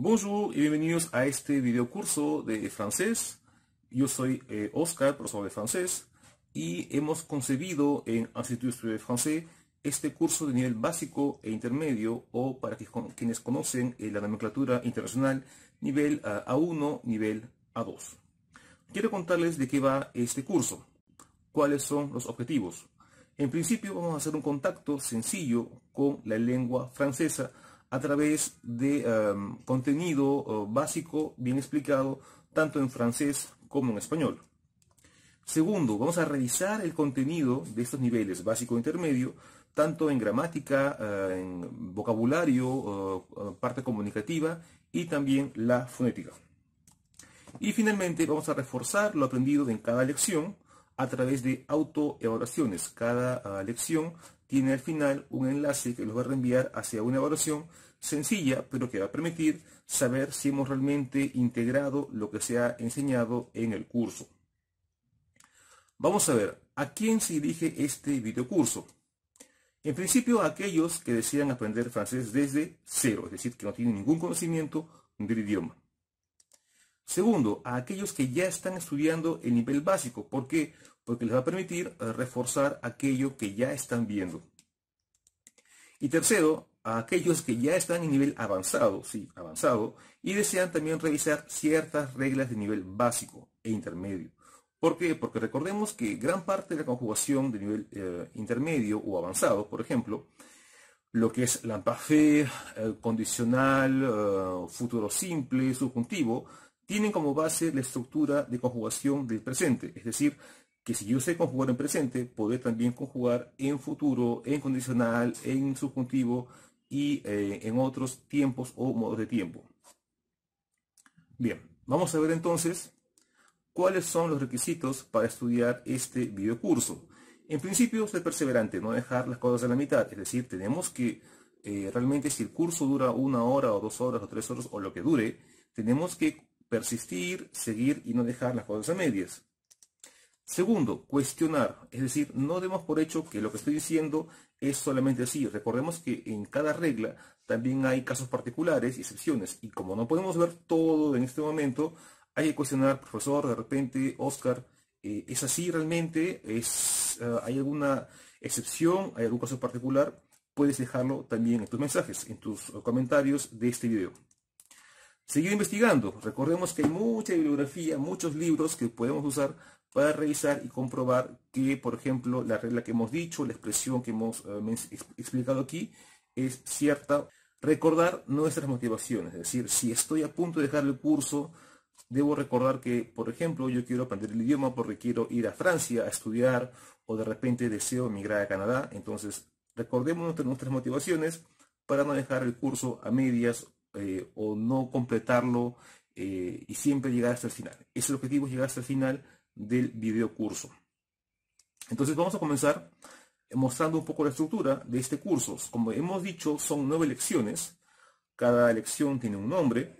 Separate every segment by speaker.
Speaker 1: Bonjour y bienvenidos a este video curso de francés. Yo soy eh, Oscar, profesor de francés, y hemos concebido en Institut Estudio de Francés este curso de nivel básico e intermedio, o para quienes conocen eh, la nomenclatura internacional, nivel eh, A1, nivel A2. Quiero contarles de qué va este curso, cuáles son los objetivos. En principio vamos a hacer un contacto sencillo con la lengua francesa, a través de em, contenido básico bien explicado tanto en francés como en español. Segundo, vamos a revisar el contenido de estos niveles básico e intermedio, tanto en gramática, eh, en vocabulario, parte comunicativa y también la fonética. Y finalmente vamos a reforzar lo aprendido en cada lección a través de autoevaluaciones. Cada ah, lección tiene al final un enlace que los va a reenviar hacia una evaluación sencilla, pero que va a permitir saber si hemos realmente integrado lo que se ha enseñado en el curso. Vamos a ver, ¿a quién se dirige este videocurso? En principio, a aquellos que desean aprender francés desde cero, es decir, que no tienen ningún conocimiento del idioma. Segundo, a aquellos que ya están estudiando el nivel básico, porque porque les va a permitir eh, reforzar aquello que ya están viendo. Y tercero, a aquellos que ya están en nivel avanzado, sí, avanzado, y desean también revisar ciertas reglas de nivel básico e intermedio. ¿Por qué? Porque recordemos que gran parte de la conjugación de nivel eh, intermedio o avanzado, por ejemplo, lo que es lampafé, eh, condicional, futuro simple, subjuntivo, tienen como base la estructura de conjugación del presente, es decir, que si yo sé conjugar en presente, podré también conjugar en futuro, en condicional, en subjuntivo y eh, en otros tiempos o modos de tiempo. Bien, vamos a ver entonces cuáles son los requisitos para estudiar este videocurso. En principio, ser perseverante, no dejar las cosas a la mitad. Es decir, tenemos que eh, realmente si el curso dura una hora o dos horas o tres horas o lo que dure, tenemos que persistir, seguir y no dejar las cosas a medias. Segundo, cuestionar, es decir, no demos por hecho que lo que estoy diciendo es solamente así. Recordemos que en cada regla también hay casos particulares y excepciones, y como no podemos ver todo en este momento, hay que cuestionar, profesor, de repente, Oscar, eh, ¿es así realmente? Eh, ¿Hay alguna excepción? ¿Hay algún caso particular? Puedes dejarlo también en tus mensajes, en tus comentarios de este video. Seguir investigando. Recordemos que hay mucha bibliografía, muchos libros que podemos usar para revisar y comprobar que, por ejemplo, la regla que hemos dicho, la expresión que hemos eh, explicado aquí, es cierta. Recordar nuestras motivaciones, es decir, si estoy a punto de dejar el curso, debo recordar que, por ejemplo, yo quiero aprender el idioma porque quiero ir a Francia a estudiar o de repente deseo emigrar a Canadá. Entonces, recordemos nuestras motivaciones para no dejar el curso a medias eh, o no completarlo eh, y siempre llegar hasta el final. Ese objetivo llegar hasta el final del curso. Entonces vamos a comenzar mostrando un poco la estructura de este curso. Como hemos dicho, son nueve lecciones. Cada lección tiene un nombre.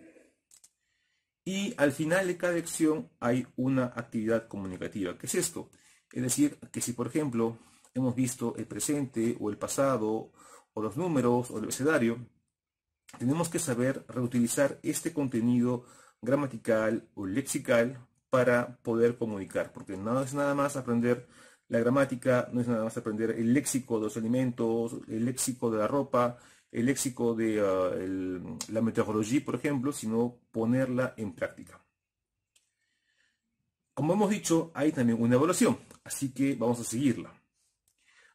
Speaker 1: Y al final de cada lección hay una actividad comunicativa. ¿Qué es esto? Es decir, que si por ejemplo hemos visto el presente o el pasado o los números o el abecedario, tenemos que saber reutilizar este contenido gramatical o lexical para poder comunicar, porque no es nada más aprender la gramática, no es nada más aprender el léxico de los alimentos, el léxico de la ropa, el léxico de ah, la meteorología, por ejemplo, sino ponerla en práctica. Como hemos dicho, hay también una evaluación, así que vamos a seguirla.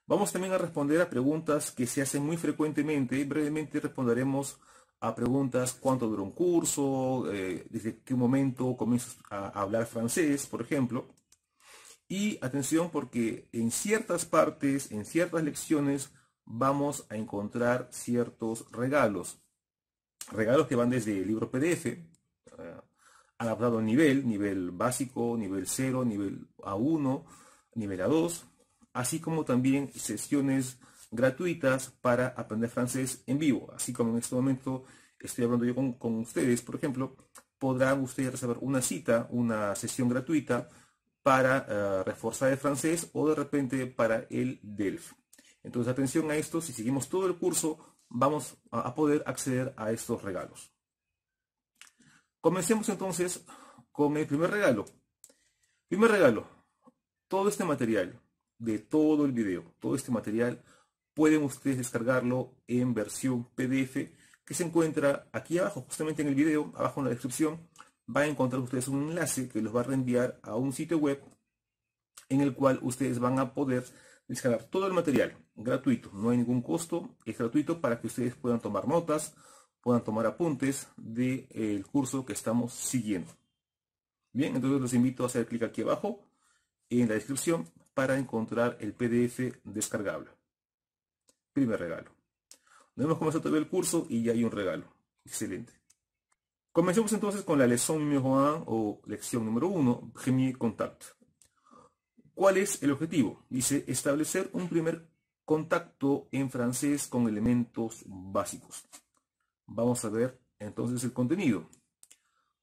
Speaker 1: Vamos también a responder a preguntas que se hacen muy frecuentemente y brevemente responderemos a preguntas cuánto dura un curso, eh, desde qué momento comienzas a hablar francés, por ejemplo. Y atención porque en ciertas partes, en ciertas lecciones, vamos a encontrar ciertos regalos. Regalos que van desde libro PDF, eh, adaptado a nivel, nivel básico, nivel 0, nivel A1, nivel A2, así como también sesiones gratuitas para aprender francés en vivo. Así como en este momento estoy hablando yo con, ustedes, por ejemplo, podrán ustedes recibir una cita, una sesión gratuita para eh, reforzar el francés o de repente para el DELF. Entonces, atención a esto, si seguimos todo el curso, vamos a, poder acceder a estos regalos. Comencemos entonces con el primer regalo. Primer regalo, todo este material de todo el video, todo este material pueden ustedes descargarlo en versión PDF que se encuentra aquí abajo, justamente en el video, abajo en la descripción, van a encontrar ustedes un enlace que los va a reenviar a un sitio web en el cual ustedes van a poder descargar todo el material gratuito, no hay ningún costo, es gratuito para que ustedes puedan tomar notas, puedan tomar apuntes del curso que estamos siguiendo. Bien, entonces los invito a hacer clic aquí abajo en la descripción para encontrar el PDF descargable primer regalo. No hemos comenzado todavía el curso y ya hay un regalo. Excelente. Comencemos entonces con la lección número 1 o lección número 1, premier contact. ¿Cuál es el objetivo? Dice establecer un primer contacto en francés con elementos básicos. Vamos a ver entonces el contenido.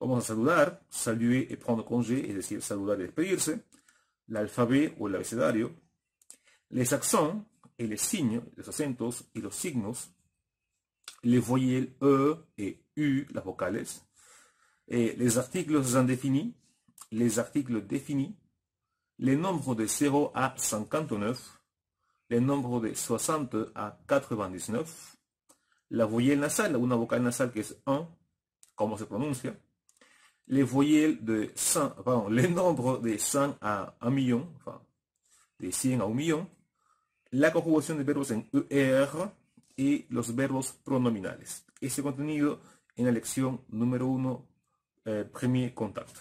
Speaker 1: Vamos a saludar, saluer et prendre congé, es decir, saludar y despedirse, el alfabeto o el abecedario, les accents, et les signes, les acentos et les signos, les voyelles E et U, les vocales, et les articles indéfinis, les articles définis, les nombres de 0 à 59, les nombres de 60 à 99, la voyelle nasale, una vocale nasale qui est 1, comment se prononce, les voyelles de 100, les nombres de 100 à 1 million, enfin, de 100 à 1 million, la conjugación de verbos en ER y los verbos pronominales. Ese contenido en la lección número uno eh, Premier Contact.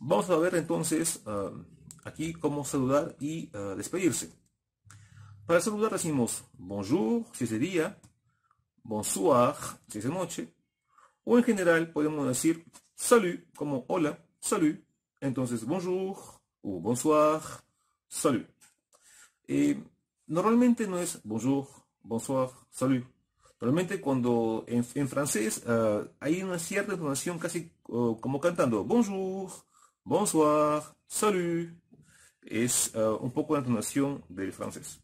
Speaker 1: Vamos a ver entonces eh, aquí cómo saludar y eh, despedirse. Para saludar decimos bonjour si es día, bonsoir si es noche, o en general podemos decir salut como hola, salut, entonces bonjour o bonsoir, salut. Eh, normalmente no es bonjour, bonsoir, salut. Normalmente cuando en, francés ah, hay una cierta entonación casi oh, como cantando bonjour, bonsoir, salut. Es ah, un poco la entonación del francés.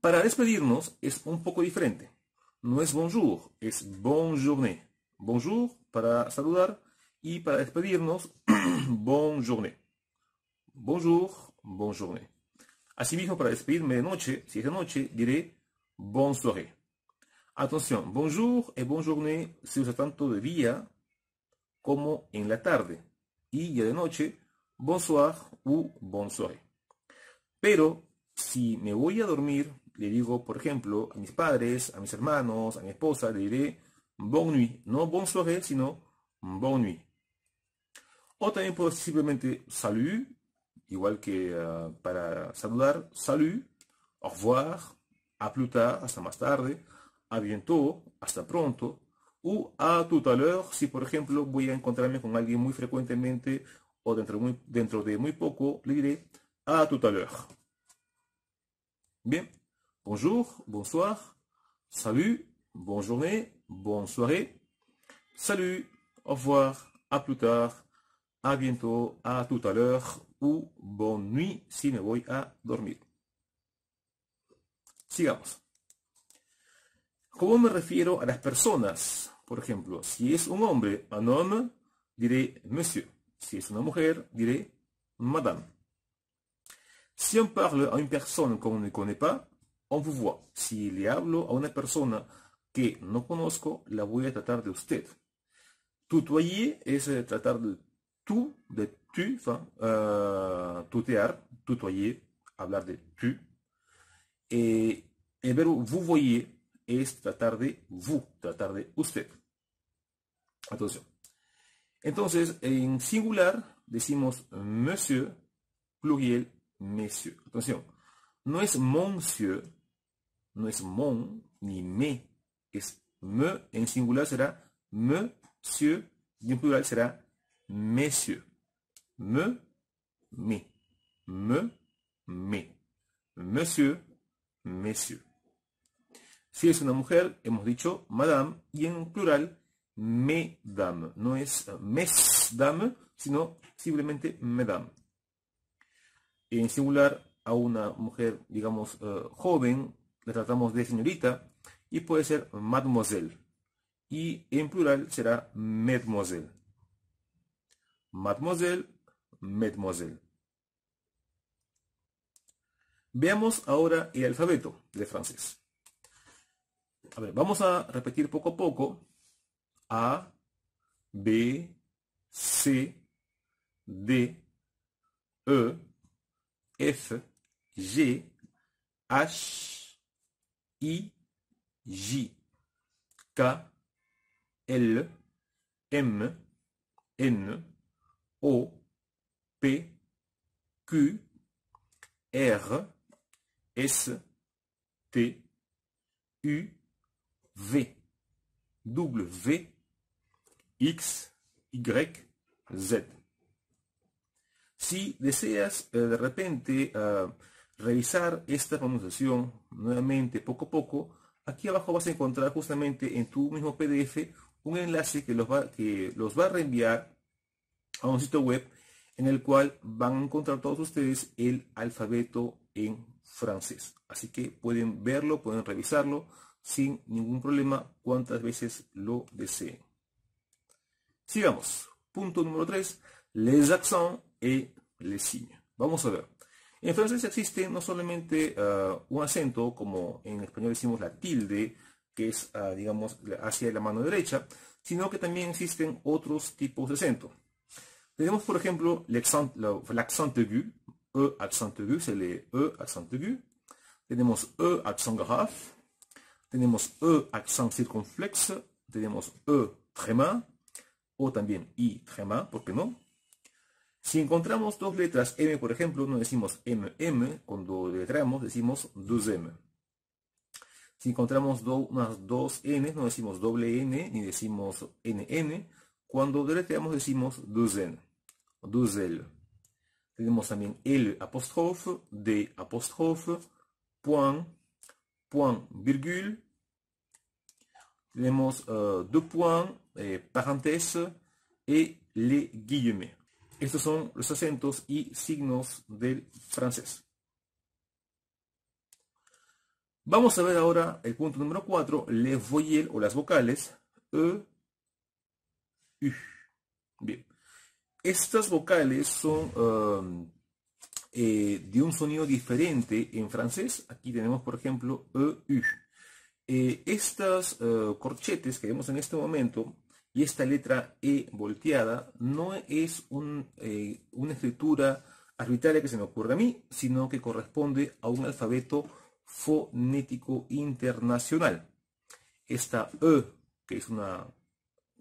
Speaker 1: Para despedirnos es un poco diferente. No es bonjour, es bonjourné. Bonjour para saludar y para despedirnos, bonjourné. Bonjour, bonjourné. Asimismo, para despedirme de noche, si es de noche, diré bonsoir. Atención, bonjour y bonne journée se usa tanto de día como en la tarde. Y ya de noche, bonsoir u bonsoir. Pero si me voy a dormir, le digo, por ejemplo, a mis padres, a mis hermanos, a mi esposa, le diré bon nuit. No bonsoir, sino bon nuit. O también puedo simplemente salut igual que eh, para saludar, salut, au revoir, à plus tard, hasta más tarde, à bientôt, hasta pronto, ou à tout à l'heure, si por ejemplo voy a encontrarme con alguien muy frecuentemente o dentro, de muy poco, le diré à tout à l'heure. Bien, bonjour, bonsoir, salut, bonne journée, bonne soirée, salut, au revoir, à plus tard, à bientôt, à tout à l'heure, ou bonne nuit si me voy a dormir. Sigamos. ¿Cómo me refiero a las personas? Por ejemplo, si es un hombre, un homme, diré monsieur. Si es una mujer, diré madame. Si on parle a une personne qu'on ne connaît pas, on vous voit. Si le hablo a una persona que no conozco, la voy a tratar de usted. Tutoyer es tratar de tú, de tu enfin, « euh, tutear, tutoyer, hablar de tu. Et et verbe vous voyez est « tratar de vous, tratar de usted. Attention. Entonces, en singular decimos monsieur, pluriel, Monsieur ». Attention. No es monsieur, no es mon, ni me. Es me, en singular sera monsieur, y en plural será messieurs. me, me, me, me, monsieur, monsieur. Si es una mujer, hemos dicho madame y en plural mesdames. No es eh, mesdame, sino simplemente mesdames. En singular, a una mujer, digamos, eh, joven, le tratamos de señorita y puede ser mademoiselle. Y en plural será mademoiselle. Mademoiselle, mademoiselle. Veamos ahora el alfabeto de francés. A ver, vamos a repetir poco a poco. A, B, C, D, E, F, G, H, I, J, K, L, M, N, O, P, Q, R, S, T, U, V, W, X, Y, Z. Si deseas eh, de repente eh, revisar esta pronunciación nuevamente poco a poco, aquí abajo vas a encontrar justamente en tu mismo PDF un enlace que los va, que los va a reenviar a un sitio web en el cual van a encontrar todos ustedes el alfabeto en francés. Así que pueden verlo, pueden revisarlo sin ningún problema cuantas veces lo deseen. Sigamos. Punto número 3. Les accents et les signes. Vamos a ver. En francés existe no solamente ah, un acento, como en español decimos la tilde, que es, ah, digamos, hacia la mano derecha, sino que también existen otros tipos de acento. Tenemos, por ejemplo, l'accent aigu, E accent aigu, c'est E accent aigu. Tenemos E accent grave. Tenemos E accent circunflex, Tenemos E tréma, O también I tréma, ¿por qué no? Si encontramos dos letras M, por ejemplo, no decimos MM, cuando letramos decimos 2M. Si encontramos dos unas dos N, no decimos doble N, ni decimos NN, cuando deletreamos decimos 2N dos L. Tenemos también L apostrofe, D apostrofe, point, point, virgule. Tenemos uh, deux points, eh, paréntesis y les guillemets. Estos son los acentos y signos del francés. Vamos a ver ahora el punto número 4, les voyelles o las vocales. E, U. Bien. Estas vocales son um, eh, de un sonido diferente en francés. Aquí tenemos, por ejemplo, e, u. Eh, estas eh, corchetes que vemos en este momento y esta letra E volteada no es una escritura arbitraria que se me ocurre a mí, sino que corresponde a un alfabeto fonético internacional. Esta E, que es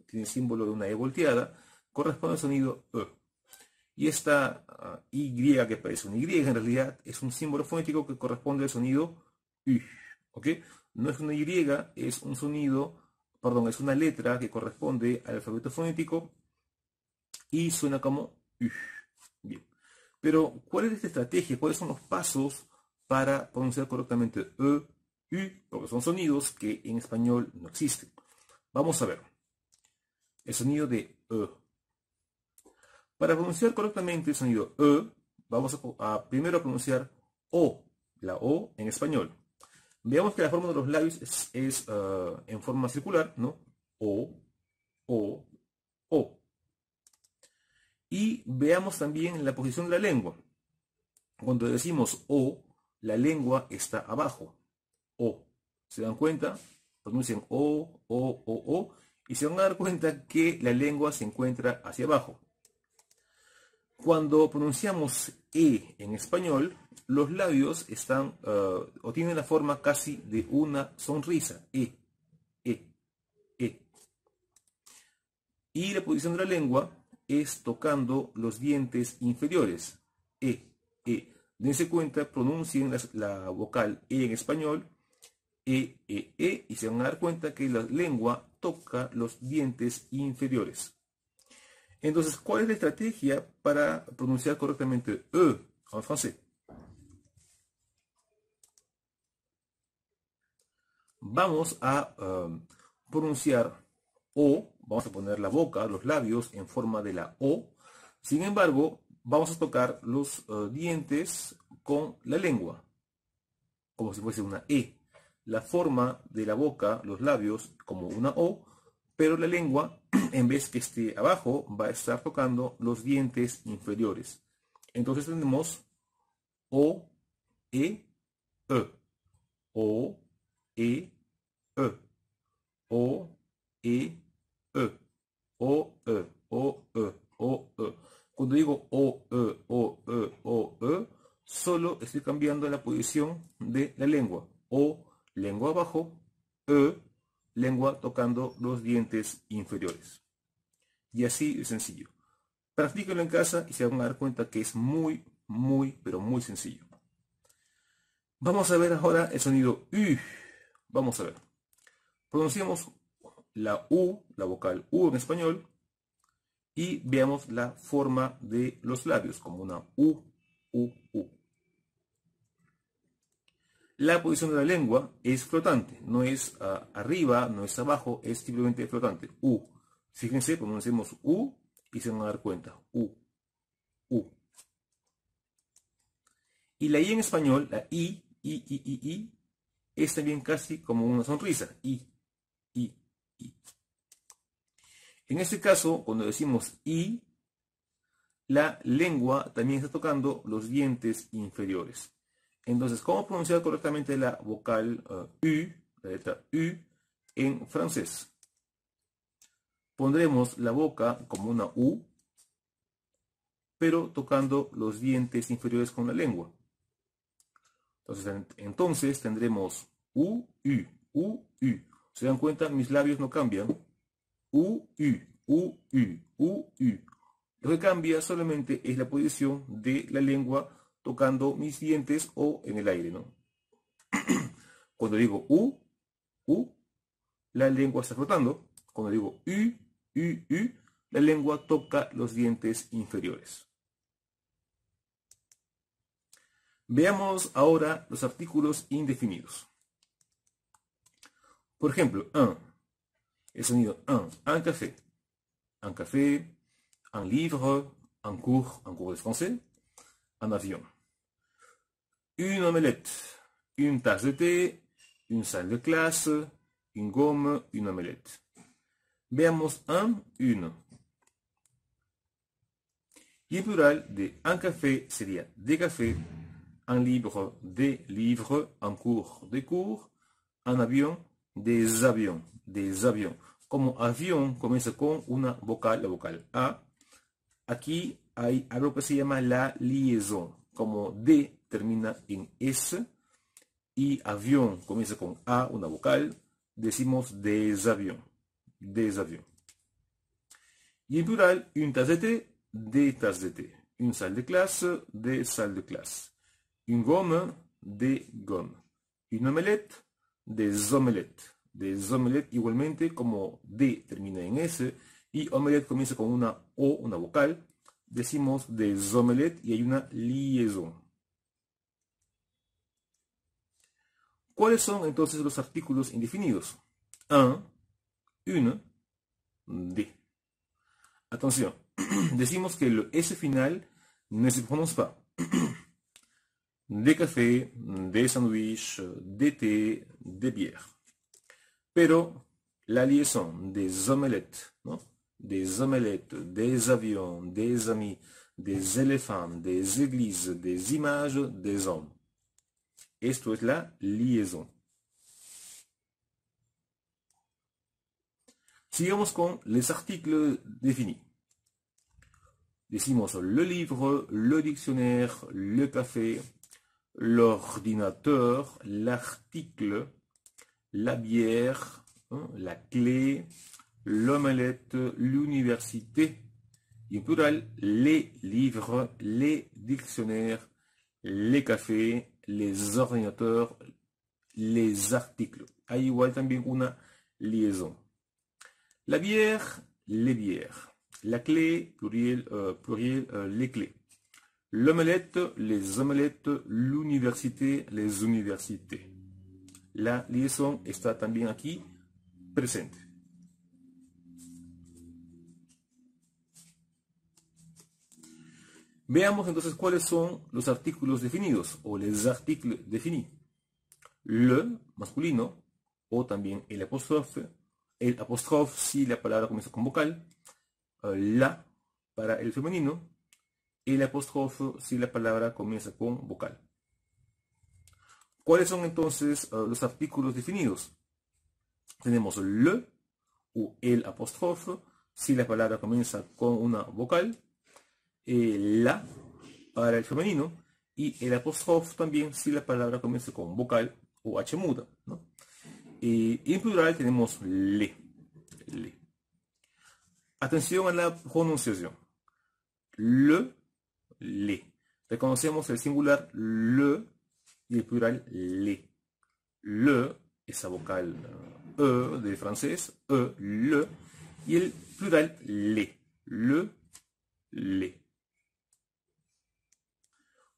Speaker 1: tiene símbolo de una E volteada, corresponde al sonido E. Y esta ah, Y que parece una Y en realidad es un símbolo fonético que corresponde al sonido U. ¿ok? No es una Y, es un sonido, perdón, es una letra que corresponde al alfabeto fonético y suena como U. Bien. Pero, ¿cuál es esta estrategia? ¿Cuáles son los pasos para pronunciar correctamente E, U? Porque son sonidos que en español no existen. Vamos a ver. El sonido de E. Para pronunciar correctamente el sonido E, vamos a, primero a pronunciar O, la O en español. Veamos que la forma de los labios es, ah, en forma circular, ¿no? O, O, O. Y veamos también la posición de la lengua. Cuando decimos O, la lengua está abajo. O. ¿Se dan cuenta? Pronuncian O, O, O, O. Y se van a dar cuenta que la lengua se encuentra hacia abajo. Cuando pronunciamos E en español, los labios están eh, o tienen la forma casi de una sonrisa. E, E, E. Y la posición de la lengua es tocando los dientes inferiores. E, E. Dense cuenta, pronuncien la vocal E en español, E, E, E, y se van a dar cuenta que la lengua toca los dientes inferiores. Entonces, ¿cuál es la estrategia para pronunciar correctamente E eh", en francés? Vamos a um, pronunciar O, vamos a poner la boca, los labios en forma de la O. Sin embargo, vamos a tocar los uh, dientes con la lengua, como si fuese una E. La forma de la boca, los labios, como una O, pero la lengua, en vez que esté abajo, va a estar tocando los dientes inferiores. Entonces tenemos O, E, E. O, E, E. O, E, E. O, E, O, E, O, E. Cuando digo O, E, O, E, O, E, solo estoy cambiando la posición de la lengua. O, lengua abajo, E, lengua tocando los dientes inferiores. Y así es sencillo. Practíquenlo en casa y se van a dar cuenta que es muy, muy, pero muy sencillo. Vamos a ver ahora el sonido U. Vamos a ver. Pronunciamos la U, la vocal U en español, y veamos la forma de los labios como una U, U, U. La posición de la lengua es flotante, no es ah, arriba, no es abajo, es simplemente flotante. U. Fíjense, cuando decimos U y se van a dar cuenta. U. U. Y la I en español, la I, I, I, I, I, es también casi como una sonrisa. I, I, I. En este caso, cuando decimos I, la lengua también está tocando los dientes inferiores. Entonces, ¿cómo pronunciar correctamente la vocal eh, U, la letra U, en francés? Pondremos la boca como una U, pero tocando los dientes inferiores con la lengua. Entonces, entonces tendremos U, U, U, U. ¿Se dan cuenta? Mis labios no cambian. U, U, U, U, U, U. Lo que cambia solamente es la posición de la lengua tocando mis dientes o en el aire, ¿no? Cuando digo U, U, la lengua está flotando. Cuando digo U, U, U, la lengua toca los dientes inferiores. Veamos ahora los artículos indefinidos. Por ejemplo, un. El sonido un. Un café. Un café. Un livre. Un cours. Un cours de français. Un avión. une omelette, une tasse de thé, une salle de classe, une gomme, une omelette. Veamos un, une. Le plural de un café serait des cafés, un livre, des livres, un cours, des cours, un avion, des avions, des avions. Comme avion, commence con una vocal, la vocal A. Aquí hay algo que se llama la liaison, como d termina en S y avión comienza con A, una vocal, decimos desavión, desavión. Y en plural, un tasse de té, des tasses de clase Une salle de classe, des goma de classe. Une gomme, des gomme Une omelette, des omelettes. Des igualmente, como D termina en S y omelette comienza con una O, una vocal, decimos des omelette y hay una liaison. Quels sont, entonces les articles indéfinis Un, une, des. Attention, decimos que le S final ne se prononce pas. des cafés, des sandwichs, des thé, des bières. Mais la liaison des omelettes, des omelettes, des avions, des amis, des éléphants, des églises, des images, des hommes. Esto es la liaison. Sigamos con les articles définis. Dessinons le livre, le dictionnaire, le café, l'ordinateur, l'article, la bière, hein, la clé, l'omelette, l'université, en plural, les livres, les dictionnaires, les cafés, les ordinateurs, les articles. y también liaison. La bière, les bières. La clé, pluriel, euh, pluriel euh, les clés. L'omelette, les omelettes. L'université, les universités. La liaison est también ici présente. Veamos entonces cuáles son los artículos definidos o les artículos definidos Le, masculino, o también el apóstrofe, el apóstrofe si la palabra comienza con vocal, la para el femenino, el apóstrofe si la palabra comienza con vocal. ¿Cuáles son entonces eh, los artículos definidos? Tenemos le o el apóstrofe si la palabra comienza con una vocal, eh, la para el femenino y el apóstrofe también si la palabra comienza con vocal o h muda. y eh, en plural tenemos le, le. Atención a la pronunciación. Le, le. Reconocemos el singular le y el plural le. Le, esa vocal e del francés, e, le, y el plural le, le, le.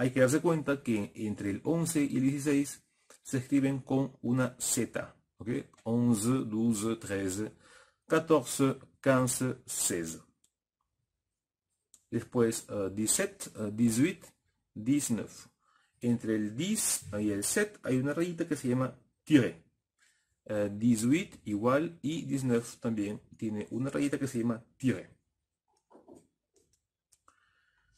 Speaker 1: Hay que darse cuenta que entre el 11 y el 16 se escriben con una Z. 11, 12, 13, 14, 15, 16. Después 17, 18, 19. Entre el 10 y el 7 hay una rayita que se llama tire. Eh, 18 igual y 19 también tiene una rayita que se llama tire.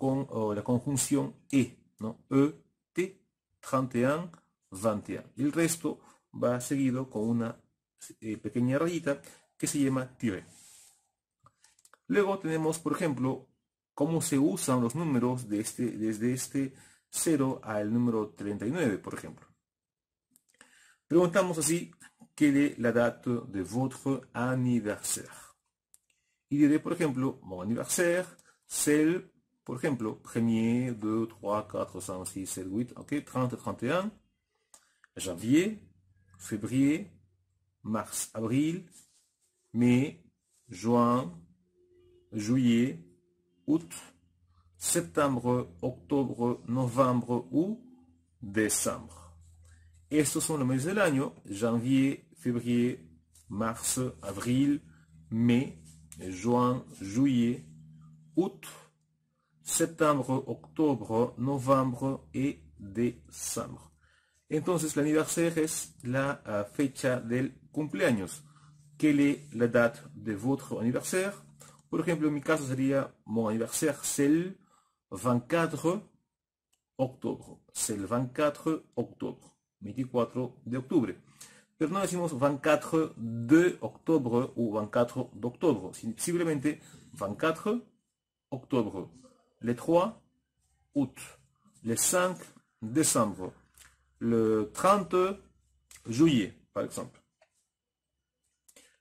Speaker 1: con la conjunción E, ¿no? E, T, 31, 21. el resto va seguido con una eh, pequeña rayita que se llama tire. Luego tenemos, por ejemplo, cómo se usan los números este, desde este 0 al número 39, por ejemplo. Preguntamos así, ¿qué es la data de votre anniversaire. Y diré, por ejemplo, mon anniversaire, cel exemple 1er 2, 3, 4, 5, 6, 7, 8, ok, 30, 31, janvier, février, mars, avril, mai, juin, juillet, août, septembre, octobre, novembre ou décembre. et ce sont les mois de año, janvier, février, mars, avril, mai, juin, juillet, août, Septembre, octobre, novembre et décembre. Entonces, l'anniversaire est es la euh, fecha del cumpleaños. Quelle est la date de votre anniversaire? Por ejemplo, en mi caso sería mon anniversaire, c'est le 24 octobre. C'est le 24 octobre. 24 de octubre. Pero no decimos 24 de octubre ou 24 d'octobre Simplement simplemente 24 octobre le 3 août, le 5 décembre, le 30 juillet, par exemple.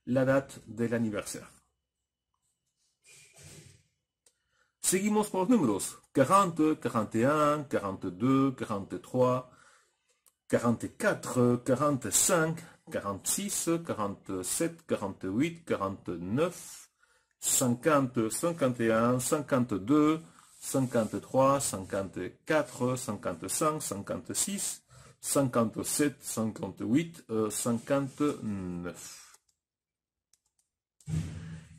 Speaker 1: La date de l'anniversaire. Seguimos pour les números 40, 41, 42, 43, 44, 45, 46, 47, 48, 49, 50, 51, 52, 53, 54, 55, 56, 57, 58, 59.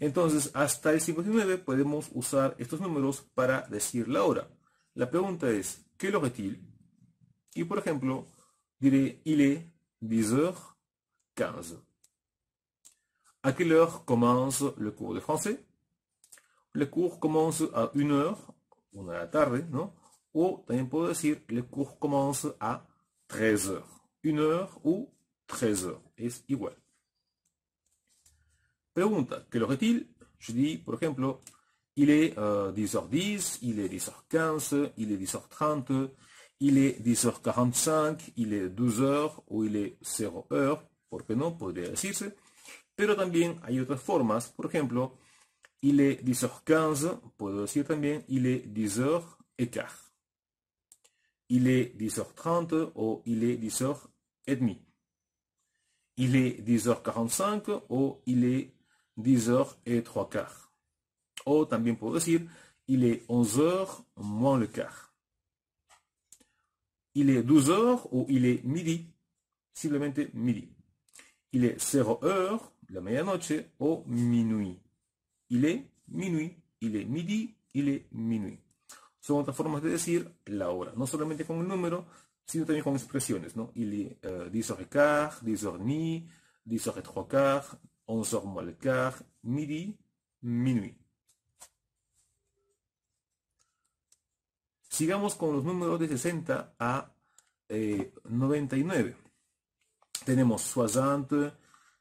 Speaker 1: Entonces, hasta el 59 podemos usar estos números para decir la hora. La pregunta es, quelle heure est-il Y por ejemplo, diré, il est 10h15. À quelle heure commence le cours de français Le cours commence à 1h 1 de la tarde, ¿no? O también puedo decir, le cours commence à 13 h 1 heure ou 13 heures, es igual. Pregunta, ¿qué lo est Je dis, por exemple, il est 10h10, euh, il est 10h15, il est 10h30, il est 10h45, il est 12h ou il est 0h, ¿por qué no? Podría decirse. Pero también hay otras formas, por ejemplo, il est 10h15, on peut dire bien, il est 10h15. Il est 10h30 ou il est 10h30. Il est 10h45 ou il est 10 h quart Ou también peut dire, il est 11h moins le quart. Il est 12h ou il est midi, simplement midi. Il est 0h, la noche ou minuit. il est minuit, il est midi, il est minuit. Son otras formas de decir la hora, no solamente con el número, sino también con expresiones, ¿no? Il est 10h15, 10h30, 10h15, 11h le quart, midi, minuit. Sigamos con los números de 60 a eh, 99. Tenemos 60,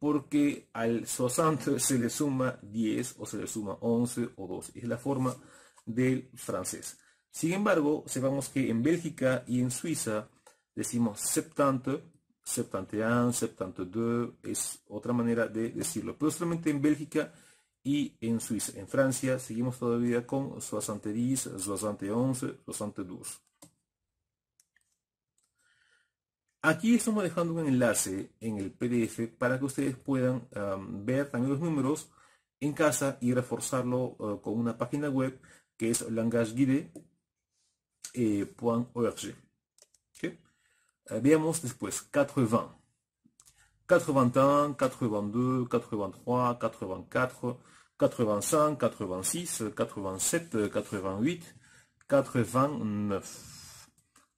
Speaker 1: porque al 60 se le suma 10 o se le suma 11 o 12. Es la forma del francés. Sin embargo, sepamos que en Bélgica y en Suiza decimos 70, 71, 72, es otra manera de decirlo. Pero solamente en Bélgica y en Suiza. En Francia seguimos todavía con 70, 71, 72. Aquí estamos dejando un enlace en el PDF para que ustedes puedan ver también los números en casa y reforzarlo eh, con una página web que es langageguide.org. Eh, eh, veamos después 80. 81, 82, 83, 84, 85, 86, 87, 88, 89.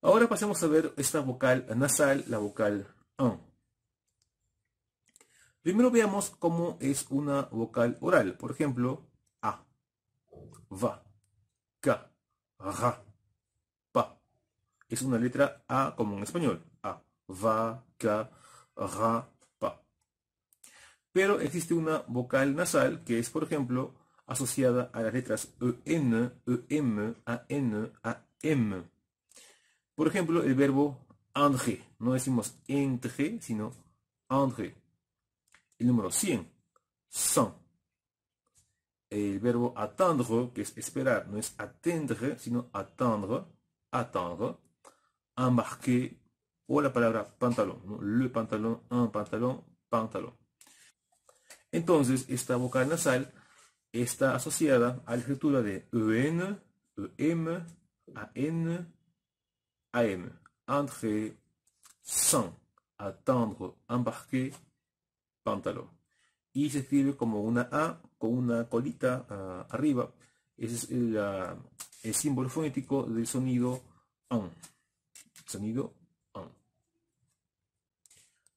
Speaker 1: Ahora pasemos a ver esta vocal nasal, la vocal an. Primero veamos cómo es una vocal oral. Por ejemplo, a, va, ka, ra, pa. Es una letra a como en español. A, va, ka, ra, pa. Pero existe una vocal nasal que es, por ejemplo, asociada a las letras en, em, an, am. Por ejemplo, el verbo entre. No decimos entre, sino entre. El número 100, 100. El verbo attendre, que es esperar, no es atendre, sino attendre, attendre. Embarqué. o la palabra pantalón, le pantalón, un pantalón, pantalón. Entonces, esta vocal nasal está asociada a la escritura de EN, EM, AN, AM, entrer, sans, attendre, embarquer, pantalón. Y se escribe como una A con una colita ah, arriba. Ese es ah, el, símbolo fonético del sonido AN. Sonido AN.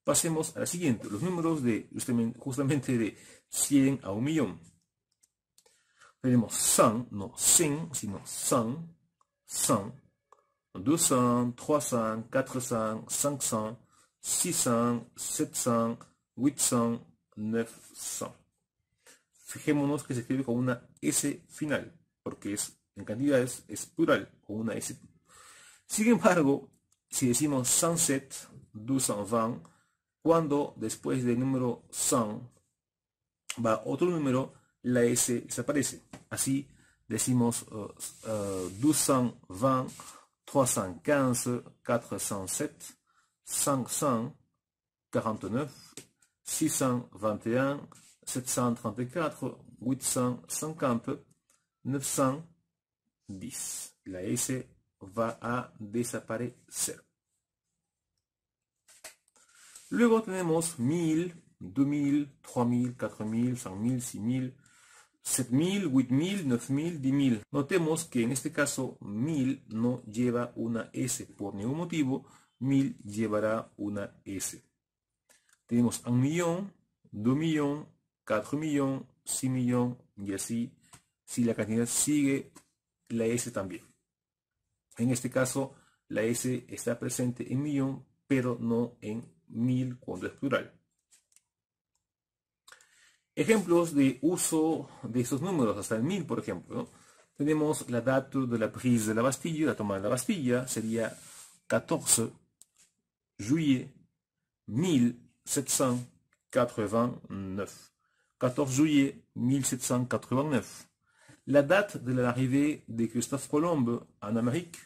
Speaker 1: Pasemos a la siguiente, los números de justamente de 100 a 1 millón. Tenemos san, no sin sino son san, 200, 300, 400, 500, 600, 700, 800, 900. Fijémonos que se escribe con una S final, porque es en cantidades es plural, con una S. Sin embargo, si decimos 107, 220, cuando después del número 100 va otro número, la S desaparece. Así decimos 220, eh, eh, 315 407 549 621 734 850 910. La S va à disparaître. Luego tenemos 1000, 2000, 3000, 4000, 5000, 6000, 7000, 8000, 9000, 10000. Notemos que en este caso 1000 no lleva una S por ningún motivo, 1000 llevará una S. Tenemos un millón, 2 millones, 4 millones, 100 millones y así, si la cantidad sigue, la S también. En este caso, la S está presente en millón, pero no en 1.000 cuando es plural. Ejemplos de uso de ces números, hasta el 1000 por ejemplo. nous Tenemos la date de la prise de la Bastille, la toma de la Bastille sería 14 juillet 1789. 14 juillet 1789. La date de l'arrivée de Christophe Colomb en Amérique,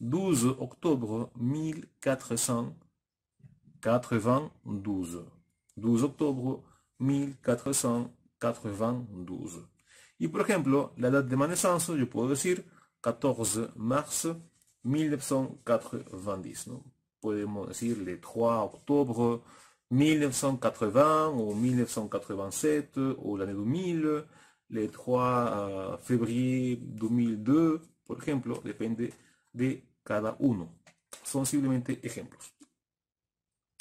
Speaker 1: 12 octobre 1492. 12 octobre 1492. Y por exemple, la date de ma naissance, yo puedo dire 14 mars 1990. ¿no? Podemos decir le 3 octobre 1980 ou 1987 ou l'année 2000, le 3 février 2002, por ejemplo, depende de cada uno. Son simplemente ejemplos.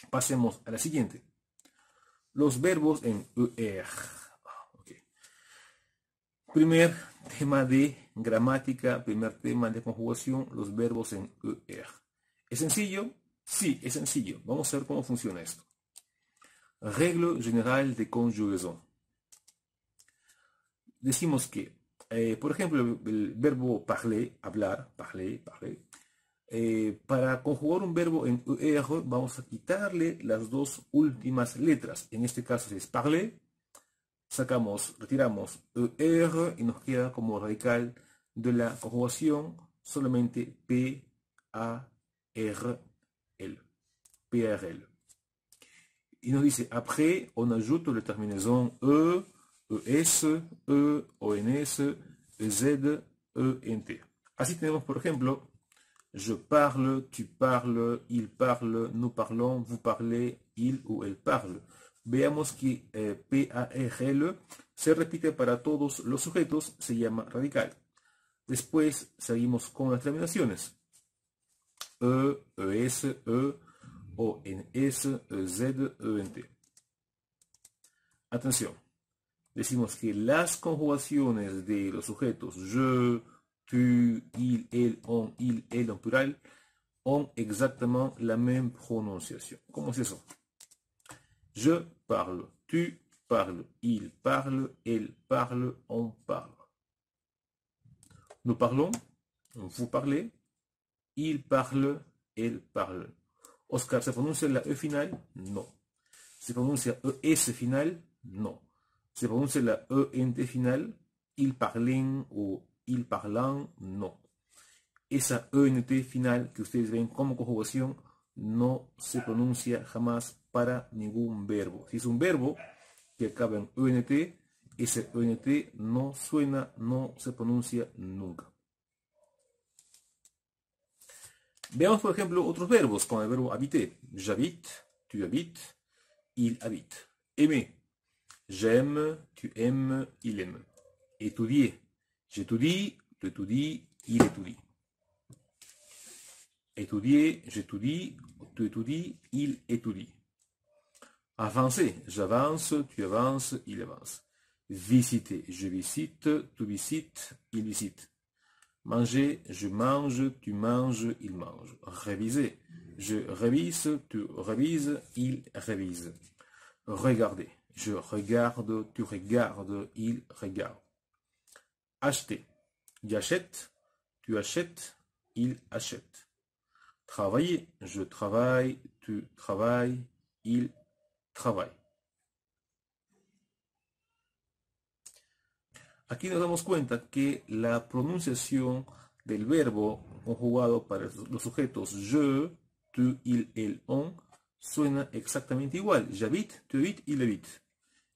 Speaker 1: Pasemos a la siguiente. los verbos en er. Primer tema de gramática, primer tema de conjugación, los verbos en er. ¿Es sencillo? Sí, es sencillo. Vamos a ver cómo funciona esto. Regla general de conjugación. Decimos que, eh, por ejemplo, el verbo parler, hablar, parler, parler, eh, para conjugar un verbo en ER vamos a quitarle las dos últimas letras. En este caso es parler. Sacamos, retiramos ER y nos queda como radical de la conjugación solamente P, A, R, L. P, R, L. Y nos dice après, on ajoute la terminación E, ES, E, ONS, EZ, ENT. Así tenemos, por ejemplo, Je parle, tu parles, il parle, nous parlons, vous parlez, il ou elle parle. Veamos que eh, P-A-R-L se repite para todos los sujetos, se llama radical. Después seguimos con las terminaciones. E, e s E, e z o n s e, e N T. Atención. Decimos que las conjugaciones de los sujetos je, tu, il, elle, on, il, elle en plural, ont exactement la même prononciation. Comment c'est ça Je parle, tu parles, il parle, elle parle, on parle. Nous parlons, vous parlez, il parle, elle parle. Oscar, ça prononce la E finale Non. Ça prononce la ES finale Non. Ça prononce la ENT finale Il parlait ou il parlant no. Esa ENT final que ustedes ven como conjugación no se pronuncia jamás para ningún verbo. Si es un verbo que acaba en ENT, ese ENT no suena, no se pronuncia nunca. Veamos, por ejemplo, otros verbos con el verbo habiter. J'habite, tu habites, il habite. Aimer. J'aime, tu aimes, il aime. Étudier. J'ai tout dit, tout il étudie. tout dit. Étudier, je tout tu étudies, il étudie. Avancer, j'avance, tu avances, il avance. Visiter, je visite, tu visites, il visite. Manger, je mange, tu manges, il mange. Réviser, je révise, tu révises, il révise. Regarder, je regarde, tu regardes, il regarde acheter. J'achète, tu achètes, il achète. Travailler, je travaille, tu travailles, il travaille. Aquí nos damos cuenta que la pronunciación del verbo conjugado para los sujetos je, tu, il, el, on suena exactamente igual. J'habite, tu habites, il habite.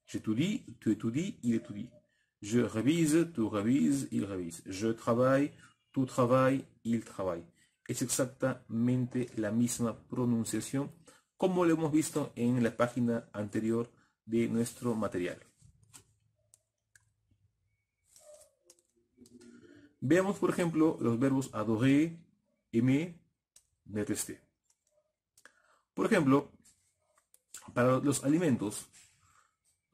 Speaker 1: J'étudie, tu étudies, il étudie. Je revise, tu revise, il revise. Je travaille, tu travailles, il travaille. Es exactamente la misma pronunciación como lo hemos visto en la página anterior de nuestro material. Veamos, por ejemplo, los verbos adoré, aimer, detesté. Por ejemplo, para los alimentos,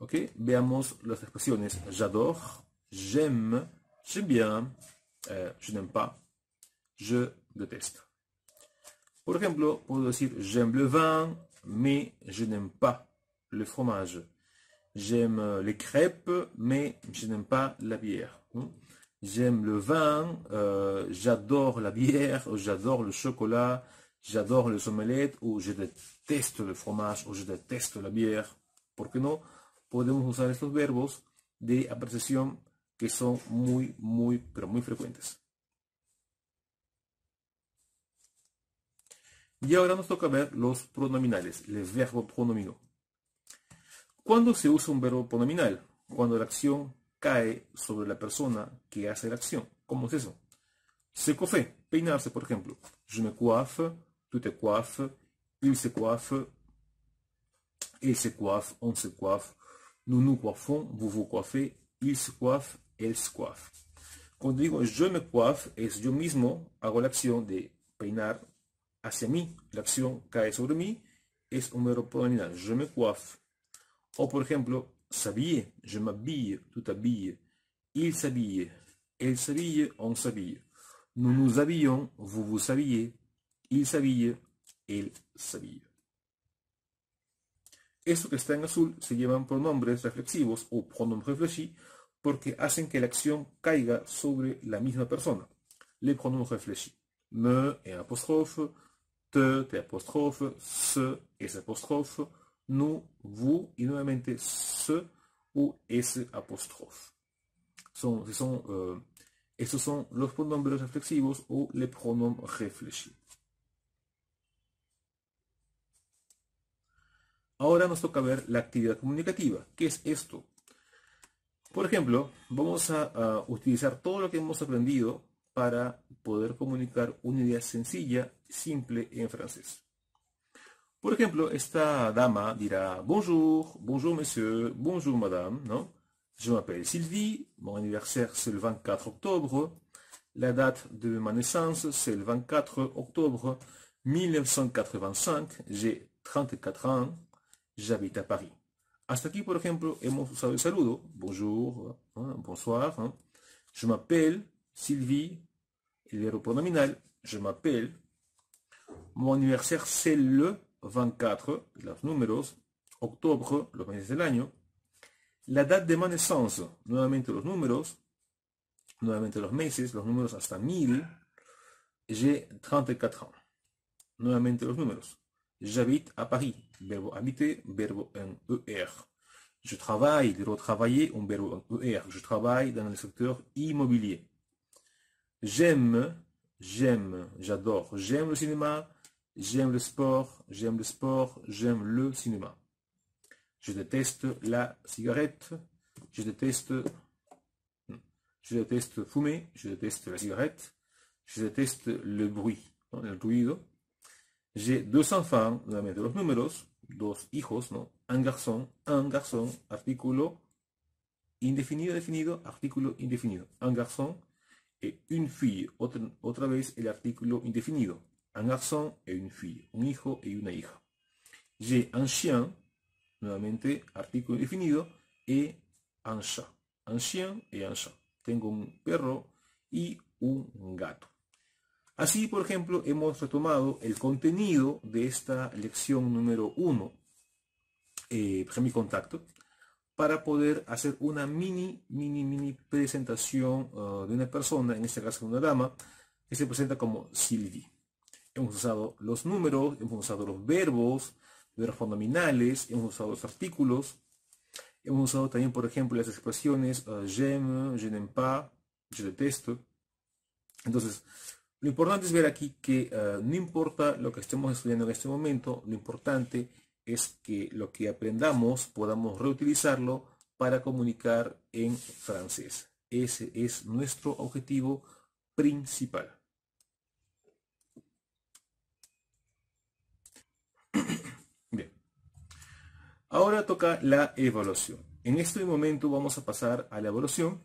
Speaker 1: Ok, veamos las expressions. j'adore, j'aime, j'aime bien, eh, je n'aime pas, je déteste. exemple, ejemplo, puedo dire « j'aime le vin, mais je n'aime pas le fromage. J'aime les crêpes, mais je n'aime pas la bière. Hmm? J'aime le vin, euh, j'adore la bière, j'adore le chocolat, j'adore les omelettes, ou je déteste le fromage, ou je déteste la bière. Pourquoi non podemos usar estos verbos de apreciación que son muy, muy, pero muy frecuentes. Y ahora nos toca ver los pronominales, ¿Les verbo pronomino. ¿Cuándo se usa un verbo pronominal? Cuando la acción cae sobre la persona que hace la acción. ¿Cómo es eso? Se cofe, peinarse, por ejemplo. Je me coiffe, tu te coiffes, il se coiffe, il se coiffe, on se coiffe, Nous nous coiffons, vous vous coiffez, il se coiffe, elle se coiffe. Quand digo je me coiffe, es yo mismo hago la acción de peinar hacia mí. La acción cae sobre mí, un verbo pronominal. Je me coiffe. O por ejemplo, s'habiller, je m'habille, tout habille. Il s'habille, elle s'habille, on s'habille. Nous nous habillons, vous vous habillez. Il s'habille, elle s'habille. Esto que está en azul se llaman pronombres reflexivos o pronombres réfléchis porque hacen que la acción caiga sobre la misma persona. Les pronombres réfléchis. Me en apostrophe, te, te apostrophe, se es apostrophe, nous, vous y nuevamente se o es. apostrophe. Son, eh, estos son los pronombres reflexivos o les pronombres réfléchis. Ahora nos toca ver la actividad comunicativa. ¿Qué es esto? Por ejemplo, vamos a, utilizar todo lo que hemos aprendido para poder comunicar una idea sencilla, simple en francés. Por ejemplo, esta dama dirá bonjour, bonjour monsieur, bonjour madame, ¿no? Je m'appelle Sylvie, mon anniversaire c'est le 24 octobre, la date de ma naissance c'est le 24 octobre 1985, j'ai 34 ans, j'habite à Paris. Hasta aquí, por ejemplo, hemos usado el saludo. Bonjour, hein, bonsoir. Hein. Je m'appelle Sylvie, el verbo pronominal. Je m'appelle. Mon anniversaire, c'est le 24, les números. octobre, le mois de l'année, La date de ma naissance, nuevamente les números. Nuevamente los meses, los números hasta 1000. J'ai 34 ans. Nuevamente los números. J'habite à Paris. verbe habiter, verbe en ER. Je travaille, de retravailler, travailler, un en ER. Je travaille dans le secteur immobilier. J'aime, j'aime, j'adore, j'aime le cinéma, j'aime le sport, j'aime le sport, j'aime le cinéma. Je déteste la cigarette, je déteste, hmm, je déteste fumer, je déteste la cigarette, je déteste le bruit, hein, le bruit J'ai deux enfants, nuevamente los números, dos hijos, ¿no? Un garçon, un garçon, artículo indefinido, definido, artículo indefinido. Un garçon et une fille, otra, vez el artículo indefinido. Un garçon et une fille, un hijo y una hija. J'ai un chien, nuevamente artículo indefinido, et un chat. Un chien et un chat. Tengo un perro y un gato. Así, por ejemplo, hemos retomado el contenido de esta lección número 1, eh, pues, contacto para poder hacer una mini, mini, mini presentación ah, de una persona, en este caso una dama, que se presenta como Silvi. Hemos usado los números, hemos usado los verbos, verbos nominales, hemos usado los artículos, hemos usado también, por ejemplo, las expresiones ah, j'aime, je n'aime pas, je Entonces, lo importante es ver aquí que eh, no importa lo que estemos estudiando en este momento, lo importante es que lo que aprendamos podamos reutilizarlo para comunicar en francés. Ese es nuestro objetivo principal. Bien. Ahora toca la evaluación. En este momento vamos a pasar a la evaluación.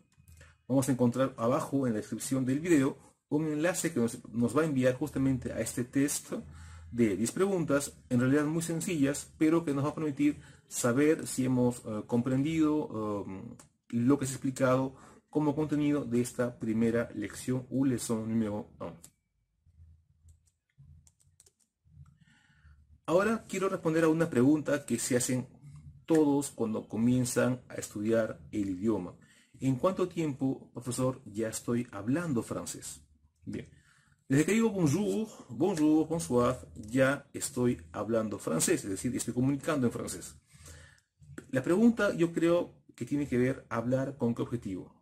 Speaker 1: Vamos a encontrar abajo en la descripción del video un enlace que nos, va a enviar justamente a este test de 10 preguntas, en realidad muy sencillas, pero que nos va a permitir saber si hemos eh, comprendido um, lo que se ha explicado como contenido de esta primera lección u lección número 1. Ahora quiero responder a una pregunta que se hacen todos cuando comienzan a estudiar el idioma. ¿En cuánto tiempo, profesor, ya estoy hablando francés? Bien. Desde que digo bonjour, bonjour, bonsoir, ya estoy hablando francés, es decir, estoy comunicando en francés. La pregunta yo creo que tiene que ver hablar con qué objetivo.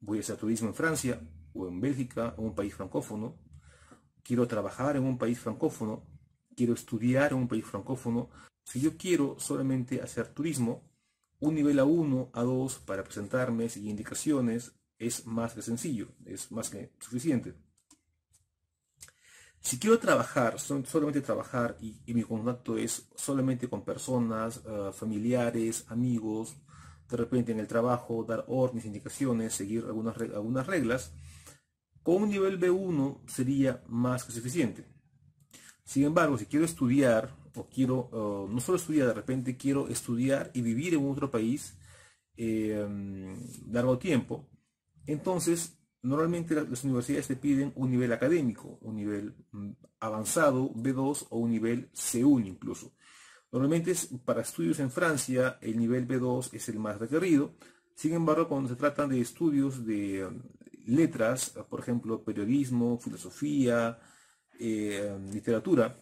Speaker 1: Voy a hacer turismo en Francia o en Bélgica o un país francófono. Quiero trabajar en un país francófono. Quiero estudiar en un país francófono. Si yo quiero solamente hacer turismo, un nivel A1, A2 para presentarme, seguir indicaciones, es más que sencillo, es más que suficiente. Si quiero trabajar, solamente trabajar y, mi contacto es solamente con personas, eh, familiares, amigos, de repente en el trabajo, dar órdenes, indicaciones, seguir algunas, algunas reglas, con un nivel B1 sería más que suficiente. Sin embargo, si quiero estudiar, o quiero, eh, no solo estudiar, de repente quiero estudiar y vivir en otro país eh, mm, largo tiempo, entonces Normalmente las universidades te piden un nivel académico, un nivel mm, avanzado, B2 o un nivel C1 incluso. Normalmente para estudios en Francia el nivel B2 es el más requerido. Sin embargo, cuando se tratan de estudios de mm, letras, por ejemplo, periodismo, filosofía, eh, literatura,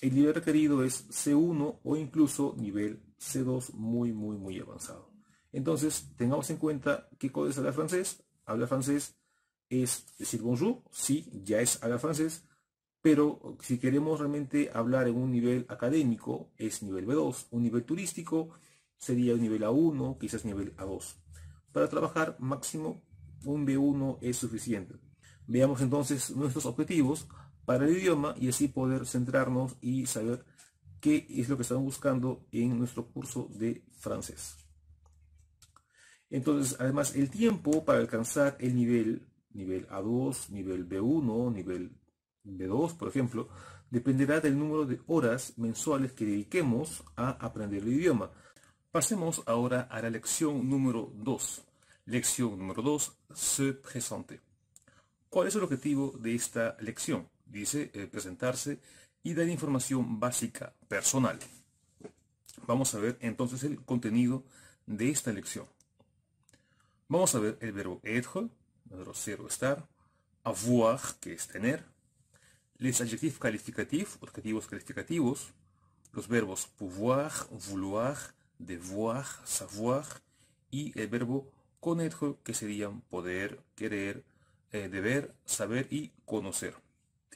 Speaker 1: el nivel requerido es C1 o incluso nivel C2 muy, muy, muy avanzado. Entonces, tengamos en cuenta qué es habla francés. Habla francés es decir bonjour, sí, ya es habla francés, pero si queremos realmente hablar en un nivel académico, es nivel B2, un nivel turístico sería un nivel A1, quizás nivel A2. Para trabajar máximo un B1 es suficiente. Veamos entonces nuestros objetivos para el idioma y así poder centrarnos y saber qué es lo que estamos buscando en nuestro curso de francés. Entonces, además, el tiempo para alcanzar el nivel nivel A2, nivel B1, nivel B2, por ejemplo, dependerá del número de horas mensuales que dediquemos a aprender el idioma. Pasemos ahora a la lección número 2. Lección número 2, se presente. ¿Cuál es el objetivo de esta lección? Dice eh, presentarse y dar información básica personal. Vamos a ver entonces el contenido de esta lección. Vamos a ver el verbo être, o estar. Avoir, que es tener. Les adjetivos calificativos, adjetivos calificativos. Los verbos pouvoir, vouloir, devoir, savoir. Y el verbo connaître, que serían poder, querer, eh, deber, saber y conocer.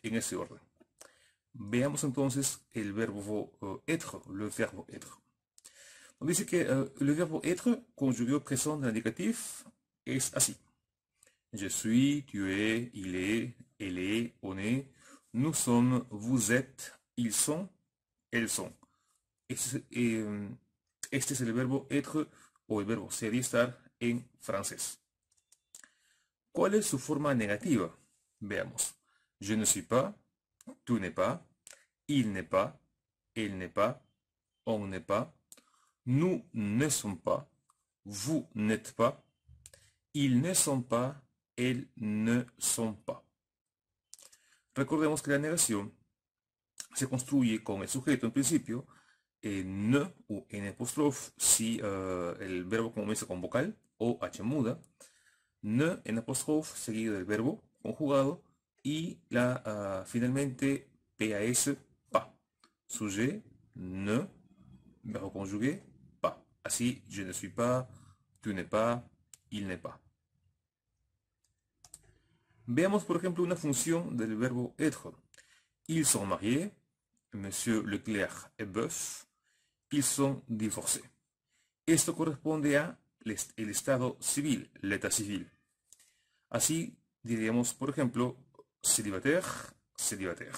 Speaker 1: En ese orden. Veamos entonces el verbo eh, être, le verbo être. dice que eh, el verbo être, conjugado presente en es así. Je suis, tu es, il est, elle est, on est, nous sommes, vous êtes, ils sont, elles sont. Euh, este es el verbo être ou el verbo ser y estar en francés. ¿Cuál es su forma negativa? Veamos. Je ne suis pas, tu n'es pas, il n'est pas, elle n'est pas, on n'est pas, nous ne sommes pas, vous n'êtes pas, ils ne sont pas, El, ne sont pas. Recordemos que la negación se construye con el sujeto en principio, eh, ne o en apostrofe, si eh, el verbo comienza con vocal o h muda, ne en apostrofe, seguido del verbo conjugado y la ah, finalmente PAS pas. Sujet, ne, verbo conjugué, pas. Así, je ne suis pas, tu n'es pas, il n'est pas. Veamos, por ejemplo, una función del verbo être. Ils sont mariés, Monsieur Leclerc est Boeuf, ils sont divorcés. Esto corresponde a el estado civil, l'état civil. Así diríamos, por ejemplo, célibataire, célibataire,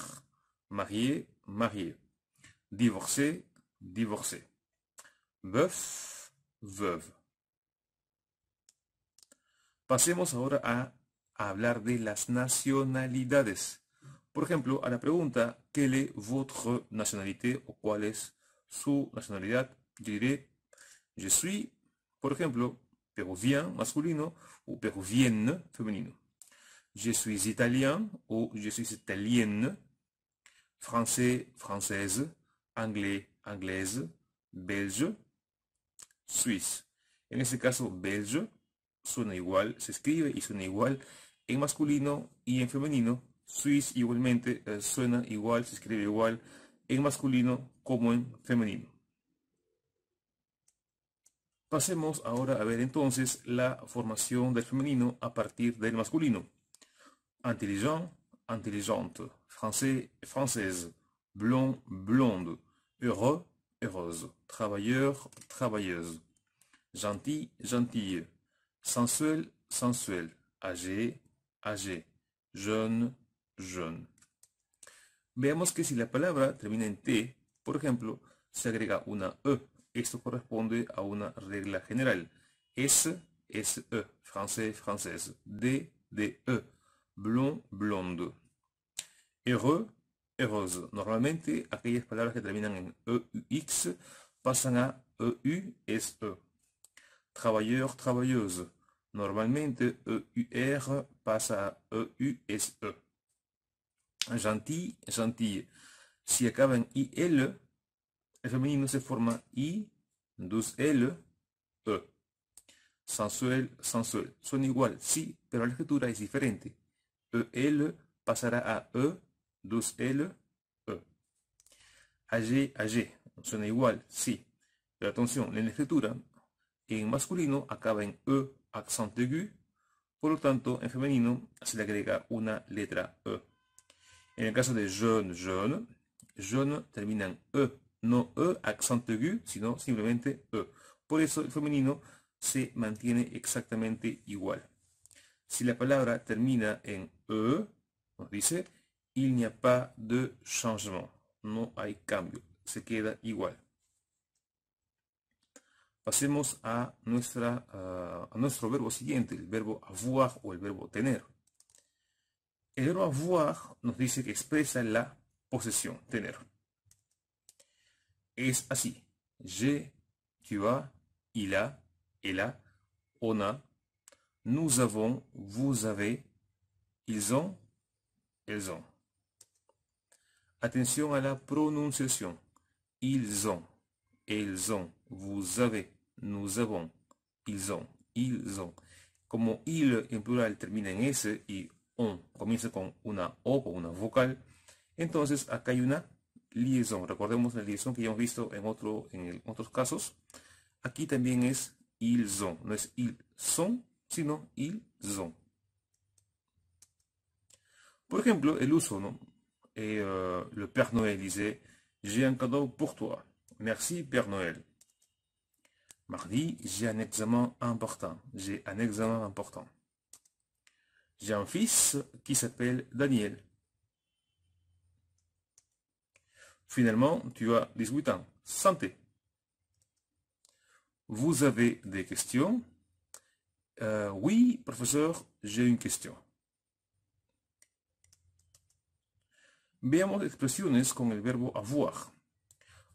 Speaker 1: marié, marié, divorcé, divorcé, veuf, veuve. Pasemos ahora a hablar de las nacionalidades. Por ejemplo, a la pregunta ¿qué le votre nationalité? o ¿Cuál es su nacionalidad? diré Je suis, por ejemplo, peruvien masculino o peruvienne femenino. Je suis italien o je suis italienne. Français, française. Anglais, anglaise. Belge, suisse. En este caso, belge suena igual, se escribe y suena igual en masculino y en femenino. suis igualmente eh, suena igual, se escribe igual en masculino como en femenino. Pasemos ahora a ver entonces la formación del femenino a partir del masculino. Intelligent, intelligente. Français, française. Blond, blonde. Heureux, heureuse. Travailleur, travailleuse. Gentil, gentille. Sensuel, sensuel. Âgé, ag, jeune, jeune. Veamos que si la palabra termina en t, por ejemplo, se agrega una e. Esto corresponde a una regla general. S, S, E, français, francés. D, D, E, blond, blonde. Heureux, heureuse. Normalmente aquellas palabras que terminan en E, U, X pasan a E, U, S, E. Travailleur, travailleuse. e-u-r e, » passe à e. « Gentil, gentil. Si acaba en i-l », el femenino se forma I, 2L, E. Sensuel, sensuel. Son igual, sí, pero la escritura es diferente. e-l » pasará a E, 2L, E. AG, AG. Suena igual, sí. Pero atención, en la escritura, en masculino acaba en E, accent aigu, por lo tanto, en femenino se le agrega una letra E. En el caso de jeune, jeune, jeune termina en E, no E accent aigu, sino simplemente E. Por eso el femenino se mantiene exactamente igual. Si la palabra termina en E, nos dice, il n'y a pas de changement, no hay cambio, se queda igual. Pasemos à notre verbe a nuestro verbo siguiente, el verbo avoir o el verbo tener. El verbe avoir nos dice que expresa la posesión, tener. Es así. J'ai, tu as, il a, elle a, on a, nous avons, vous avez, ils ont, elles ont. Attention à la prononciation. Ils ont, elles ont, vous avez, nous avons, ils ont, ils ont. Como il en plural termina en S y on comienza con una O, con una vocal, entonces acá hay una liaison. Recordemos la liaison que ya hemos visto en, otros casos. Aquí también es ils ont, no es ils sont, sino ils ont. Por ejemplo, el uso, ¿no? El eh, uh, le Père Noël disait, j'ai un cadeau pour toi. Merci Père Noël. Mardi, j'ai un examen important. J'ai un examen important. J'ai un fils qui s'appelle Daniel. Finalement, tu as 18 ans. Santé. Vous avez des questions euh, Oui, professeur, j'ai une question. Veamos est comme le verbe avoir.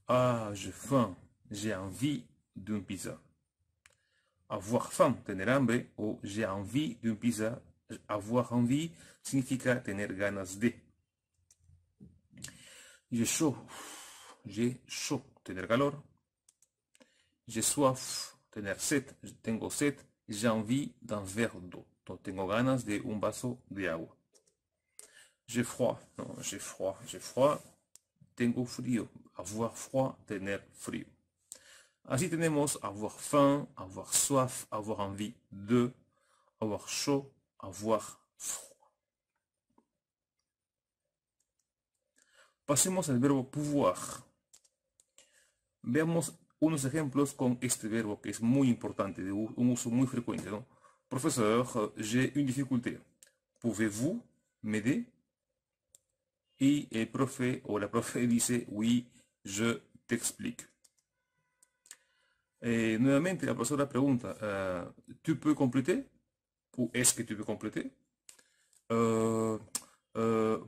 Speaker 1: Ah, j'ai faim, j'ai envie, d'une pizza. Avoir faim, tener hambre, ou j'ai envie d'une pizza, avoir envie signifie tener ganas de. J'ai chaud, j'ai chaud, tener calor. J'ai soif, tener set tengo sed, j'ai envie d'un verre d'eau. Donc, tengo ganas de un vaso de agua. J'ai froid, non, j'ai froid, j'ai froid, tengo frio. Avoir froid, tener frio. Así tenemos avoir faim, avoir soif, avoir envie de, avoir chaud, avoir froid. Passons al verbe pouvoir. Veamos unos ejemplos con este verbe que es muy importante, de un uso muy fréquent. Professeur, j'ai une difficulté. Pouvez-vous m'aider? Et le profe o la profe dice, oui, je t'explique. Et eh, nuevamente la profesora pregunta, eh, tu peux compléter Ou est-ce que tu peux compléter eh,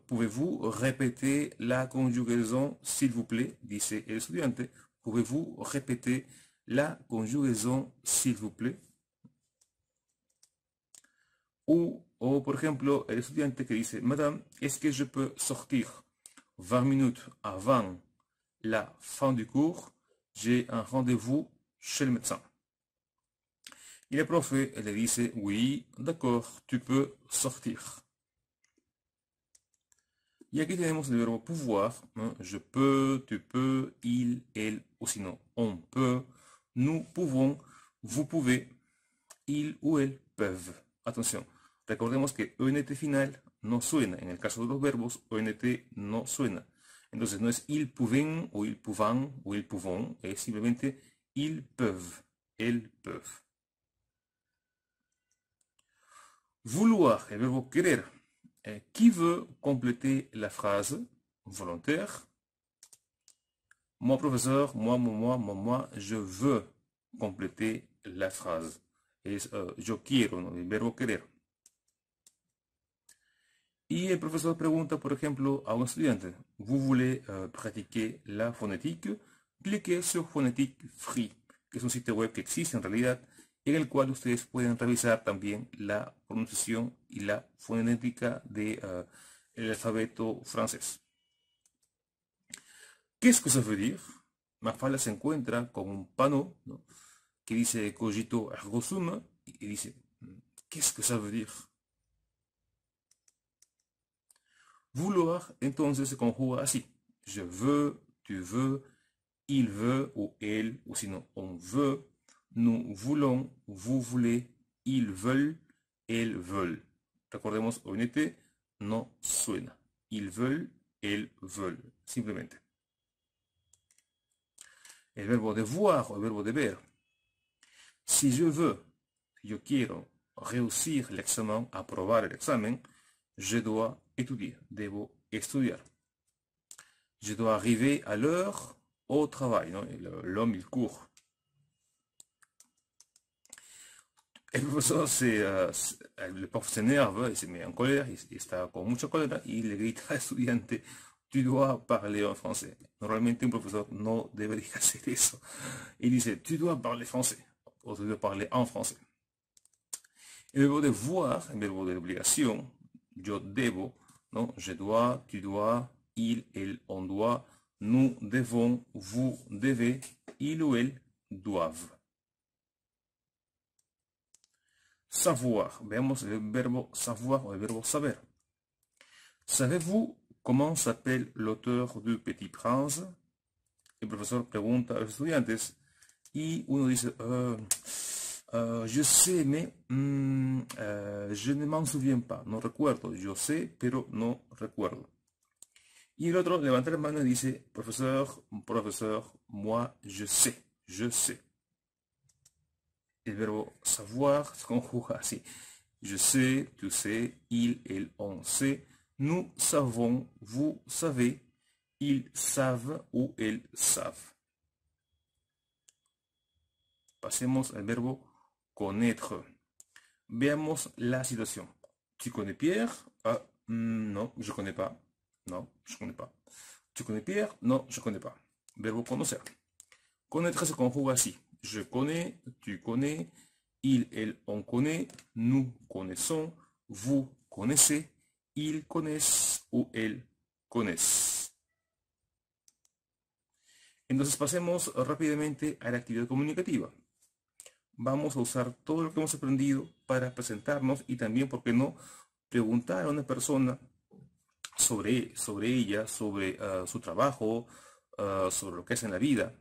Speaker 1: Pouvez-vous répéter la conjugaison, s'il vous plaît disait l'étudiante. Pouvez-vous répéter la conjugaison, s'il vous plaît Ou, ou exemple, l'étudiante qui dit Madame, est-ce que je peux sortir 20 minutes avant la fin du cours J'ai un rendez-vous chez le médecin. Il est professeur et le dit oui, d'accord, tu peux sortir. Y nous tenemos le verbe pouvoir, hein. je peux, tu peux, il, elle, ou non, on peut, nous pouvons, vous pouvez, il ou elle peuvent. Attention, recordemos que ENT final no suena, en el caso de los verbos, ENT no suena. Entonces no es il pouvaient, ou il pouvant, ou il pouvons, es simplemente ils peuvent. Elles peuvent. Vouloir, et verbo querer. qui veut compléter la phrase volontaire Moi, professeur, moi, moi, moi, moi, moi, je veux compléter la phrase. Euh, je quiero, el verbo querer. Y el profesor pregunta, por ejemplo, a un estudiante, ¿vous voulez euh, pratiquer la phonétique? clique sur Phonetic Free, que es un sitio web que existe en realidad, en el cual ustedes pueden revisar también la pronunciación y la fonética del de, ah, alfabeto francés. ¿Qué es que ça veut dire? Mafala se encuentra con un pano que dice cogito ergo y dice, ¿qué es que ça veut dire? Vouloir entonces se conjuga así. Je veux, tu veux, il veut ou elle, ou sinon on veut, nous voulons, vous voulez, ils veulent, elles veulent. Recordemos unité, no suena. Ils veulent, elles veulent, simplement. Le verbe « de voir, le verbe « de Si je veux, si yo quiero réussir l'examen, aprobar l'examen, je dois étudier, debo estudiar. Je dois arriver à l'heure, au travail. Hein. L'homme, il court. El profesor se, le el euh, euh, s'énerve, se hein, se met en colère, il est está con mucha colère y le grita Tu dois parler en français. Normalement un profesor no debería hacer eso. Y dice Tu dois parler français. O tu dois parler en français. El verbo devoir, el verbo de obligación, yo debo, ¿no? Je dois, tu dois, il, él, on doit, nous devons, vous devez, il ou elle doivent. Savoir. Veamos le verbe savoir ou el verbo saber. Savez-vous comment s'appelle l'auteur du Petit Prince Le profesor pregunta a los estudiantes y uno dice, euh, mais euh, je sais, mais mm, euh, je ne m'en souviens pas, no recuerdo. je sais, pero no recuerdo. Y l'autre, levant la main, nous dit « professeur, professeur, moi, je sais, je sais. Le verbe « savoir se conjuga así. Je sais, tu sais, il, elle, on sait. Nous savons, vous savez, ils savent ou elles savent. Passons au verbe « connaître. Voyons la situation. ¿Tu connais Pierre? Ah, mm, non, je ne connais pas. no, je ne connais pas. Tu connais Pierre Non, je connais pas. Verbo conocer. Connaître se conjuga así. Je connais, tu connais, il, elle, on connaît, nous connaissons, vous connaissez, il connaissent o él connaissent. Entonces pasemos rápidamente a la actividad comunicativa. Vamos a usar todo lo que hemos aprendido para presentarnos y también, ¿por qué no?, preguntar a una persona sobre, elle, ella, sobre uh, su trabajo, ah, sobre lo que en la vida.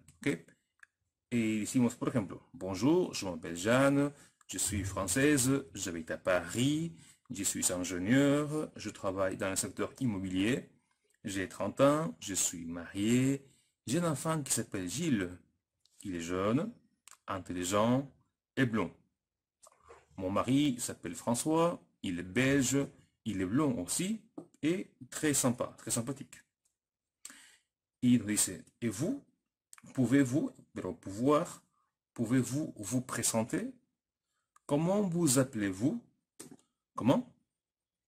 Speaker 1: Et decimos, por ejemplo, bonjour, je m'appelle Jeanne, je suis française, j'habite à Paris, je suis ingénieur, je travaille dans le secteur immobilier, j'ai 30 ans, je suis marié, j'ai un enfant qui s'appelle Gilles. Il est jeune, intelligent et blond. Mon mari s'appelle François, il est belge, il est blond aussi, et très sympa, très sympathique. Il dit et vous, pouvez-vous, pouvoir, pouvez-vous vous présenter Comment vous appelez-vous Comment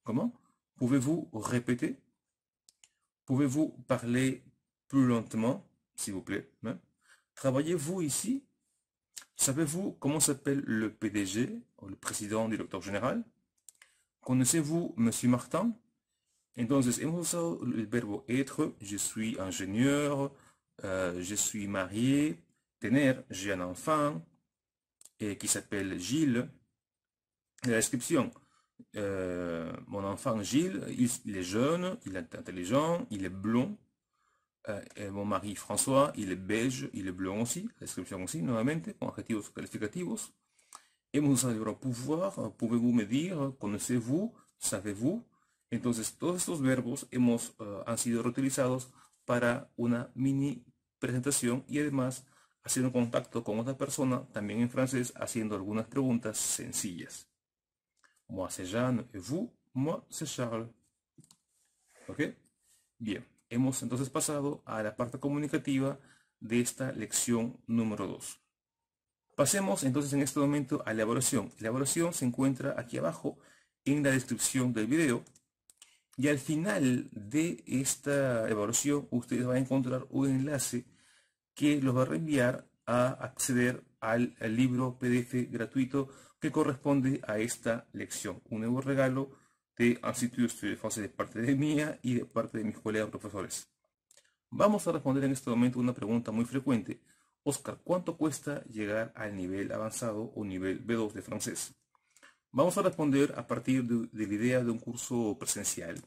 Speaker 1: Comment Pouvez-vous répéter Pouvez-vous parler plus lentement, s'il vous plaît hein Travaillez-vous ici Savez-vous comment s'appelle le PDG, le président, du docteur général Connaissez-vous Monsieur Martin Entonces, hemos usado el verbo être, je suis ingénieur, euh, je suis marié, tener, j'ai un enfant et qui s'appelle Gilles. La description, euh, mon enfant Gilles, il, est jeune, il est intelligent, il est blond. Euh, mon mari François, il est belge, il est blond aussi. La description aussi, nuevamente, con adjetivos calificativos. Et el verbo pouvoir, pouvez-vous me dire, connaissez-vous, savez-vous Entonces, todos estos verbos hemos, eh, han sido reutilizados para una mini presentación y además haciendo contacto con otra persona, también en francés, haciendo algunas preguntas sencillas. Moi c'est Jeanne vous, moi c'est Charles. Bien, hemos entonces pasado a la parte comunicativa de esta lección número 2. Pasemos entonces en este momento a la evaluación. La evaluación se encuentra aquí abajo en la descripción del video y al final de esta evaluación ustedes van a encontrar un enlace que los va a reenviar a acceder al, libro PDF gratuito que corresponde a esta lección. Un nuevo regalo de Instituto de Estudios de Fase de parte de mía y de parte de mis colegas profesores. Vamos a responder en este momento una pregunta muy frecuente. Oscar, ¿cuánto cuesta llegar al nivel avanzado o nivel B2 de francés? Vamos a responder a partir de, la idea de un curso presencial,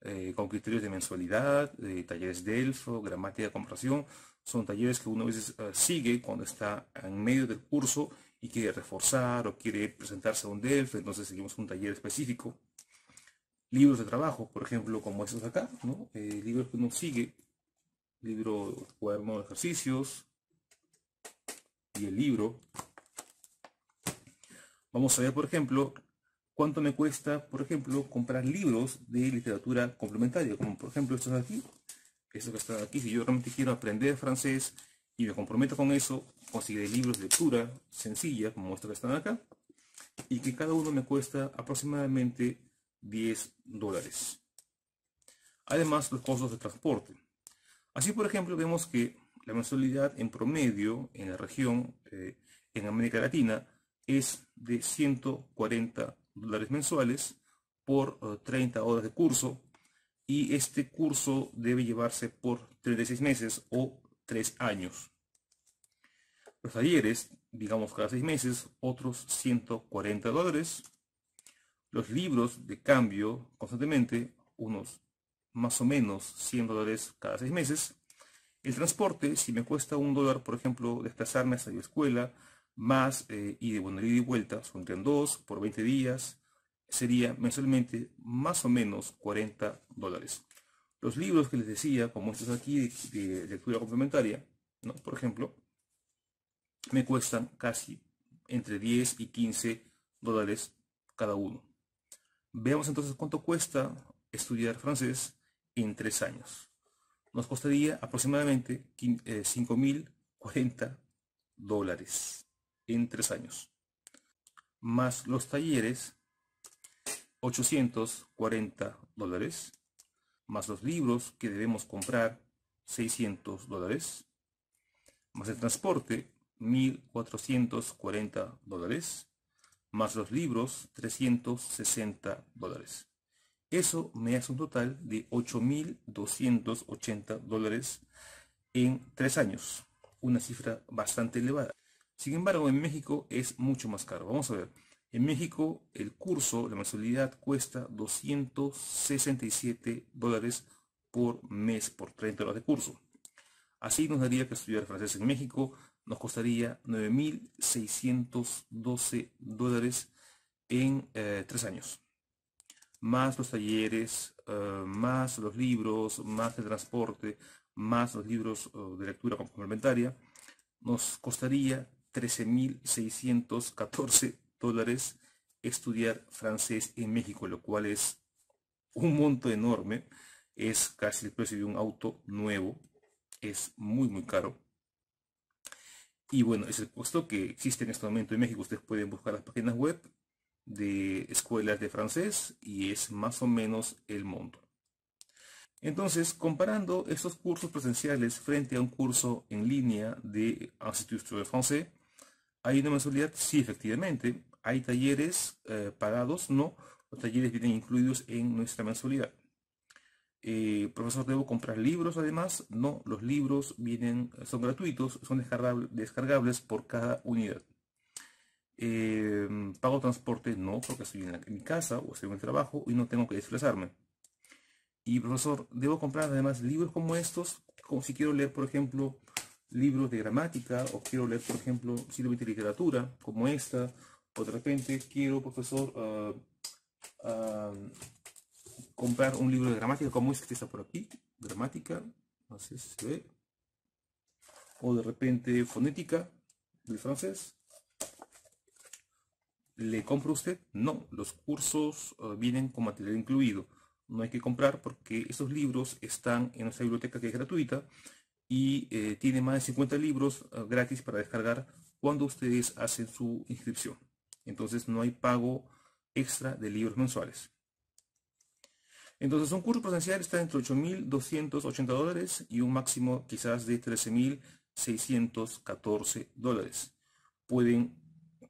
Speaker 1: eh, con criterios de mensualidad, de talleres DELFO, gramática de comparación. Son talleres que uno a veces eh, sigue cuando está en medio del curso y quiere reforzar o quiere presentarse a un DELF, entonces seguimos un taller específico. Libros de trabajo, por ejemplo, como estos acá, eh, libros que uno sigue, libro cuaderno de ejercicios y el libro Vamos a ver, por ejemplo, cuánto me cuesta, por ejemplo, comprar libros de literatura complementaria, como por ejemplo estos de aquí, estos que están aquí. Si yo realmente quiero aprender francés y me comprometo con eso, conseguiré libros de lectura sencilla, como estos que están acá, y que cada uno me cuesta aproximadamente 10 dólares. Además, los costos de transporte. Así, por ejemplo, vemos que la mensualidad en promedio en la región, eh, en América Latina, es de 140 dólares mensuales por 30 eh, horas de curso y este curso debe llevarse por 36 meses o 3 años. Los talleres, digamos cada 6 meses, otros 140 dólares. Los libros de cambio constantemente, unos más o menos 100 dólares cada 6 meses. El transporte, si me cuesta un dólar, por ejemplo, desplazarme hasta mi escuela, más eh, y de bueno, ida y vuelta, son 2 por 20 días, sería mensualmente más o menos 40 dólares. Los libros que les decía, como estos aquí de, lectura complementaria, por ejemplo, me cuestan casi entre 10 y 15 dólares cada uno. Veamos entonces cuánto cuesta estudiar francés en tres años. Nos costaría aproximadamente 5.040 eh, dólares en tres años, más los talleres, 840 dólares, más los libros que debemos comprar, 600 dólares, más el transporte, 1.440 dólares, más los libros, 360 dólares. Eso me hace un total de 8.280 dólares en tres años, una cifra bastante elevada. Sin embargo, en México es mucho más caro. Vamos a ver. En México, el curso, la mensualidad cuesta 267 dólares por mes, por 30 horas de curso. Así nos daría que estudiar francés en México nos costaría 9.612 dólares en eh, tres años. Más los talleres, eh, más los libros, más el transporte, más los libros eh, de lectura complementaria, nos costaría 13.614 dólares estudiar francés en México, lo cual es un monto enorme. Es casi el precio de un auto nuevo. Es muy, muy caro. Y bueno, es el costo que existe en este momento en México. Ustedes pueden buscar las páginas web de escuelas de francés y es más o menos el monto. Entonces, comparando estos cursos presenciales frente a un curso en línea de Institut de Français, hay una mensualidad, sí, efectivamente. Hay talleres eh, pagados, no. Los talleres vienen incluidos en nuestra mensualidad. Eh, profesor, ¿debo comprar libros además? No, los libros vienen, son gratuitos, son descargables por cada unidad. Eh, ¿Pago transporte? No, porque estoy en, en mi casa o estoy en el trabajo y no tengo que desplazarme. Y profesor, ¿debo comprar además libros como estos? Como si quiero leer, por ejemplo, libros de gramática o quiero leer, por ejemplo, de literatura como esta, o de repente quiero, profesor, ah, ah, comprar un libro de gramática como este que está por aquí, gramática, no sé si se ve, o de repente fonética del francés. ¿Le compra usted? No, los cursos ah, vienen con material incluido. No hay que comprar porque esos libros están en nuestra biblioteca que es gratuita y eh, tiene más de 50 libros ah, gratis para descargar cuando ustedes hacen su inscripción. Entonces no hay pago extra de libros mensuales. Entonces un curso presencial está entre 8.280 dólares y un máximo quizás de 13.614 dólares. Pueden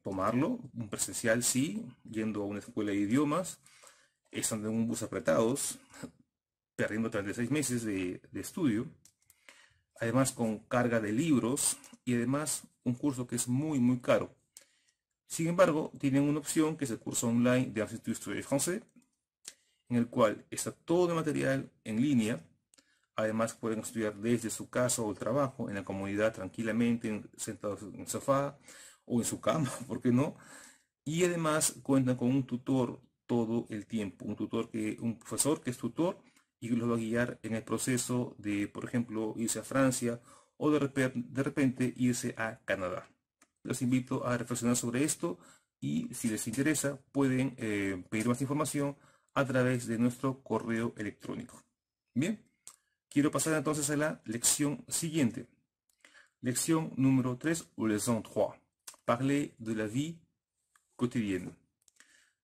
Speaker 1: tomarlo, un presencial sí, yendo a una escuela de idiomas, estando en un bus apretados, perdiendo 36 meses de estudio además con carga de libros y además un curso que es muy muy caro. Sin embargo, tienen una opción que es el curso online de Institut de Français, en el cual está todo el material en línea. Además, pueden estudiar desde su casa o el trabajo, en la comunidad, tranquilamente, sentados en el sofá o en su cama, ¿por qué no? Y además cuentan con un tutor todo el tiempo, un tutor que, un profesor que es tutor y los va a guiar en el proceso de, por ejemplo, irse a Francia o de, de repente irse a Canadá. Los invito a reflexionar sobre esto y si les interesa pueden eh, pedir más información a través de nuestro correo electrónico. Bien, quiero pasar entonces a la lección siguiente. Lección número 3 o lección 3. Parler de la vie cotidiana.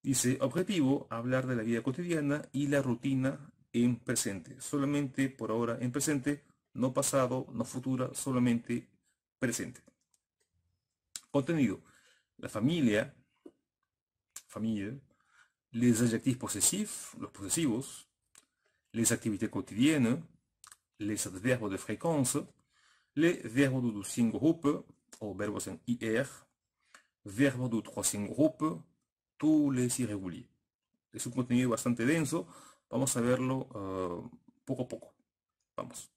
Speaker 1: Dice, objetivo, hablar de la vida cotidiana y la rutina en presente, solamente por ahora en presente, no pasado, no futura, solamente presente. Contenido. La familia, familia, les adjetivos possessifs, los posesivos, les actividades cotidianas, les adverbes de fréquence, les verbes de cinco groupes, o verbos en IR, verbos de trois groupes, tous les irregulares. Es un contenido bastante denso, Vamos a verlo ah, poco a poco. Vamos.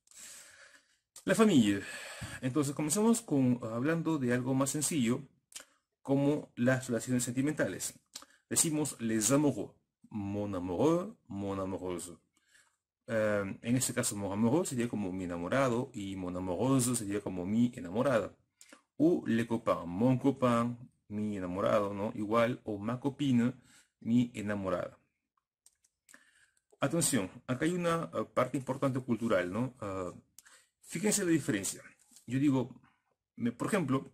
Speaker 1: La familia. Entonces comenzamos con hablando de algo más sencillo, como las relaciones sentimentales. Decimos les amoureux, mon amoureux, mon amoureuse. Em, en este caso, mon amoureux sería como mi enamorado y mon amoureuse sería como mi enamorada. O le copa, mon copain, mi enamorado, ¿no? Igual, o ma copine, mi enamorada. Atención, acá hay una eh, parte importante cultural, ¿no? Ah, fíjense la diferencia. Yo digo, por ejemplo,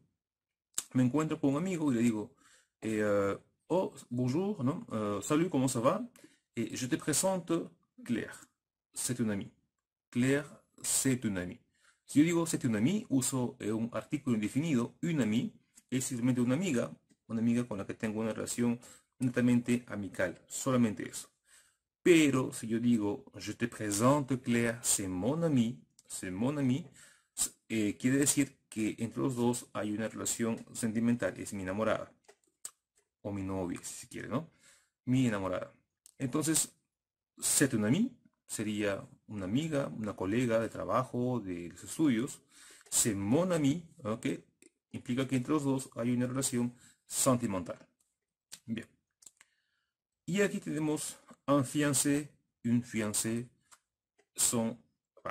Speaker 1: me encuentro con un amigo y le digo, eh, ah, oh, bonjour, ¿no? Ah, salut, comment va? Y eh, je te présente Claire, c'est un ami. Claire, c'est un ami. Si yo digo c'est un ami, uso eh, un artículo indefinido, un ami, es simplemente una amiga, una amiga con la que tengo una relación netamente amical, solamente eso. Pero si yo digo, je te présente Claire, c'est mon ami, c'est mon ami, eh, quiere decir que entre los dos hay una relación sentimental, es mi enamorada, o mi novia, si se quiere, ¿no? Mi enamorada. Entonces, c'est un amie, sería una amiga, una colega de trabajo, de los estudios. C'est mon ami, ¿ok? Implica que entre los dos hay una relación sentimental. Bien. Y aquí tenemos un fiancé, une fiancée, son,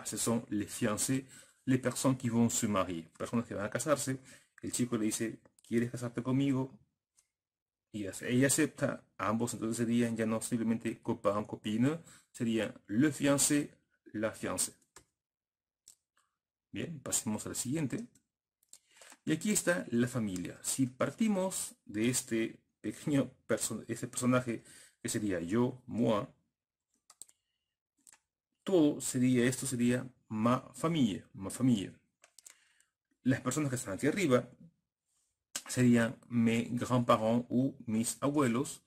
Speaker 1: ce son les fiancés, les personas que van a se marier, personas que van a casarse. El chico le dice, ¿quieres casarte conmigo? Y ella acepta, ambos entonces serían ya no simplemente copain, copine, serían le fiancé, la fiancée. Bien, pasemos la siguiente. Y aquí está la familia. Si partimos de este pequeño este personaje que sería yo, moi, todo sería, esto sería ma familia, ma familia. Las personas que están aquí arriba serían mes grands-parents o mis abuelos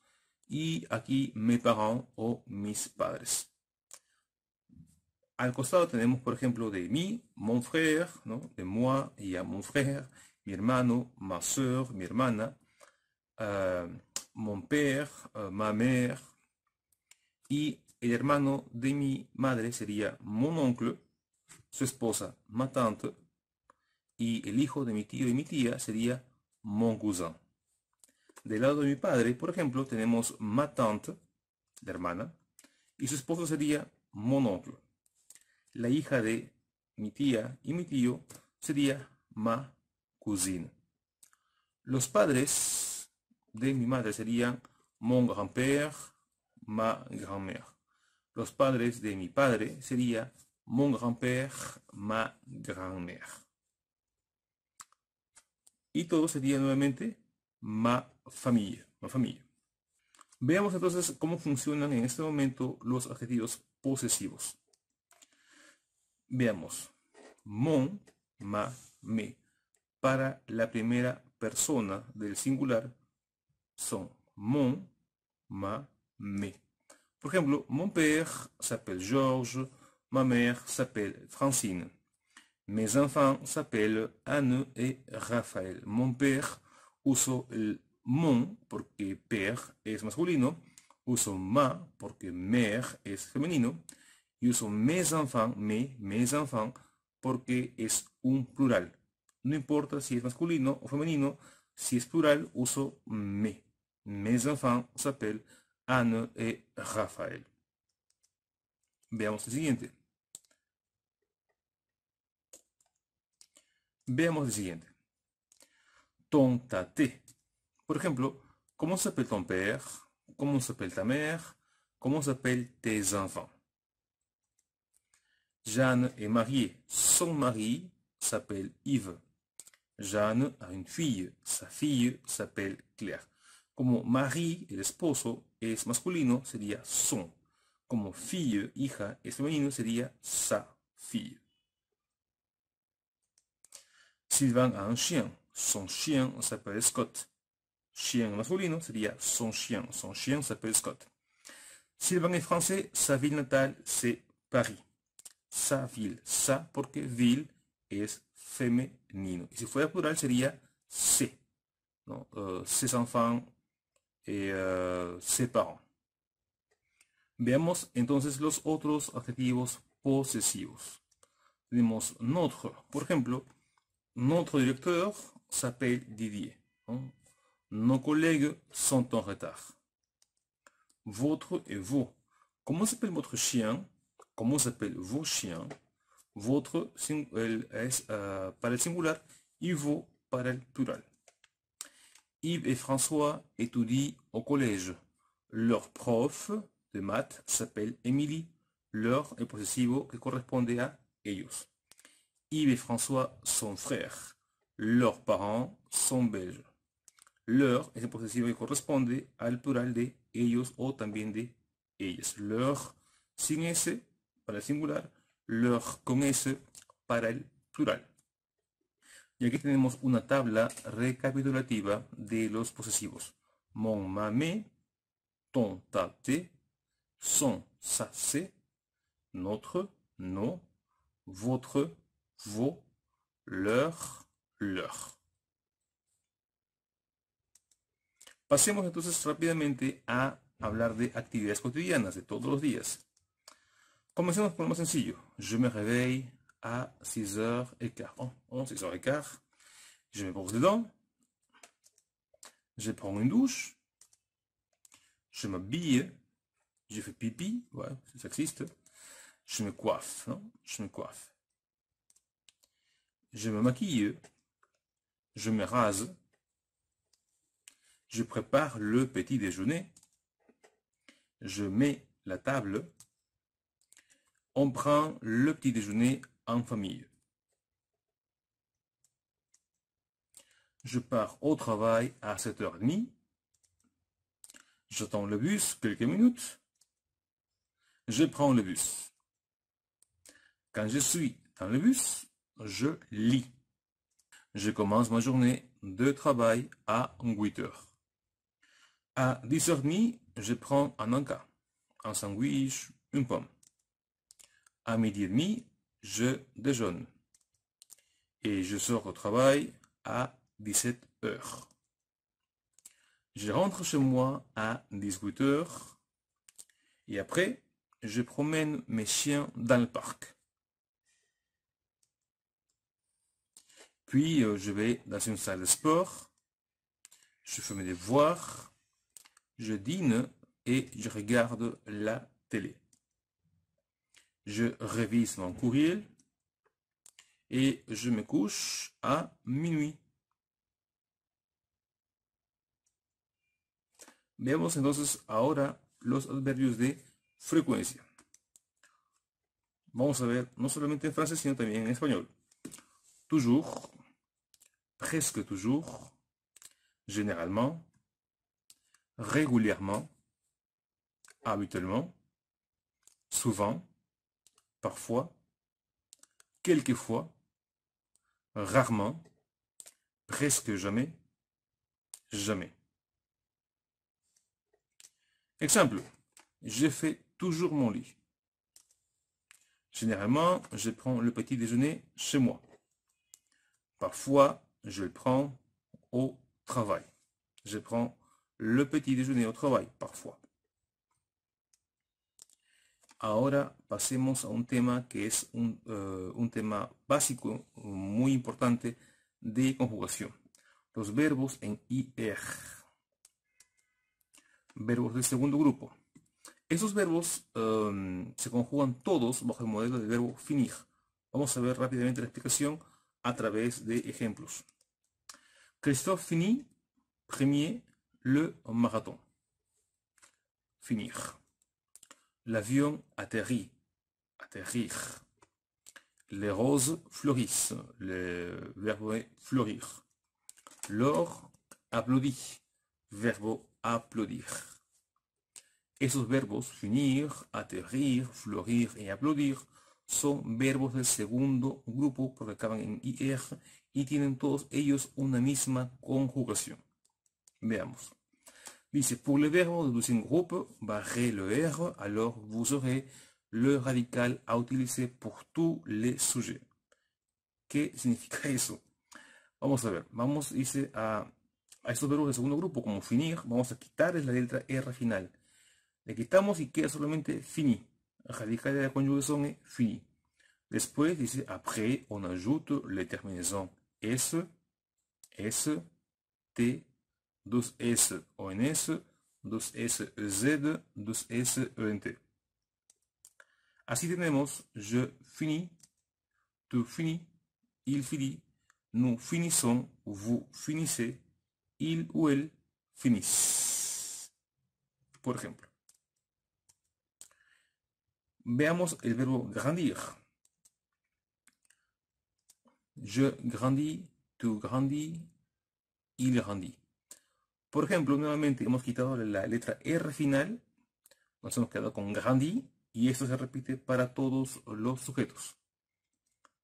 Speaker 1: y aquí mes parents o mis padres. Al costado tenemos, por ejemplo, de mi, mon frère, de moi y a mon frère, mi hermano, ma soeur, mi hermana. Ah, mon père, euh, ma mère, y el hermano de mi madre sería mon oncle, su esposa, ma tante, y el hijo de mi tío y mi tía sería mon cousin. Del lado de mi padre, por ejemplo, tenemos ma tante, la hermana, y su esposo sería mon oncle. La hija de mi tía y mi tío sería ma cousine. Los padres de mi madre serían mon grand-père, ma grand-mère. Los padres de mi padre sería mon grand-père, ma grand-mère. Y todo sería nuevamente ma familia, ma familia. Veamos entonces cómo funcionan en este momento los adjetivos posesivos. Veamos. Mon, ma, me. Para la primera persona del singular sont mon, ma, mes. Par exemple, mon père s'appelle Georges, ma mère s'appelle Francine. Mes enfants s'appellent Anne et Raphaël. Mon père uso el mon que « père est masculino, uso ma que « mère est femenino y uso mes enfants, mes »,« mes enfants porque es un plural. No importa si es masculino o femenino, si es plural uso me. Mes enfants s'appellent Anne et Raphaël. Veamos el siguiente. Veamos el siguiente. tate. Par exemple, comment s'appelle ton père? Comment s'appelle ta mère? Comment s'appellent tes enfants? Jeanne est mariée. Son mari s'appelle Yves. Jeanne a une fille. Sa fille s'appelle Claire. Como mari, el esposo, es masculino, sería son. Como fille, hija, es femenino, sería sa, fille. Sylvain a un chien. Son chien s'appelle Scott. Chien masculino sería son chien. Son chien s'appelle Scott. Sylvain est francés. Sa ville natale, c'est Paris. Sa ville. Sa porque ville es femenino. Y si fuera plural sería se. ¿no? Euh, ses enfants eh, ah, Veamos entonces los otros adjetivos posesivos. Tenemos notre, por ejemplo, notre directeur s'appelle Didier. Nos collègues sont en retard. Votre et vos. ¿Cómo s'appelle votre chien? ¿Cómo s'appelle vos chiens? Votre es ah, para el singular y vos para el plural. Yves et François étudient au collège. Leur prof de maths s'appelle Émilie. Leur est possessivo qui correspond à ellos. Yves et François sont frères. Leurs parents sont belges. Leur est possessivo qui correspond al plural de ellos ou también de Elles ». Leur sin S pour le singular. Leur con S para le plural. Y aquí tenemos una tabla recapitulativa de los posesivos. Mon, ma, ton, ta, son, sa, notre, no, votre, vos, leur, leur. Pasemos entonces rápidamente a hablar de actividades cotidianas de todos los días. Comencemos por lo más sencillo. Je me réveille, à 6h15. Oh, 6h15. Je me brosse dedans. Je prends une douche. Je m'habille. Je fais pipi. Ouais, ça sexiste. Je me coiffe. Hein. je me coiffe. Je me maquille. Je me rase. Je prépare le petit déjeuner. Je mets la table on prend le petit déjeuner en famille. Je pars au travail à 7h30. J'attends le bus quelques minutes. Je prends le bus. Quand je suis dans le bus, je lis. Je commence ma journée de travail à 8h. À 10h30, je prends un anka un sandwich, une pomme. À midi et demi, je déjeune. Et je sors au travail à 17 heures. Je rentre chez moi à 18 heures. Et après, je promène mes chiens dans le parc. Puis, euh, je vais dans une salle de sport. Je fais mes devoirs. Je dîne et je regarde la télé je révise mon courriel et je me couche à minuit. Veamos entonces ahora los adverbios de frecuencia. Vamos a ver no solamente en francés, sino también en español. Toujours, presque toujours, généralement, régulièrement, habituellement, souvent, parfois, fois, rarement, presque jamais, jamais. Exemple, je fais toujours mon lit. Généralement, je prends le petit déjeuner chez moi. Parfois, je le prends au travail. Je prends le petit déjeuner au travail, parfois. Ahora pasemos a un tema que es eh, un, tema básico, muy importante, de conjugación. Los verbos en IER. Verbos del segundo grupo. Esos verbos em, se conjugan todos bajo el modelo del verbo finir. Vamos a ver rápidamente la explicación a través de ejemplos. Christophe finit, premier, le marathon. Finir. L'avion atterrit. Atterrir. Les roses fleurissent. Le verbe fleurir. L'or applaudit. Verbo applaudir. Esos verbos, unir, aterrir, florir y aplaudir, son verbos del segundo grupo porque acaban en IR y tienen todos ellos una misma conjugación. Veamos. Dice, pour le verbo de deuxième groupe, barré le R, alors vous aurez le radical a utiliser por tous les sujets. ¿Qué significa eso? Vamos a ver, vamos, dice, a, a estos verbos del segundo grupo, como finir, vamos a quitar la letra R final. Le quitamos y queda solamente fini. Radical de la conjugación es fini. Después dice, après, on ajoute les terminaisons S, S, T, 2S o 2S Z, 2S ENT. Así tenemos je finis, tu finis, il finit, nous finissons, vous finissez, il ou elle finisse. Por ejemplo. Veamos el verbo grandir. Je grandis, tu grandis, il grandit. Por exemple, nuevamente hemos quitado la lettre R final, nous hemos quedado con grandi Et esto se repite para todos los sujetos.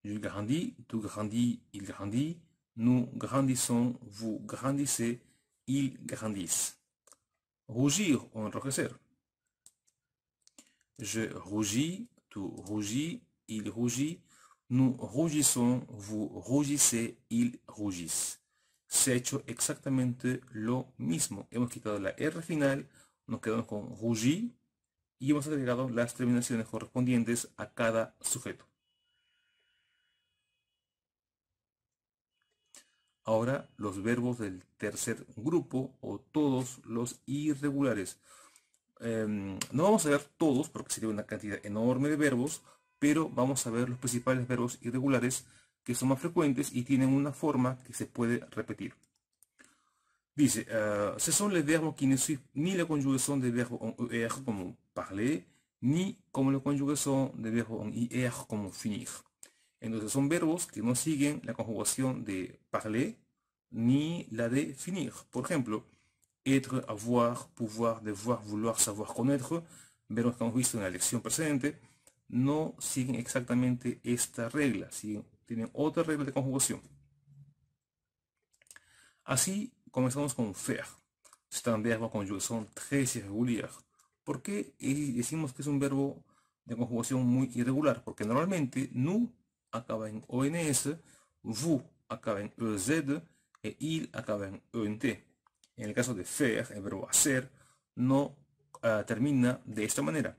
Speaker 1: Je grandis, tu grandis, il grandit, nous grandissons, vous grandissez, ils grandissent. Rougir ou enrojecer. Je rougis, tu rougis, il rougit, nous rougissons, vous rougissez, ils rougissent. se ha hecho exactamente lo mismo. Hemos quitado la R final, nos quedamos con Ruji y hemos agregado las terminaciones correspondientes a cada sujeto. Ahora los verbos del tercer grupo o todos los irregulares. Em, no vamos a ver todos porque sería una cantidad enorme de verbos, pero vamos a ver los principales verbos irregulares que son más frecuentes y tienen una forma que se puede repetir. Dice, se eh, ce sont les verbes qui ne suivent ni la conjugación de verbo en e, ER como parler, ni como la conjugación de verbo en IR er como finir. Entonces son verbos que no siguen la conjugación de parler ni la de finir. Por ejemplo, être, avoir, pouvoir, devoir, vouloir, savoir, connaître, verbos que hemos visto en la lección precedente, no siguen exactamente esta regla, siguen tienen otra regla de conjugación. Así comenzamos con faire. es un verbo con conjugación très ¿Por qué y decimos que es un verbo de conjugación muy irregular? Porque normalmente NU acaba en ONS, vous acaba en EZ e il acaba en ENT. En el caso de FER, el verbo hacer, no ah, termina de esta manera.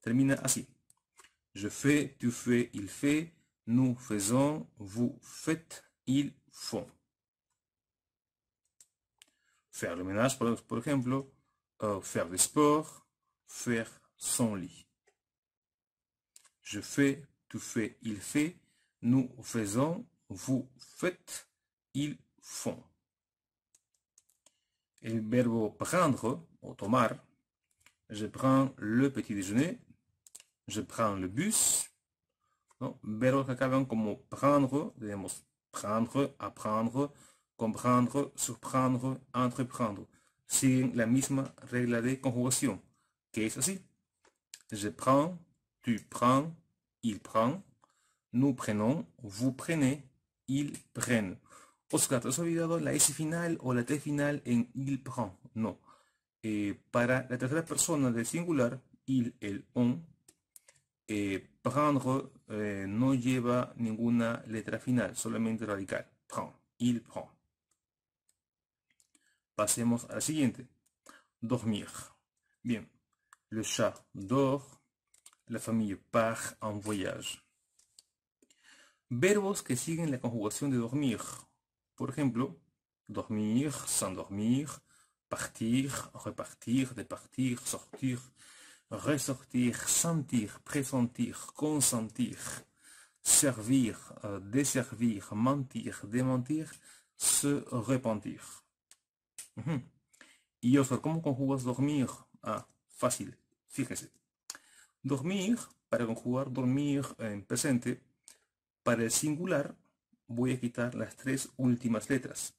Speaker 1: Termina así. Je fais, tu fais, il fait, Nous faisons, vous faites, ils font. Faire le ménage, par exemple, euh, faire du sport, faire son lit. Je fais, tu fais, il fait, nous faisons, vous faites, ils font. Et le verbe prendre, au tomar, je prends le petit déjeuner, je prends le bus, non, Pero comme prendre, Nous prendre, apprendre, comprendre, surprendre, entreprendre, C'est la misma règle de conjugación, que es Je prends, tu prends, il prend, nous prenons, vous prenez, ils prennent. Oscar, ¿te has olvidado la S final o la T final en il prend? No. Eh, para la tercera persona del singular, il, el, on, eh, prendre Eh, no lleva ninguna letra final, solamente radical. il prend. Pasemos al siguiente. Dormir. Bien. Le chat dort. La familia part en voyage. Verbos que siguen la conjugación de dormir. Por ejemplo, dormir, s'endormir, dormir, partir, repartir, departir, sortir, ressortir, sentir, pressentir, consentir, servir, deservir, euh, desservir, mentir, démentir, se repentir. Y otro, ¿cómo conjugas dormir? Ah, fácil, fíjese. Dormir, para conjugar dormir en presente, para el singular voy a quitar las tres últimas letras.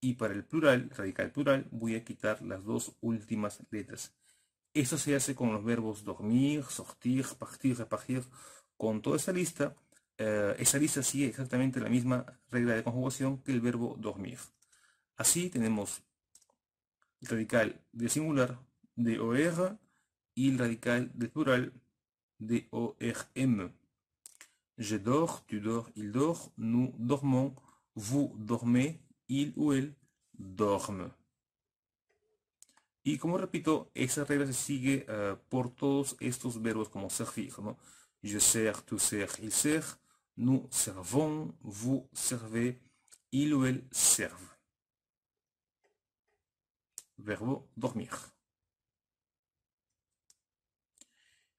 Speaker 1: Y para el plural, radical plural, voy a quitar las dos últimas letras. Eso se hace con los verbos dormir, sortir, partir, repartir. Con toda esa lista, eh, esa lista sigue exactamente la misma regla de conjugación que el verbo dormir. Así tenemos el radical de singular de OR y el radical del plural de ORM. Je dors, tu dors, il dort, nous dormons, vous dormez, il ou elle dorme. Y como répète, cette règle se sigue eh, pour tous todos estos comme servir, Je sers, tu sers, il sert, nous servons, vous servez, il ou elle serve. Verbo dormir.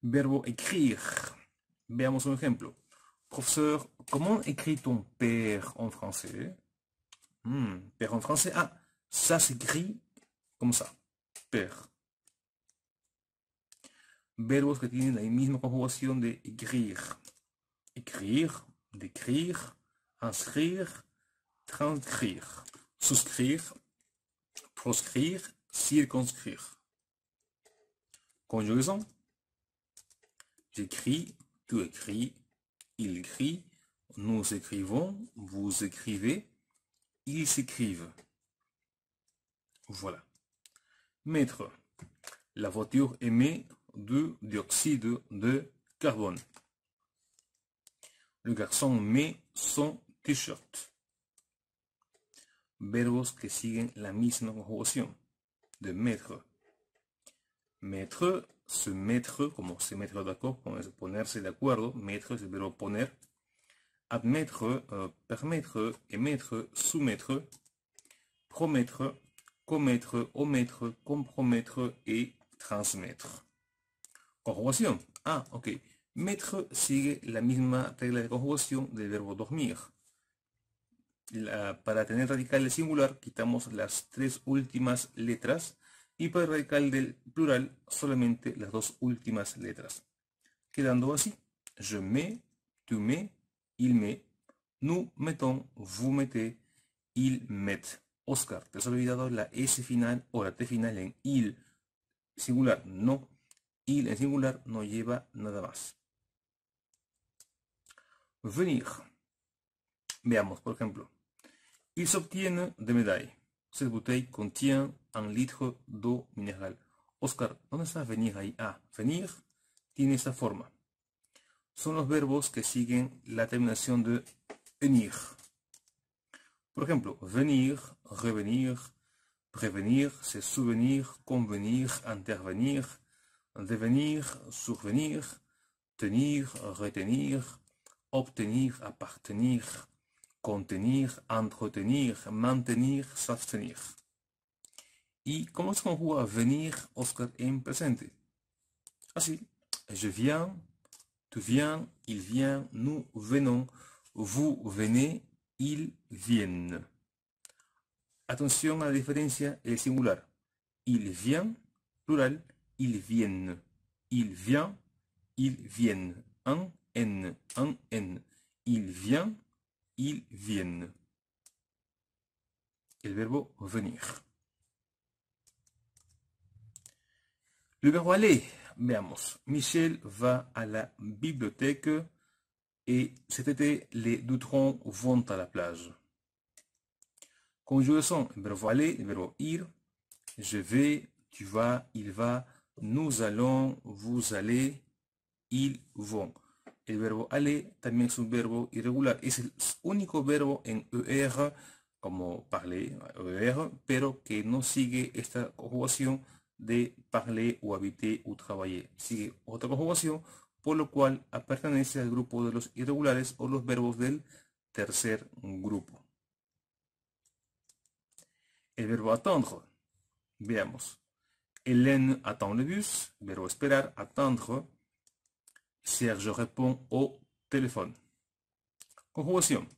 Speaker 1: Verbo écrire. Veamos un ejemplo. Professeur, comment écrit ton père en français hmm, Père en français, ah, ça s'écrit comme ça per. Verbos que la même de écrire. Écrire, décrire, inscrire, transcrire, souscrire, proscrire, circonscrire. Conjugaison. J'écris, tu écris, il écrit, nous écrivons, vous écrivez, ils écrivent. Voilà. Maître La voiture émet du dioxyde de carbone. Le garçon met son t-shirt. Verbos que siguen la misma conjugación de mettre. Mettre, se mettre, comment se mettre d'accord, se de acuerdo, mettre, se el verbo poner, admettre, eh, permettre, émettre, soumettre, promettre, commettre, omettre, compromettre et transmettre. Conjugación. Ah, ok. Mettre sigue la misma regla de conjugación del verbo dormir. para tener radical del singular quitamos las tres últimas letras y para el radical del plural solamente las dos últimas letras. Quedando así, je mets, tu mets, il met, nous mettons, vous mettez, ils mettent. Oscar, ¿te has olvidado la S final o la T final en il singular? No. Il en singular no lleva nada más. Venir. Veamos, por ejemplo. Il obtiene de medalla Cette bouteille contient un litro de mineral Oscar, ¿dónde está venir ahí? a ah, venir tiene esta forma. Son los verbos que siguen la terminación de venir. Par exemple, venir, revenir, prévenir, se souvenir, convenir, intervenir, devenir, survenir, tenir, retenir, obtenir, appartenir, contenir, entretenir, maintenir, s'abstenir. ¿Y comment se à venir, Oscar, en presente? je viens, tu viens, il vient, nous venons, vous venez, Il vient. Atención a la diferencia en el singular. Il vient, plural, IL VIENT, Il vient, IL viennent. EN, EN, EN, Il vient, IL viennent. El verbo venir. Le verbo aller. Veamos. Michel va a la bibliothèque. et cet été, les doutrons vont à la plage. Conjugaison, verbe aller, le verbe ir, je vais, tu vas, il va, nous allons, vous allez, ils vont. Le verbe aller también es un verbe irrégulier. Es el único verbo en ER, como parler, ER, pero que no sigue esta conjugación de parler ou habiter ou travailler. Sigue otra conjugación por lo cual pertenece al grupo de los irregulares o los verbos del tercer grupo. El verbo attendre. Veamos. Hélène attend le bus, verbo esperar, attendre. Serge répond au téléphone. Conjugación.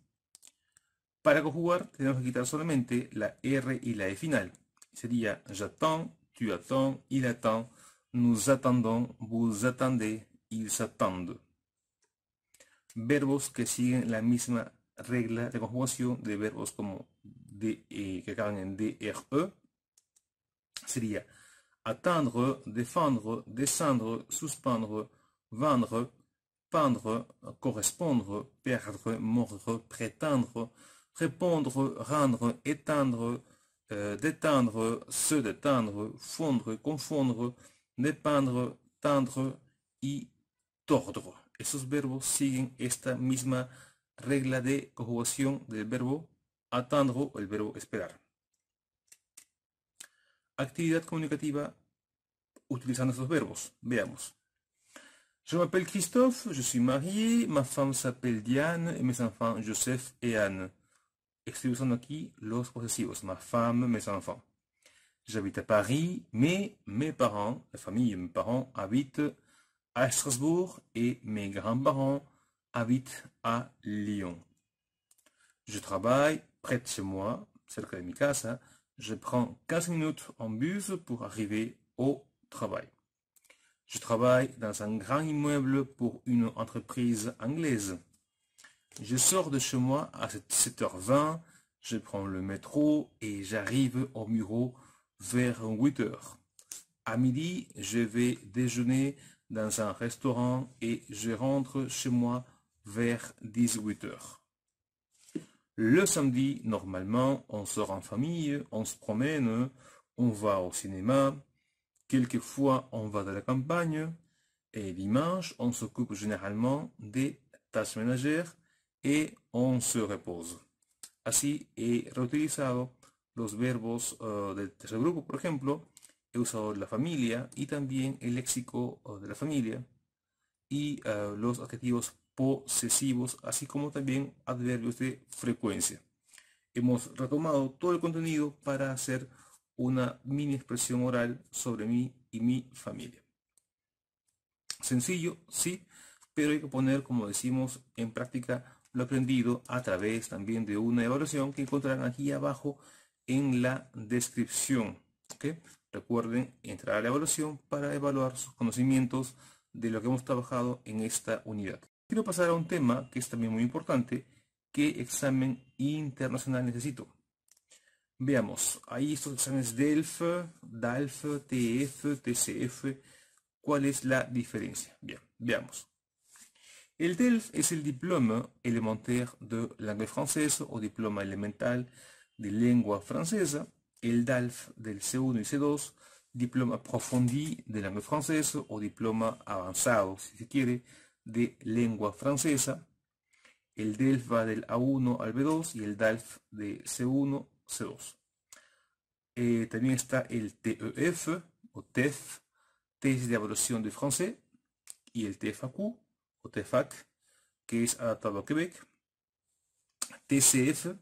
Speaker 1: Para conjugar tenemos que quitar solamente la R y la E final. Sería j'attends, tu attends, il attend, nous attendons, vous attendez, Ils s'attendent. Verbos que suivent la même règle de conjugación de verbos comme de, et eh, que en DRE er, e. sería attendre, défendre, descendre, suspendre, vendre, pendre, correspondre, perdre, mordre, prétendre, répondre, rendre, éteindre, euh, détendre, se détendre, fondre, confondre, dépeindre, tendre, y todo. Esos verbos siguen esta misma regla de conjugación del verbo attendre, el verbo esperar. Actividad comunicativa utilizando estos verbos. Veamos. Je m'appelle Christophe, je suis marié, ma femme s'appelle Diane et mes enfants Joseph et Anne. Estoy usando aquí los posesivos, ma femme, mes enfants. J'habite à Paris, mais mes parents, la famille, mes parents habitent à Strasbourg et mes grands-parents habitent à Lyon. Je travaille près de chez moi, c'est cas de mi Je prends 15 minutes en bus pour arriver au travail. Je travaille dans un grand immeuble pour une entreprise anglaise. Je sors de chez moi à 7h20, je prends le métro et j'arrive au bureau vers 8h. À midi, je vais déjeuner dans un restaurant et je rentre chez moi vers 18h. Le samedi, normalement, on sort en famille, on se promène, on va au cinéma, quelquefois on va dans la campagne, et dimanche, on s'occupe généralement des tâches ménagères et on se repose. Así he reutilizado los verbos eh, de tercer grupo. Por ejemplo, he usado la familia y también el léxico de la familia y ah, los adjetivos posesivos, así como también adverbios de frecuencia. Hemos retomado todo el contenido para hacer una mini expresión oral sobre mí y mi familia. Sencillo, sí, pero hay que poner, como decimos, en práctica lo aprendido a través también de una evaluación que encontrarán aquí abajo en la descripción. ¿okay? Recuerden entrar a la evaluación para evaluar sus conocimientos de lo que hemos trabajado en esta unidad. Quiero pasar a un tema que es también muy importante, ¿qué examen internacional necesito? Veamos, hay estos exámenes DELF, DALF, TEF, TCF, ¿cuál es la diferencia? Bien, veamos. El DELF es el diploma élémentaire de langue française o diploma elemental de lengua francesa el DALF del C1 y C2, diploma Profondi de langue francesa o diploma avanzado, si se quiere, de lengua francesa. El DELF va del A1 al B2 y el DALF de C1, C2. Eh, también está el TEF o TEF, test de evaluación de francés, y el TFAQ o TFAC, que es adaptado a Quebec. TCF,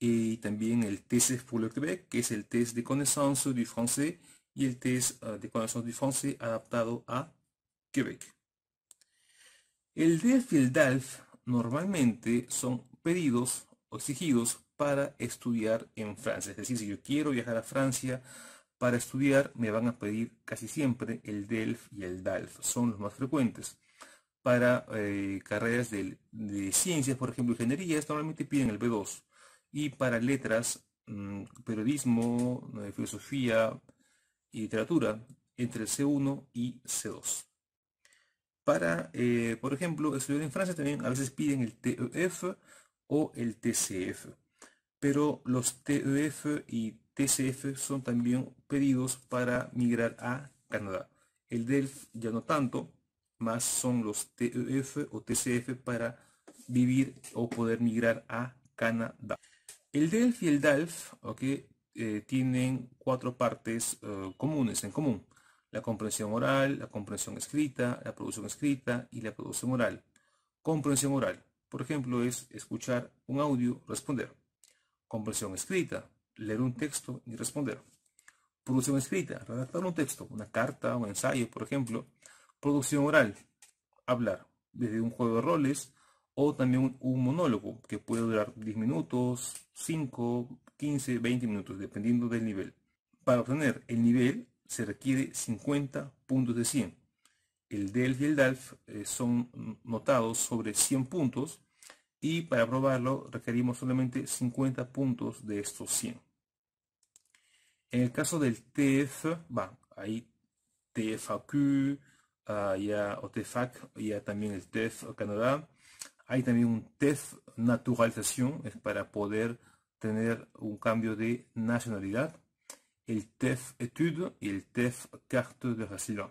Speaker 1: y también el TCF pour Quebec, que es el test de connaissance du français y el test ah, de connaissance du français adaptado a Quebec. El DELF y el DALF normalmente son pedidos o exigidos para estudiar en Francia. Es decir, si yo quiero viajar a Francia para estudiar, me van a pedir casi siempre el DELF y el DALF. Son los más frecuentes. Para eh, carreras de, de, ciencias, por ejemplo, ingenierías, normalmente piden el B2 y para letras, mm, periodismo, filosofía y literatura entre el C1 y C2. Para, eh, por ejemplo, estudiar en Francia también a veces piden el TEF o el TCF, pero los TEF y TCF son también pedidos para migrar a Canadá. El DELF ya no tanto, más son los TEF o TCF para vivir o poder migrar a Canadá. El DELF y el DALF eh, tienen cuatro partes eh, comunes en común. La comprensión oral, la comprensión escrita, la producción escrita y la producción oral. Comprensión oral, por ejemplo, es escuchar un audio, responder. Comprensión escrita, leer un texto y responder. Producción escrita, redactar un texto, una carta, un ensayo, por ejemplo. Producción oral, hablar, desde un juego de roles, o también un monólogo que puede durar 10 minutos, 5, 15, 20 minutos, dependiendo del nivel. Para obtener el nivel se requiere 50 puntos de 100. El DELF y el DALF eh, son notados sobre 100 puntos y para probarlo requerimos solamente 50 puntos de estos 100. En el caso del TEF, va, ahí TFAQ, ah, ya, o TFAC, ya también el o Canadá, hay también un TEF naturalización, es para poder tener un cambio de nacionalidad. El TEF etude y el TEF carte de resident.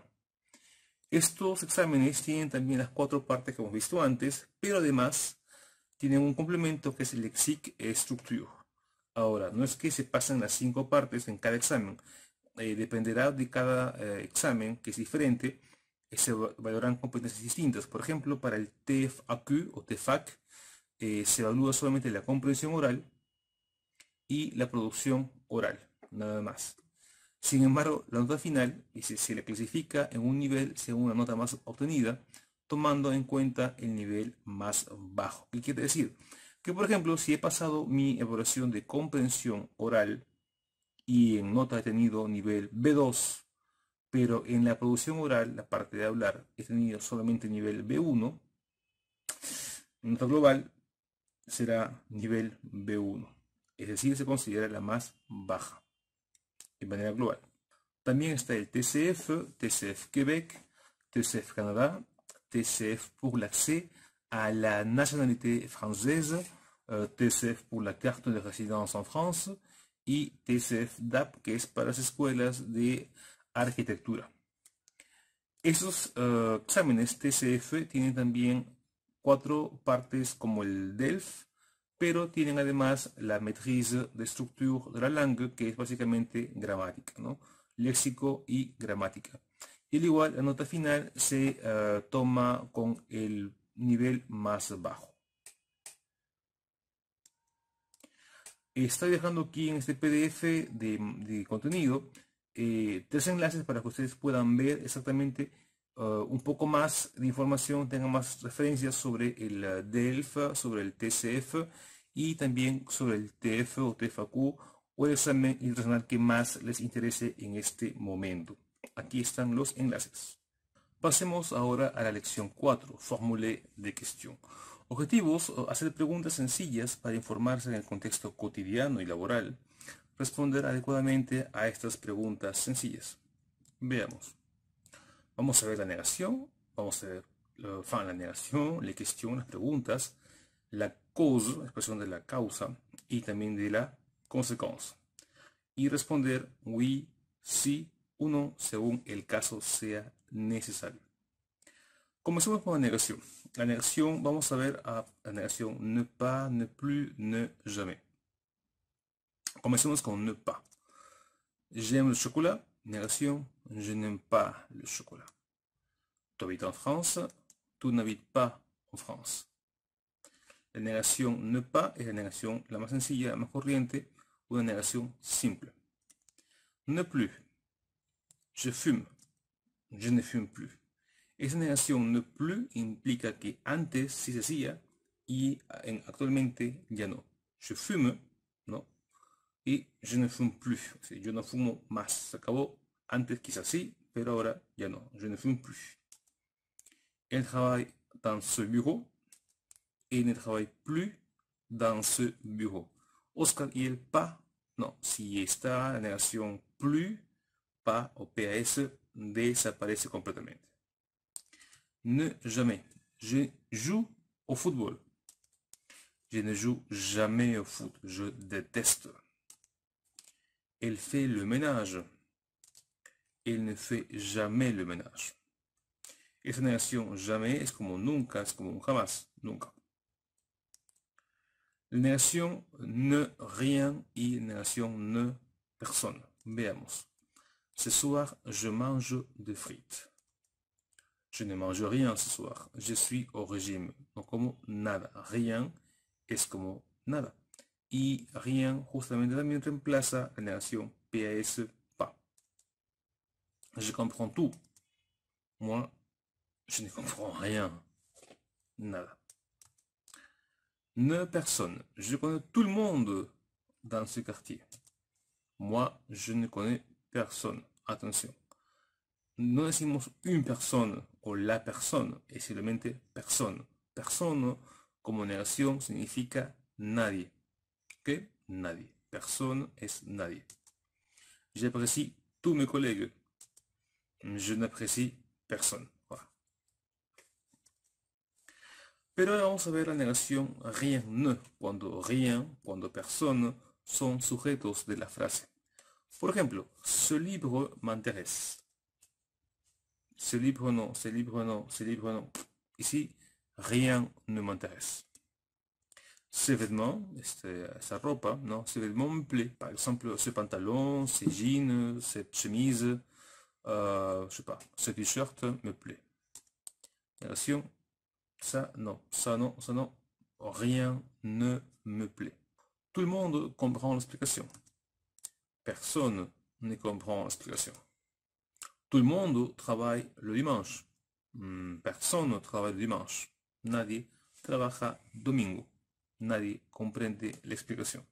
Speaker 1: Estos exámenes tienen también las cuatro partes que hemos visto antes, pero además tienen un complemento que es el EXIC Structure. Ahora, no es que se pasen las cinco partes en cada examen, eh, dependerá de cada eh, examen, que es diferente, se valoran competencias pues, distintas. Por ejemplo, para el TFAQ o TFAC eh, se evalúa solamente la comprensión oral y la producción oral, nada más. Sin embargo, la nota final se, se le clasifica en un nivel según la nota más obtenida, tomando en cuenta el nivel más bajo. ¿Qué quiere decir? Que por ejemplo, si he pasado mi evaluación de comprensión oral y en nota he tenido nivel B2, pero en la producción oral, la parte de hablar, es tenido solamente nivel B1. Nota global será nivel B1, es decir, se considera la más baja de manera global. También está el TCF, TCF Quebec, TCF Canadá, TCF pour l'accès à la nationalité française, eh, TCF pour la carte de résidence en France y TCF DAP, que es para las escuelas de arquitectura. Esos eh, exámenes TCF tienen también cuatro partes como el DELF, pero tienen además la maîtrise de structure de la langue, que es básicamente gramática, ¿no? léxico y gramática. Y al igual, la nota final se eh, toma con el nivel más bajo. Está dejando aquí en este PDF de contenido eh, tres enlaces para que ustedes puedan ver exactamente ah, un poco más de información, tengan más referencias sobre el ah, DELF, sobre el TCF y también sobre el TF o TFAQ o el examen internacional que más les interese en este momento. Aquí están los enlaces. Pasemos ahora a la lección 4, fórmula de cuestión. Objetivos, ah, hacer preguntas sencillas para informarse en el contexto cotidiano y laboral, responder adecuadamente a estas preguntas sencillas. Veamos. Vamos a ver la negación, vamos a ver la negación, la cuestión, las preguntas, la causa, la expresión de la causa y también de la consecuencia. Y responder oui, sí, uno, según el caso sea necesario. Comencemos con la negación. La negación, vamos a ver a ah, la negación ne pas, ne plus, ne jamais. Commençons ce qu'on ne pas. J'aime le chocolat. Négation, je n'aime pas le chocolat. Tu habites en France, tu n'habites pas en France. La négation ne pas est la négation la más sencilla, la más corriente, la négation simple. Ne plus. Je fume. Je ne fume plus. Et cette négation « ne plus implique que antes si se hacía et en, actualmente ya no. Je fume, non et je ne fume plus. Je ne fume pas Ça a Antes ahora Je ne fume plus. Elle travaille dans ce bureau et ne travaille plus dans ce bureau. Oscar il pas. pas Non. si esta en plus, pas au PAS disparaît complètement. Ne jamais. Je joue au football. Je ne joue jamais au foot. Je déteste. Elle fait le ménage. Il ne fait jamais le ménage. Et cette nation jamais est comme « nunca, es como jamás, nunca. La négation « ne rien et la nation ne personne. Veamos. Ce soir, je mange des frites. Je ne mange rien ce soir. Je suis au régime. Donc, « comme nada. Rien est comme « nada y rien justamente también reemplaza la negación PAS pas. Je comprends tout. Moi, je ne comprends rien. Nada. Ne personne. Je connais tout le monde dans ce quartier. Moi, je ne connais personne. Attention. Nous decimos une personne ou la personne, es simplemente personne. personne como negación significa nadie nadie. Personne est nadie. J'apprécie tous mes collègues. Je n'apprécie personne. Voilà. Pero vamos a ver la negación rien ne, cuando rien, cuando personne, son sujetos de la frase. Por ejemplo, ce livre m'intéresse. Ce livre non, ce livre non, ce livre non. Ici, rien ne m'intéresse ses vêtements, euh, sa robe, hein, non, ces vêtements me plaît. Par exemple, ce pantalon, ces jeans, cette chemise, je euh, je sais pas, ce t-shirt me plaît. ça non, ça non, ça non, rien ne me plaît. Tout le monde comprend l'explication. Personne ne comprend l'explication. Tout le monde travaille le dimanche. Hmm, personne ne travaille le dimanche. Nadie trabaja domingo. nadie comprende la explicación.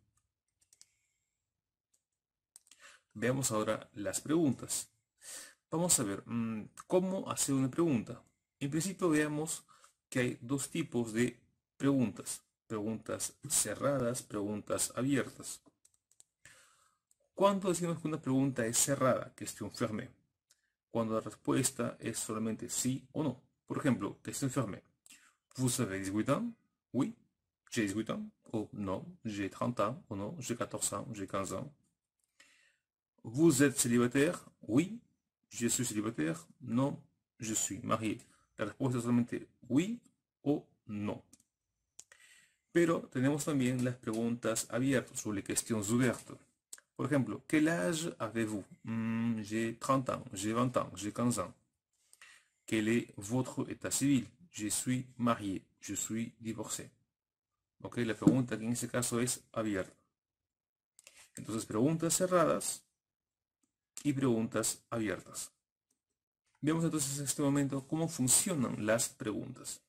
Speaker 1: Veamos ahora las preguntas. Vamos a ver mm, cómo hacer una pregunta. En principio veamos que hay dos tipos de preguntas. Preguntas cerradas, preguntas abiertas. ¿Cuándo decimos que una pregunta es cerrada, que un enferme Cuando la respuesta es solamente sí o no. Por ejemplo, que esté enferme savez Oui. J'ai 18 ans ou oh, non. J'ai 30 ans ou oh, non. J'ai 14 ans J'ai 15 ans. Vous êtes célibataire Oui. Je suis célibataire Non. Je suis marié. La réponse est seulement oui ou non. Pero tenemos también las preguntas abiertas sobre questions ouvertes. Par exemple, quel âge avez-vous mm, J'ai 30 ans, j'ai 20 ans, j'ai 15 ans. Quel est votre état civil Je suis marié, je suis divorcé. Ok, la pregunta que en este caso es abierta. Entonces, preguntas cerradas y preguntas abiertas. vemos entonces en este momento cómo funcionan las preguntas.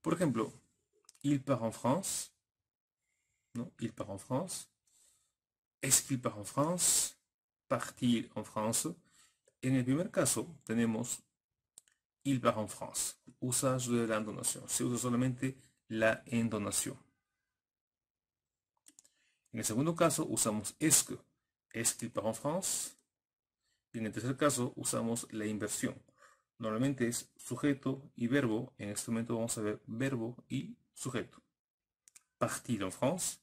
Speaker 1: Por ejemplo, il part en France. ¿no? Il part en France. Est-ce qu'il part en France? Partir en France. En el primer caso tenemos il part en France. Usage de la donación. Se usa solamente la endonación. En el segundo caso usamos est que, est en France? Y en el tercer caso usamos la inversión. Normalmente es sujeto y verbo. En este momento vamos a ver verbo y sujeto. Partir en France.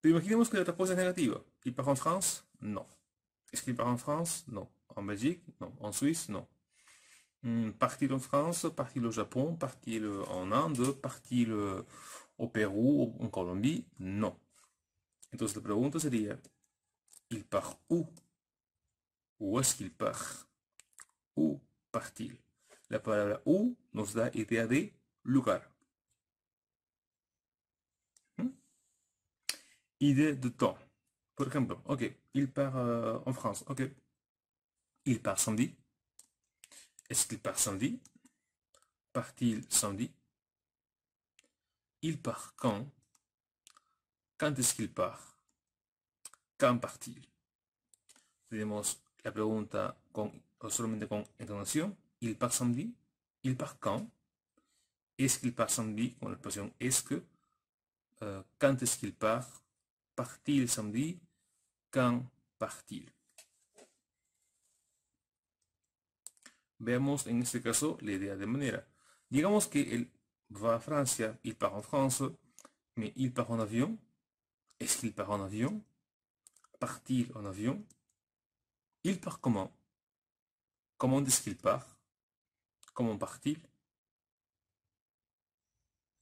Speaker 1: Pero imaginemos que la cosa es negativa. ¿Y para en France? No. ¿Es que en France? No. ¿En Belgique? No. ¿En Suiza. No. Hmm, parti en France, parti au Japon, parti en Inde, parti au Pérou, en Colombie, non. Donc, la pregunta serait, ¿il part où? Où est-ce qu'il part? ¿Où part-il La parole où nous donne l'idée de lugar. Hmm? Idée de temps. Par exemple, ok, il part euh, en France, ok. Il part samedi, est-ce qu'il part samedi Part-il samedi Il part quand Quand est-ce qu'il part Quand part-il Tenemos la pregunta con, solamente Il part samedi Il part quand Est-ce qu'il part samedi Con est-ce que. Euh, quand est-ce qu'il part Part-il samedi Quand part-il Veamos en este caso la idea de manera. Digamos que él va a Francia, il part en France, mais il part en avion. Est-ce qu'il part en avion Partir en avion Il part comment Comment est-ce qu'il part Comment part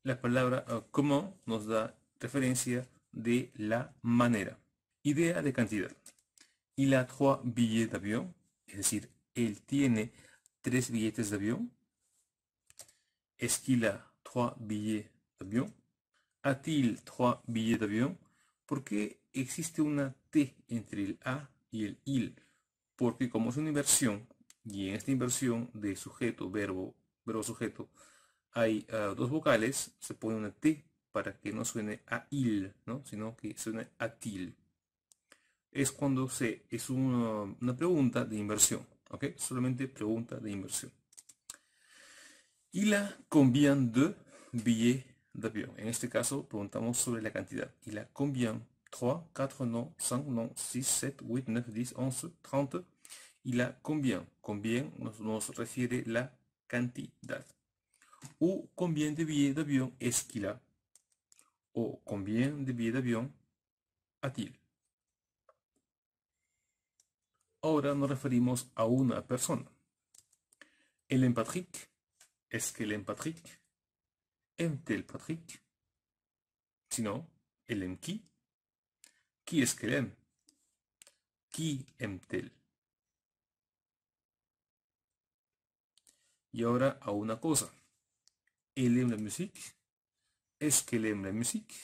Speaker 1: La palabra euh, comment nos da referencia de la manera. Idea de cantidad. Il a trois billets d'avion, es decir, él tiene tres billetes de avión, esquila trois billets d'avion A-t-il trois billets d'avion ¿Por qué existe una T entre el A y el IL? Porque como es una inversión, y en esta inversión de sujeto, verbo, verbo sujeto, hay ah, dos vocales, se pone una T para que no suene a IL, ¿no? sino que suene a TIL. Es cuando se, es una pregunta de inversión. Ok, Solamente pregunta de inversión. Y la combien de billets d'avion. En este caso preguntamos sobre la cantidad. Y la combien 3, 4 non, 5 non, 6, 7, 8, 9, 10, 11, 30. Y la combien. Combien nos, refiere la cantidad. O combien de billets d'avion est-ce qu'il a? O combien de billets d'avion a-t-il? Ahora nos referimos a una persona. El Patrick. es que el Patrick? Patrick. Patrick. sino el en qui Qui es que el qui emtel. Y ahora a una cosa. El en la musique, es que el en la musique,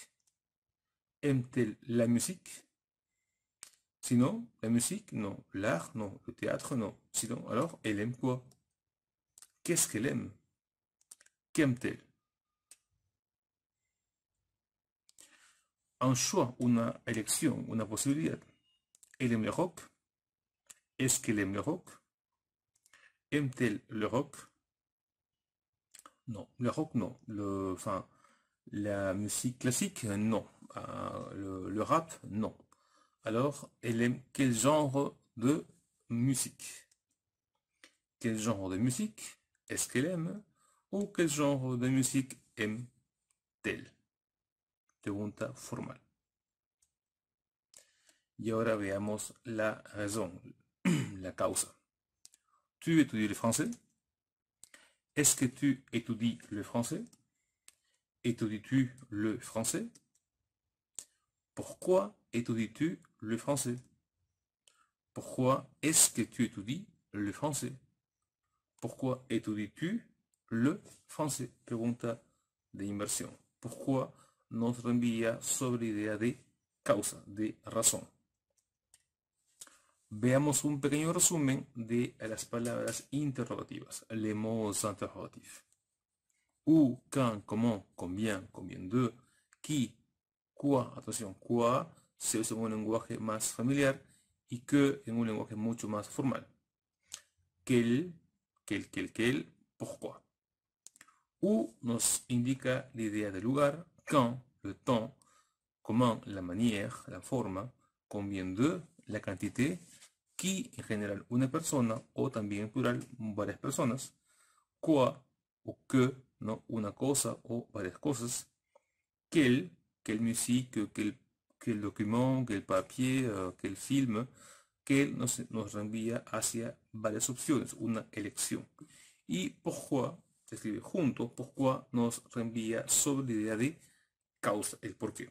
Speaker 1: emtel la musique, Sinon, la musique, non. L'art, non. Le théâtre, non. Sinon, alors, elle aime quoi Qu'est-ce qu'elle aime Qu'aime-t-elle Un choix, une élection, une possibilité. Elle aime le rock. Est-ce qu'elle aime le rock Aime-t-elle le rock Non, le rock, non. Le, enfin, la musique classique, non. Euh, le rap, non. Alors, elle aime quel genre de musique Quel genre de musique est-ce qu'elle aime Ou quel genre de musique aime-t-elle Pregunta formal. Y ahora veamos la raison, la cause. Tu étudies le français Est-ce que tu étudies le français Étudies-tu le français Pourquoi étudies-tu le français Pourquoi est-ce que tu étudies le français Pourquoi étudies-tu le français Pregunta de inversión. Pourquoi nos envía sobre idea de causa, de raison Veamos un pequeño resumen de las palabras interrogativas, les mots interrogatifs. Où, quand, comment, combien, combien de, qui, quoi, attention, quoi, se usa en un lenguaje más familiar y que en un lenguaje mucho más formal. Quel, quel, quel, quel, pourquoi. U nos indica la idea del lugar, quand, le temps, comment, la manière, la forma, combien de, la cantidad, qui, en general, una persona, o también en plural, varias personas, quoi, o que, no, una cosa o varias cosas, quel, quel musique, quel que el documento, que el papier, eh, que el film, que nos, nos reenvía hacia varias opciones, una elección. Y pourquoi, se escribe junto, pourquoi nos reenvía sobre la idea de causa, el porqué.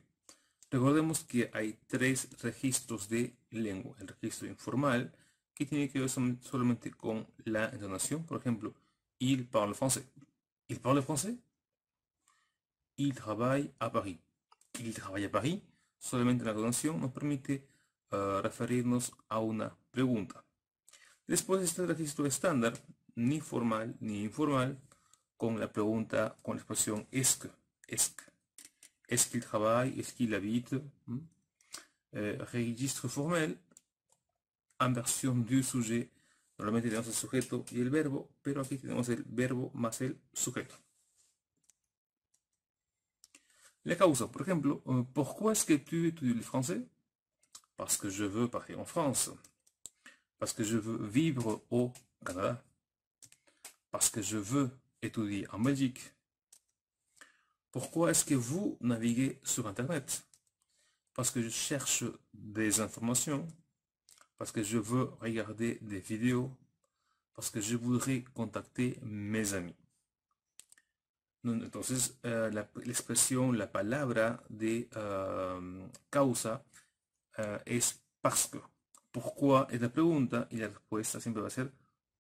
Speaker 1: Recordemos que hay tres registros de lengua. El registro informal, que tiene que ver solamente con la entonación, por ejemplo, il parle français. Il parle français. Il travaille à Paris. Il travaille à Paris Solamente la conexión nos permite ah, referirnos a una pregunta. Después está el registro estándar, ni formal ni informal, con la pregunta con la expresión ESC. que, es que el trabajo, es que la vida. Eh, registro formal, inversión del sujeto. Normalmente tenemos el sujeto y el verbo, pero aquí tenemos el verbo más el sujeto. Les causes. par eh, pourquoi est-ce que tu étudies le français Parce que je veux partir en France. Parce que je veux vivre au Canada. Parce que je veux étudier en Belgique. Pourquoi est-ce que vous naviguez sur Internet Parce que je cherche des informations. Parce que je veux regarder des vidéos. Parce que je voudrais contacter mes amis. Entonces, eh, la, la, expresión, la palabra de ehm, causa eh, es parce. Pourquoi es la pregunta y la respuesta siempre va a ser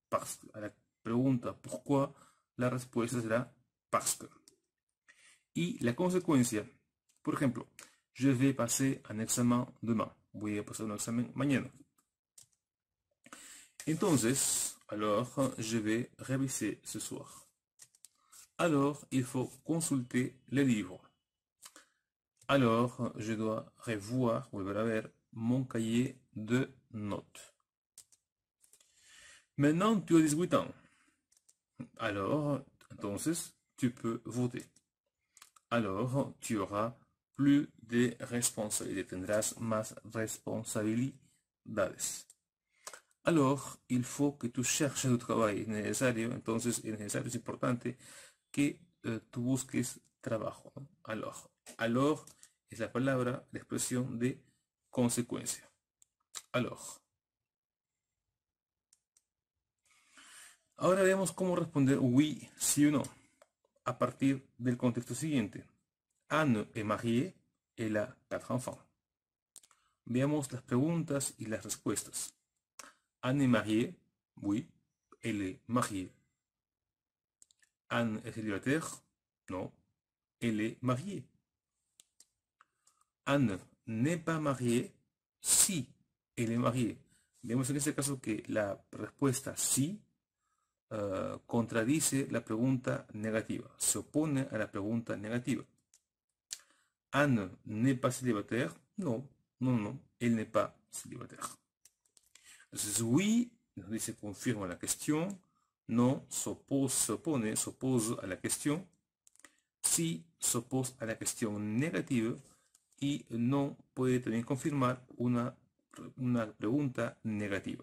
Speaker 1: parce. A la pregunta pourquoi, la respuesta será parce. Y la consecuencia, por ejemplo, je vais passer un examen demain. Voy a pasar un examen mañana. Entonces, alors, je vais réviser ce soir alors il faut consulter les livres. Alors, je dois revoir, mon cahier de notes. Maintenant, tu as 18 ans. Alors, tu peux voter. Alors, tu auras plus de responsabilités, plus de responsabilidades. Alors, il faut que tu cherches le travail, nécessaire. entonces es que eh, tú busques trabajo. Alors. Alors es la palabra, la expresión de consecuencia. Alors. Ahora vemos cómo responder oui, sí o no, a partir del contexto siguiente. Anne est Marie elle la quatre enfants. Veamos las preguntas y las respuestas, Anne est Marie, oui. Elle est mariée, Anne est célibataire Non, elle est mariée. Anne n'est pas mariée si elle est mariée. Vemos en este caso que la respuesta si euh, » contradice la pregunta negativa, se opone a la pregunta négative. Anne n'est pas célibataire Non, non, non, elle n'est pas célibataire. oui, nous se confirme la question non s'oppose, se s'oppose à la question. Si s'oppose à la question négative et « non » peut être confirmer una, una pregunta négative.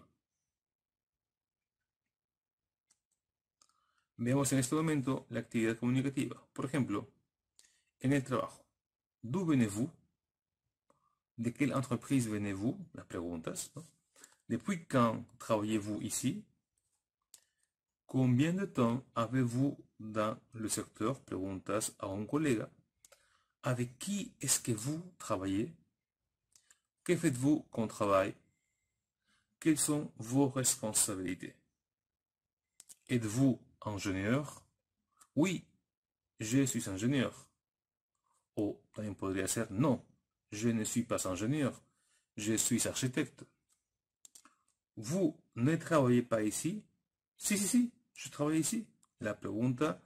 Speaker 1: Veamos en este momento la actividad comunicativa. Por ejemplo, en el trabajo. ¿D'où venez-vous? ¿De quelle entreprise venez-vous? La pregunta. ¿Depuis quand travaillez-vous ici? Combien de temps avez-vous dans le secteur Preguntas à un collègue. Avec qui est-ce que vous travaillez Que faites-vous qu'on travaille Quelles sont vos responsabilités Êtes-vous ingénieur Oui, je suis ingénieur. Oh, on pourrait dire non, je ne suis pas ingénieur, je suis architecte. Vous ne travaillez pas ici Si, si, si, je travaille ici? La pregunta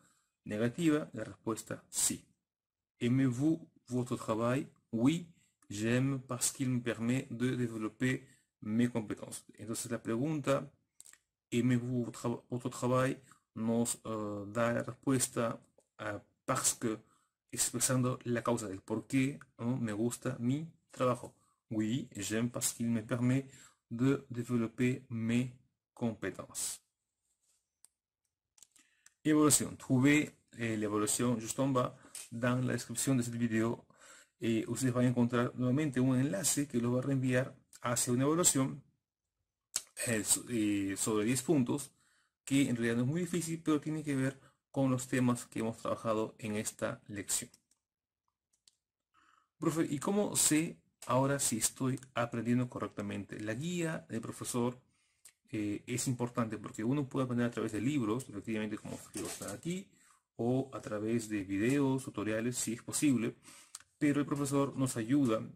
Speaker 1: négative, la respuesta si. Aimez-vous votre travail? Oui, j'aime parce qu'il me permet de développer mes compétences. Entonces la pregunta, aimez-vous votre travail? Nos eh, da la respuesta eh, parce que expresando la causa del pourquoi me gusta mi Oui, j'aime parce qu'il me permet de développer mes compétences. Evaluación. Tuve eh, evaluación Justomba Dan la descripción de este video, y eh, ustedes van a encontrar nuevamente un enlace que lo va a reenviar hacia una evaluación eh, eh, sobre 10 puntos, que en realidad no es muy difícil, pero tiene que ver con los temas que hemos trabajado en esta lección. Profe, ¿y cómo sé ahora si estoy aprendiendo correctamente? La guía del profesor eh, es importante porque uno puede aprender a través de libros, efectivamente como los están aquí, o a través de videos, tutoriales, si es posible, pero el profesor nos ayuda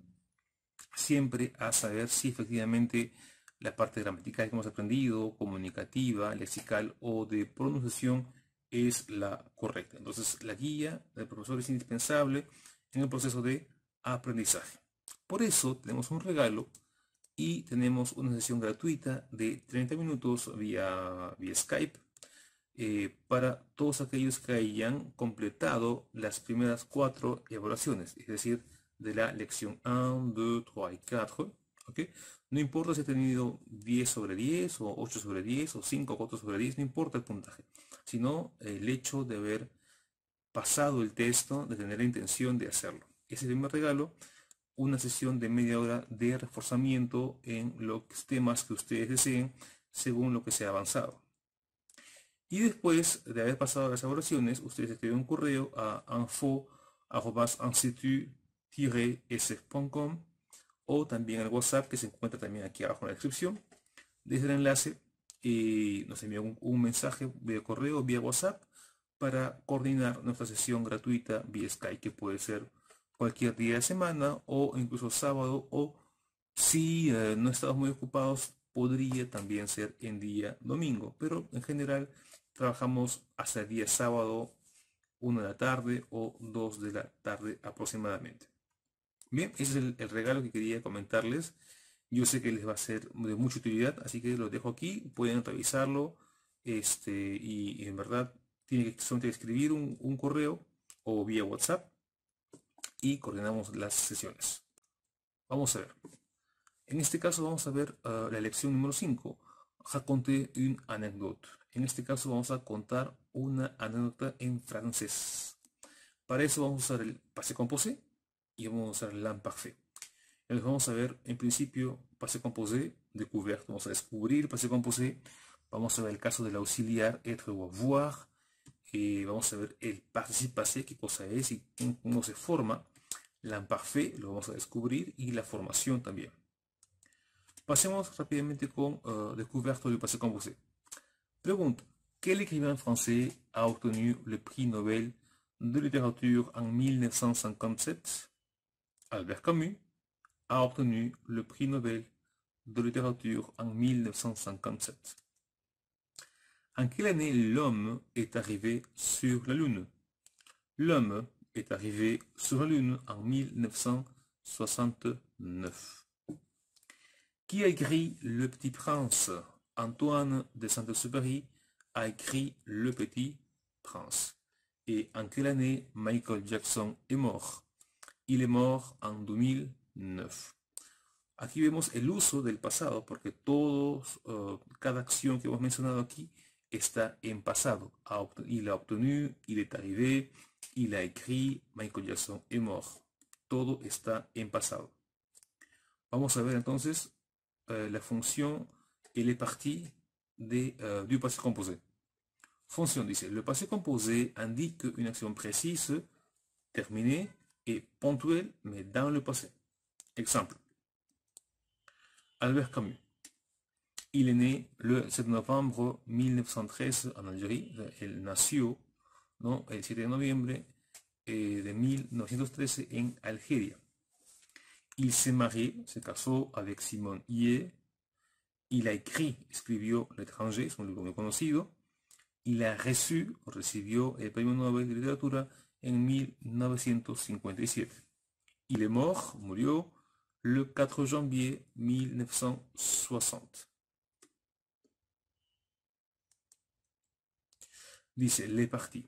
Speaker 1: siempre a saber si efectivamente la parte gramatical que hemos aprendido, comunicativa, lexical o de pronunciación es la correcta. Entonces la guía del profesor es indispensable en el proceso de aprendizaje. Por eso tenemos un regalo y tenemos una sesión gratuita de 30 minutos vía, vía Skype eh, para todos aquellos que hayan completado las primeras cuatro evaluaciones, es decir, de la lección 1, 2, 3 4. ¿okay? No importa si ha tenido 10 sobre 10 o 8 sobre 10 o 5 o 4 sobre 10, no importa el puntaje, sino el hecho de haber pasado el texto, de tener la intención de hacerlo. Ese es primer regalo una sesión de media hora de reforzamiento en los temas que ustedes deseen según lo que se ha avanzado. Y después de haber pasado las evaluaciones, ustedes escriben un correo a info.institut-sf.com o también al WhatsApp que se encuentra también aquí abajo en la descripción. Desde el enlace y eh, nos envía un, mensaje vía correo, vía WhatsApp, para coordinar nuestra sesión gratuita vía Skype, que puede ser cualquier día de semana o incluso sábado o si eh, no estamos muy ocupados podría también ser en día domingo pero en general trabajamos hasta el día sábado 1 de la tarde o 2 de la tarde aproximadamente bien ese es el, regalo que quería comentarles yo sé que les va a ser de mucha utilidad así que lo dejo aquí pueden revisarlo este y, en verdad tienen que solamente escribir un correo o vía whatsapp y coordinamos las sesiones. Vamos a ver. En este caso vamos a ver ah, la lección número 5. raconte une anecdote. En este caso vamos a contar una anécdota en francés. Para eso vamos a usar el passé composé y vamos a usar l'imparfait. Entonces vamos a ver en principio passé composé, découverte, vamos a descubrir passé composé. Vamos a ver el caso del auxiliar être voir, et vamos a ver el participe passé, qué cosa es y cómo se forma. L'imparfait imparfait lo vamos a descubrir y la formation, también. Passons rapidement con euh, Découverte du passé composé. Pregunta, quel écrivain français a obtenu le prix Nobel de littérature en 1957 Albert Camus a obtenu le prix Nobel de littérature en 1957. En quelle année l'homme est arrivé sur la Lune L'homme est arrivé sur la Lune en 1969. Qui a écrit Le Petit Prince Antoine de Saint-Exupéry a écrit Le Petit Prince. Et en quelle année Michael Jackson est mort Il est mort en 2009. Aquí vemos el uso del pasado, porque todos, eh, cada acción que hemos mencionado aquí, está en pasado. il a obtenu, il est arrivé, il a écrit, Michael Jackson est mort. Tout est en pasado. Vamos a ver entonces eh, la fonction et les parties eh, du passé composé. Fonction d'ici. Le passé composé indique une action précise, terminée et ponctuelle, mais dans le passé. Exemple. Albert Camus. Il est né le 7 novembre 1913 en Algérie. Il nació ¿no? el 7 novembre de 1913 eh, en Algérie. Il s'est marié, se casó avec Simone Ier. Il a écrit, escribió L'étranger, son un muy conocido. Il a reçu, recibió el premio Nobel de literatura en 1957. Il est mort, murió, le 4 janvier 1960. dice les parties.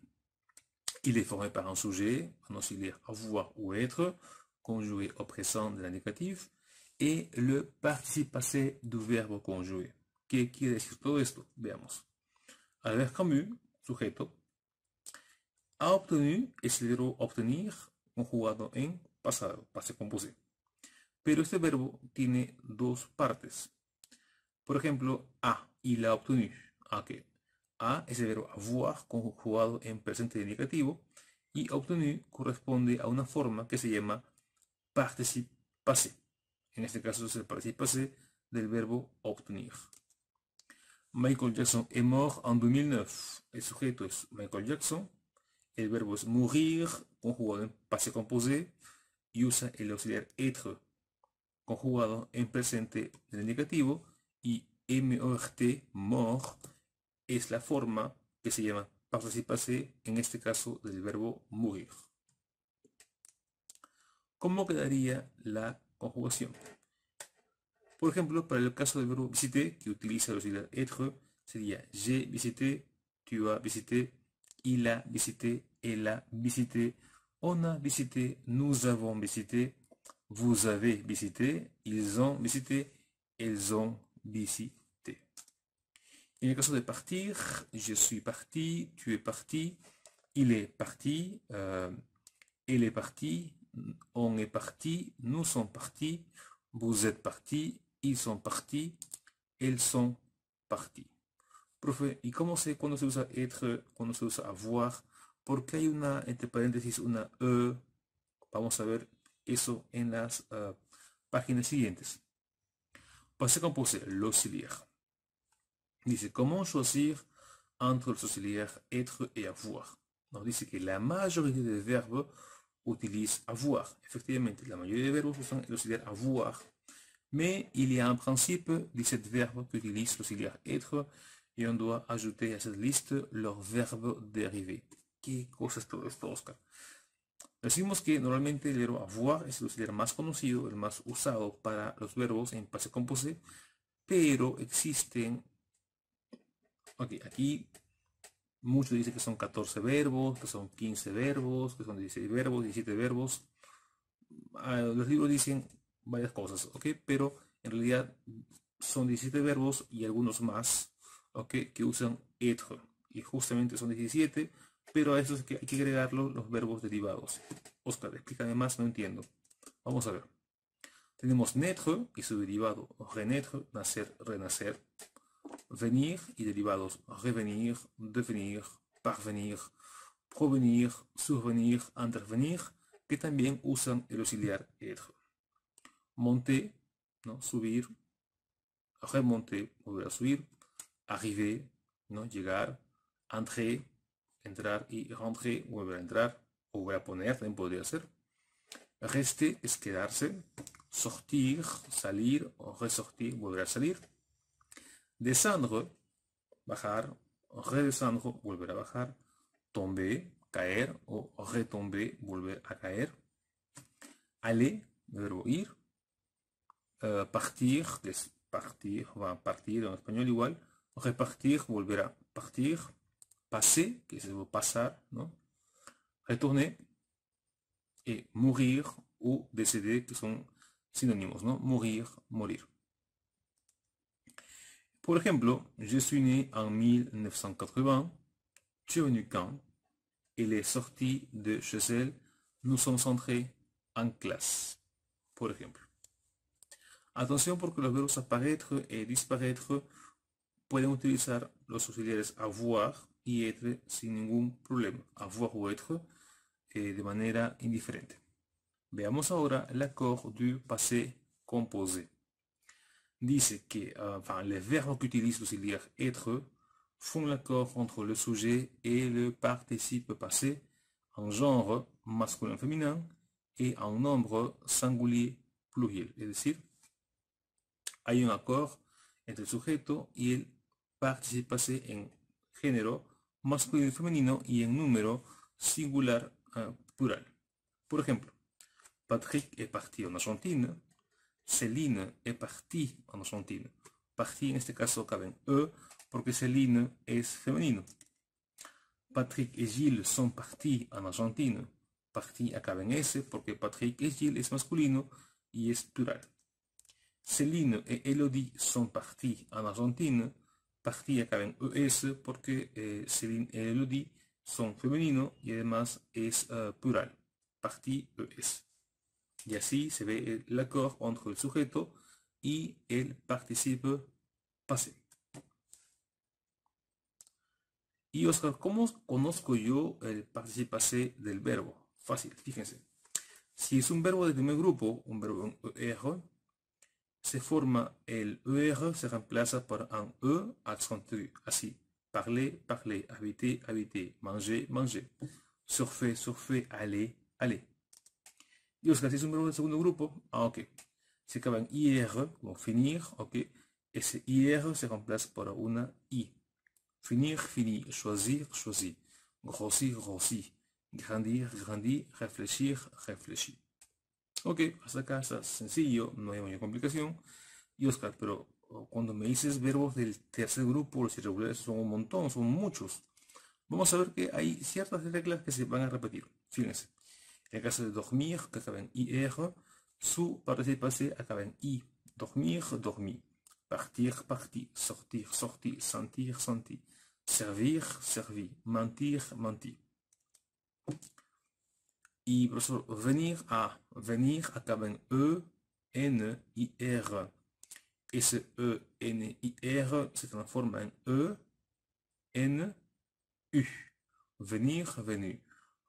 Speaker 1: Il est formé par un sujet, un auxiliaire avoir ou être, conjugué au présent de la l'indicatif, et le participe passé du verbe conjugué. ¿Qué quiere decir todo esto? Veamos. Albert Camus, sujeto, a obtenu, es el verbo obtenir conjugado en pasado, pase composé. Pero este verbo tiene dos partes. Por ejemplo, a, il a obtenu. A A es el verbo avoir conjugado en presente negativo y OBTENIR corresponde a una forma que se llama participe passé. En este caso es el participe del verbo obtenir. Michael Jackson est mort en 2009. El sujeto es Michael Jackson. El verbo es mourir, conjugado en passé composé, y usa el auxiliar être, conjugado en presente del indicativo, y e mort, mort es la forma que se llama participase, en este caso del verbo morir. ¿Cómo quedaría la conjugación? Por ejemplo, para el caso del verbo visité, que utiliza los velocidad être, sería je visité, tu as visité, il a visité, elle a visité, on a visité, nous avons visité, vous avez visité, ils ont visité, elles ont visité. Il est question de partir. Je suis parti. Tu es parti. Il est parti. Euh, il est parti. On est parti. Nous sommes partis. Vous êtes partis. Ils sont partis. Elles sont partis. Profe, ¿y cómo se, cuando se usa être, cuando se usa avoir? ¿Por hay una, entre paréntesis, una E? Vamos a ver eso en las uh, páginas siguientes. Passé composé, l'auxiliaire. Dice, comment choisir entre le auxiliaire être et avoir On dit que la majorité des verbes utilisent avoir. Effectivement, la majorité des verbes sont l'auxiliaire avoir. Mais il y a un principe de cette verbe le l'auxiliaire être et on doit ajouter à cette liste leurs verbes dérivés. ¿Qué cosa es todo esto, Oscar? Decimos que normalmente el verbo avoir es el auxiliar más conocido, el más usado para los verbos en passé composé, pero existen Ok, aquí muchos dicen que son 14 verbos, que son 15 verbos, que son 16 verbos, 17 verbos. Ah, los libros dicen varias cosas, ok, pero en realidad son 17 verbos y algunos más, ok, que usan etro Y justamente son 17, pero a que hay que agregarlo los verbos derivados. Oscar, explícame más, no entiendo. Vamos a ver. Tenemos naître y su derivado, renaître, nacer, renacer venir y derivados, revenir, devenir, parvenir, provenir, survenir, intervenir, que también usan el auxiliar être. Monter, ¿no? subir, remonter, volver a subir, arriver, ¿no? llegar, entrer, entrar y rentrer, volver a entrar, o volver a poner, también podría ser. Rester es quedarse, sortir, salir o resortir, volver a salir. Descendre, bajar, redescendre, volver a bajar, tomber, caer o retomber, volver a caer. Aller, verbo ir. Euh, partir, partir, va a partir en español igual. Repartir, volver a partir. Passer, que es pasar, ¿no? Retorner. Y morir o décéder, que son sinónimos, ¿no? Morir, morir. Pour exemple, je suis né en 1980, tu suis venu quand et les sorti de chez elle, nous sont centrées en classe, Pour exemple. Attention pour que le verbe apparaître et disparaître pueden utiliser los auxiliares avoir y être sans ningún problema, avoir ou être eh, de manière indifférente. Veamos ahora l'accord du passé composé disent que euh, enfin, les verbes qu'utilise l'auxiliaire être font l'accord entre le sujet et le participe passé en genre masculin-féminin et en nombre singulier-pluriel. cest C'est-à-dire, il y a un accord entre le sujet et le participe passé en género masculin-féminin et en numéro singular-plural. Eh, Par exemple, Patrick est parti en Argentine Céline est partie en argentine, Partie en este caso c'est E, porque Céline est femenino. Patrick et Gilles sont partis en Argentine. Parti acaben S porque Patrick et Gilles es masculino y es plural. Céline et Elodie sont partis en Argentine. Parti acaben ES porque eh, Céline et Elodie sont féminines y además es eh, plural. Parti ES. Y así se ve el acuerdo entre el sujeto y el participe pasé. Y Oscar, ¿cómo conozco yo el participio pasé del verbo? Fácil, fíjense. Si es un verbo de primer grupo, un verbo en ER, se forma el ER, se reemplaza por un E accentu. así. Parler, parlé, habiter, habité, manger, manger. Surfer, surfe, aller, aller. Y si es un verbo del segundo grupo. Ah, ok. Se acaban en IR, como finir, ok. Ese IR se reemplaza por una I. Finir, finir. Choisir, choisir. Grossir, grossir. Grandir, grandir. Reflexir, reflexir. Ok, hasta acá está sencillo, no hay mucha complicación. Y Oscar, pero oh, cuando me dices verbos del tercer grupo, los irregulares son un montón, son muchos. Vamos a ver que hay ciertas reglas que se van a repetir. Fíjense. En de dormir, C'est acaba en IR, su parece passé I. Dormir, dormi. Partir, parti. Sortir, sorti. Sentir, senti. Servir, servi. Mentir, menti. Et venir à Venir acaba E, N, I, R. Et ce E, N, I, R se transforme en E, N, U. Venir, venu.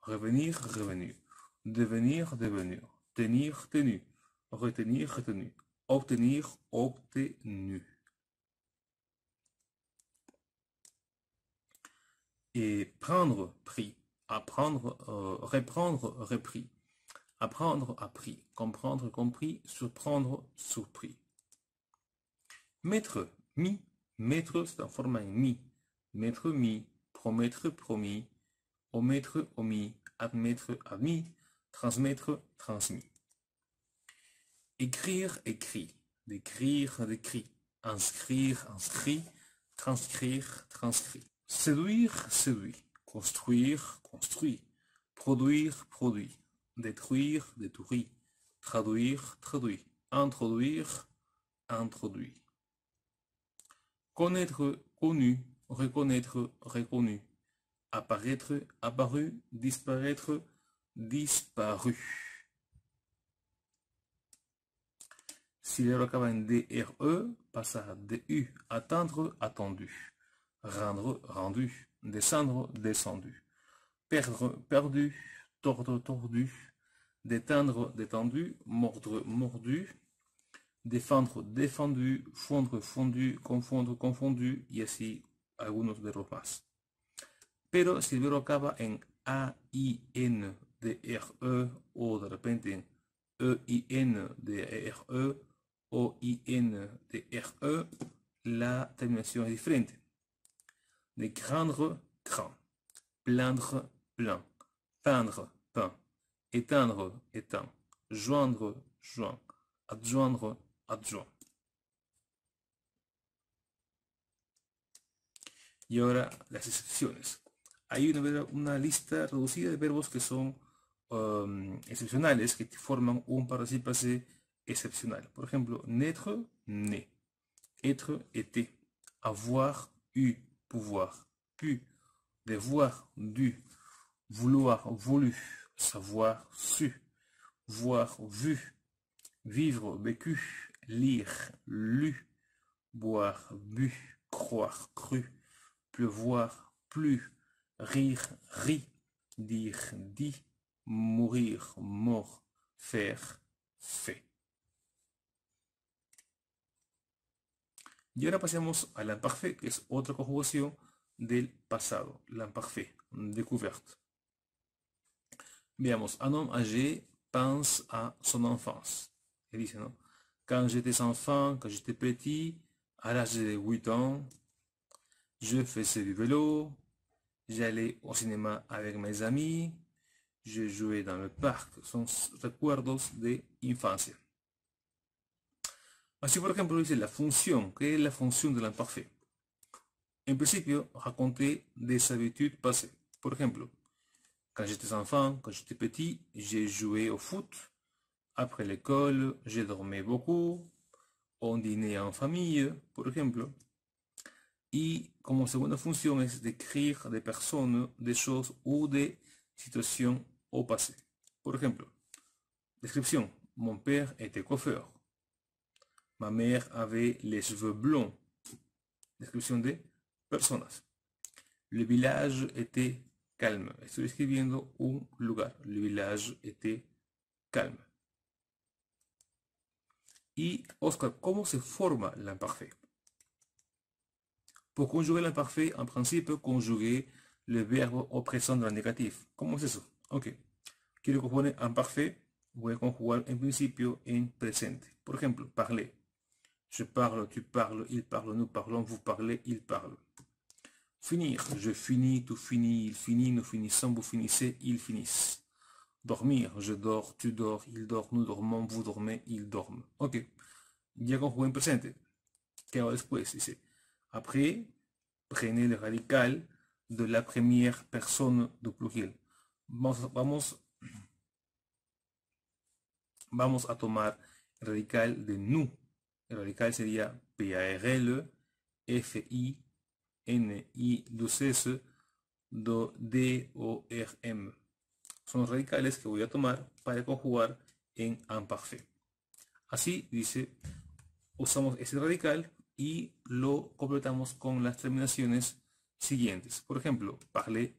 Speaker 1: Revenir, revenu devenir, devenir, tenir, tenu, retenir, retenu, obtenir, obtenu. Et prendre, pris, apprendre, euh, reprendre, repris, apprendre, appris, comprendre, compris, surprendre, surpris. Mettre, mi, mettre, c'est un format mi, Mettre, mi, promettre, promis, omettre, omis, admettre, admis, transmettre, transmis. Écrire, écrit, décrire, décrit, inscrire, inscrit, transcrire, transcrit. Séduire, séduit, construire, construit, produire, produit, détruire, détruit, traduire, traduit, introduire, introduit. Connaître, connu, reconnaître, reconnu, apparaître, apparu, disparaître, disparu. Si le en DRE passe à DU, attendre, attendu. Rendre, rendu. Descendre, descendu. Perdre, perdu. Tordre, tordu. détendre, détendu. Mordre, mordu. Défendre, défendu. Fondre, fondu. Confondre, confondu. Y así algunos verbos más. Pero si el verbo acaba en A-I-N de RE o de repente EIN de RE o IN de RE, la terminación es diferente. De grandre, grand. Plaindre, plein. Peindre, peint. Éteindre, éteint. Joindre, joindre. Adjoindre, adjoint. Y ahora las excepciones. Hay una, una lista reducida de verbos que son exceptionnel est-ce que formes un passé exceptionnel Par exemple, naître, né. Être, été. Avoir, eu. Pouvoir, pu. Devoir, dû. Vouloir, voulu. Savoir, su. Voir, vu. Vivre, vécu. Lire, lu. Boire, bu. Croire, cru. Pleuvoir, plus, Rire, ri. Dire, dit mourir, mort, faire, fait. Y ahora à l'imparfait, qui est es otra conjugación del pasado, l'imparfait, découverte. Veamos, un homme âgé pense à son enfance. Il dit, Quand j'étais enfant, quand j'étais petit, à l'âge de 8 ans, je faisais du vélo, j'allais au cinéma avec mes amis, j'ai joué dans le parc. Son recuerdos de infancia. Así, por ejemplo, la fonction, ¿Qué la fonction de l'imparfait. En principe, raconter des habitudes passées. Por exemple, quand j'étais enfant, quand j'étais petit, j'ai joué au foot. Après l'école, j'ai dormi beaucoup. On dînait en famille, por ejemplo. Y como segunda función es décrire des personnes, des choses ou des situation au passé. par exemple description Mon père était coiffeur. Ma mère avait les cheveux blonds. Description des personnes Le village était calme. Estoy escribiendo un lugar. Le village était calme. Y, Oscar, comment se forme l'imparfait Pour conjuguer l'imparfait, en principe, conjuguer le verbe au présent dans le négatif. Comment c'est ça Ok. Quiero que en parfait Voy a conjugar en principio en présent. Par exemple, parler. Je parle, tu parles, il parle, nous parlons, vous parlez, il parle. Finir. Je finis, tu finis, il finit, nous finissons, vous finissez, ils finissent. Dormir. Je dors, tu dors, il dort, nous dormons, vous dormez, il dorment. Ok. Ya conjugué en presente. ¿Qué hago después? Dice, après, prenez le radical de la primera persona de pluriel. Vamos, vamos, vamos a tomar el radical de NU. El radical sería PARL, n NI, s do m Son los radicales que voy a tomar para conjugar en imparfait. Así dice, usamos ese radical y lo completamos con las terminaciones siguientes. par exemple, parler,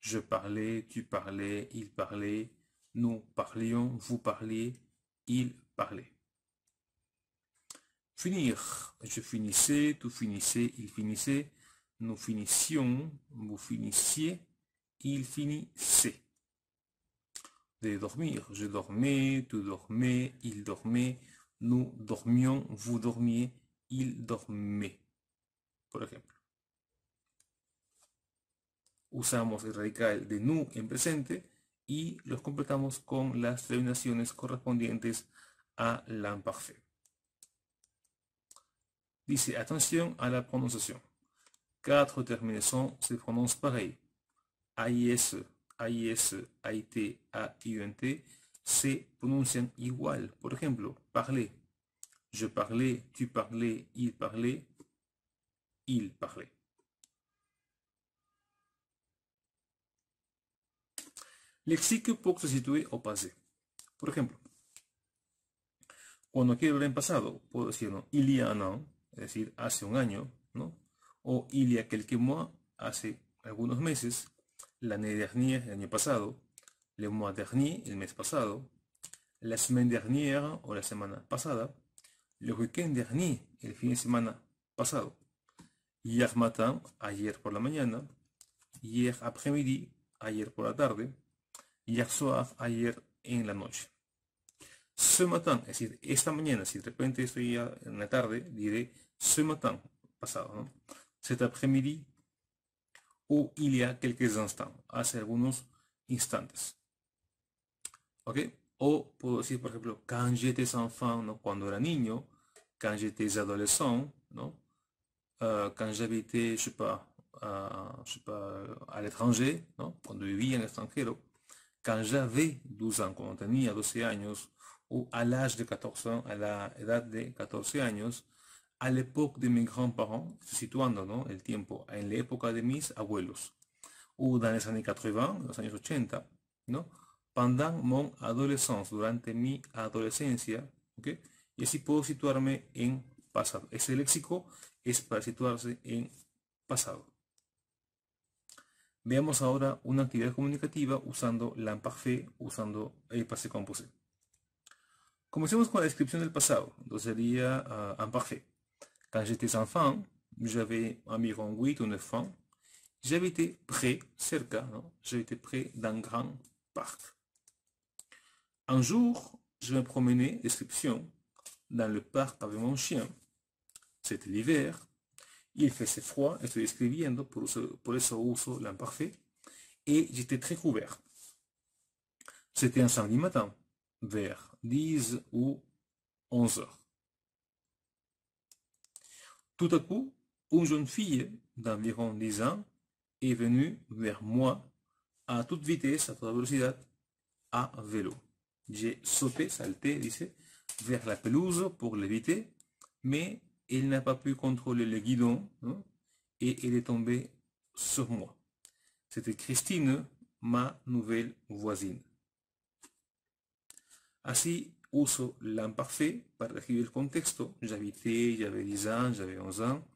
Speaker 1: je parlais, tu parlais, il parlait, nous parlions, vous parliez, il parlait. Finir, je finissais, tu finissais, il finissait, nous finissions, vous finissiez, il finissait. De dormir, je dormais, tu dormais, il dormait, nous dormions, vous dormiez, il dormait. Par exemple usamos le radical de nu en presente y los completamos con las terminaciones correspondientes à l'imparfait. Dice, attention à la prononciation. Quatre terminaisons se prononcent pareil. AIS, AIS, AIT, AIUNT se prononcent igual. Por ejemplo, parler. Je parlais, tu parlais, il parlait, il parlait. que se sustituir o passé. Por ejemplo, cuando quiero hablar en pasado, puedo decir ¿no? il y a un es decir, hace un año, ¿no? o il y a quelques mois, hace algunos meses, l'année dernière, el año pasado, le mois dernier, el mes pasado, la semaine dernière o la semana pasada, le weekend dernier, el fin de semana pasado, hier matin, ayer por la mañana, hier après-midi, ayer por la tarde, Hier soir, ayer en la noche. Ce matin, es decir, esta mañana, si de repente estoy ya en la tarde, diré ce matin, pasado, ¿no? Cet après-midi, ou il y a quelques instants, hace algunos instantes. ¿Ok? Ou pour decir, par exemple quand j'étais enfant, quand cuando era niño, quand j'étais adolescent, ah, quand j'habitais, je sais pas, ah, sais pas, à l'étranger, ¿no? je vivais en extranjero, Quand j'avais 12 ans, cuando tenía 12 años, o l'âge de 14 a la edad de 14 años, a la época de mis grands-parents, situando ¿no? el tiempo en la época de mis abuelos, o dans 80, los años 80, ¿no? pendant mon adolescence, durante mi adolescencia, y así puedo situarme en pasado. Ese léxico es para situarse en pasado. Voyons ahora une activité communicative usando l'imparfait, Parfait, usando passé passé composé. Commençons par la description du passé, donc ah, Quand j'étais enfant, j'avais environ 8 ou 9 ans, j'avais été près, cerca, hein, j'avais été près d'un grand parc. Un jour, je me promenais, description, dans le parc avec mon chien. C'était l'hiver, il faisait froid, je suis por, pour por eso l'imparfait, et j'étais très couvert. C'était un samedi matin, vers 10 ou 11 heures. Tout à coup, une jeune fille d'environ 10 ans est venue vers moi à toute vitesse, à toute velocité, à vélo. J'ai sauté, saleté, vers la pelouse pour l'éviter, mais il n'a pas pu contrôler le guidon hein, et il est tombé sur moi. C'était Christine, ma nouvelle voisine. Ainsi, uso l'imparfait pour décrire le contexte, J'habitais, j'avais 10 ans, j'avais 11 ans.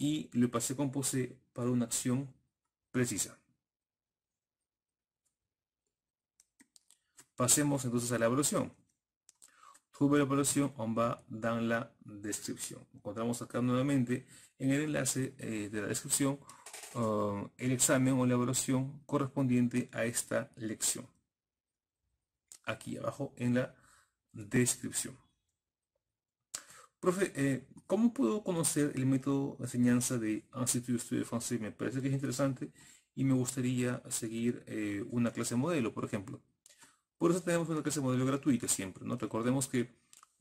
Speaker 1: et le passé composé par une action précise. Passons entonces a la tuve la evaluación, on va dar la descripción. Encontramos acá nuevamente en el enlace eh, de la descripción eh, el examen o la evaluación correspondiente a esta lección. Aquí abajo en la descripción. Profe, eh, ¿cómo puedo conocer el método de enseñanza de Instituto de Estudio Francés? Me parece que es interesante y me gustaría seguir una clase modelo, por ejemplo. Por eso tenemos una clase de modelo gratuita siempre. ¿no? Recordemos que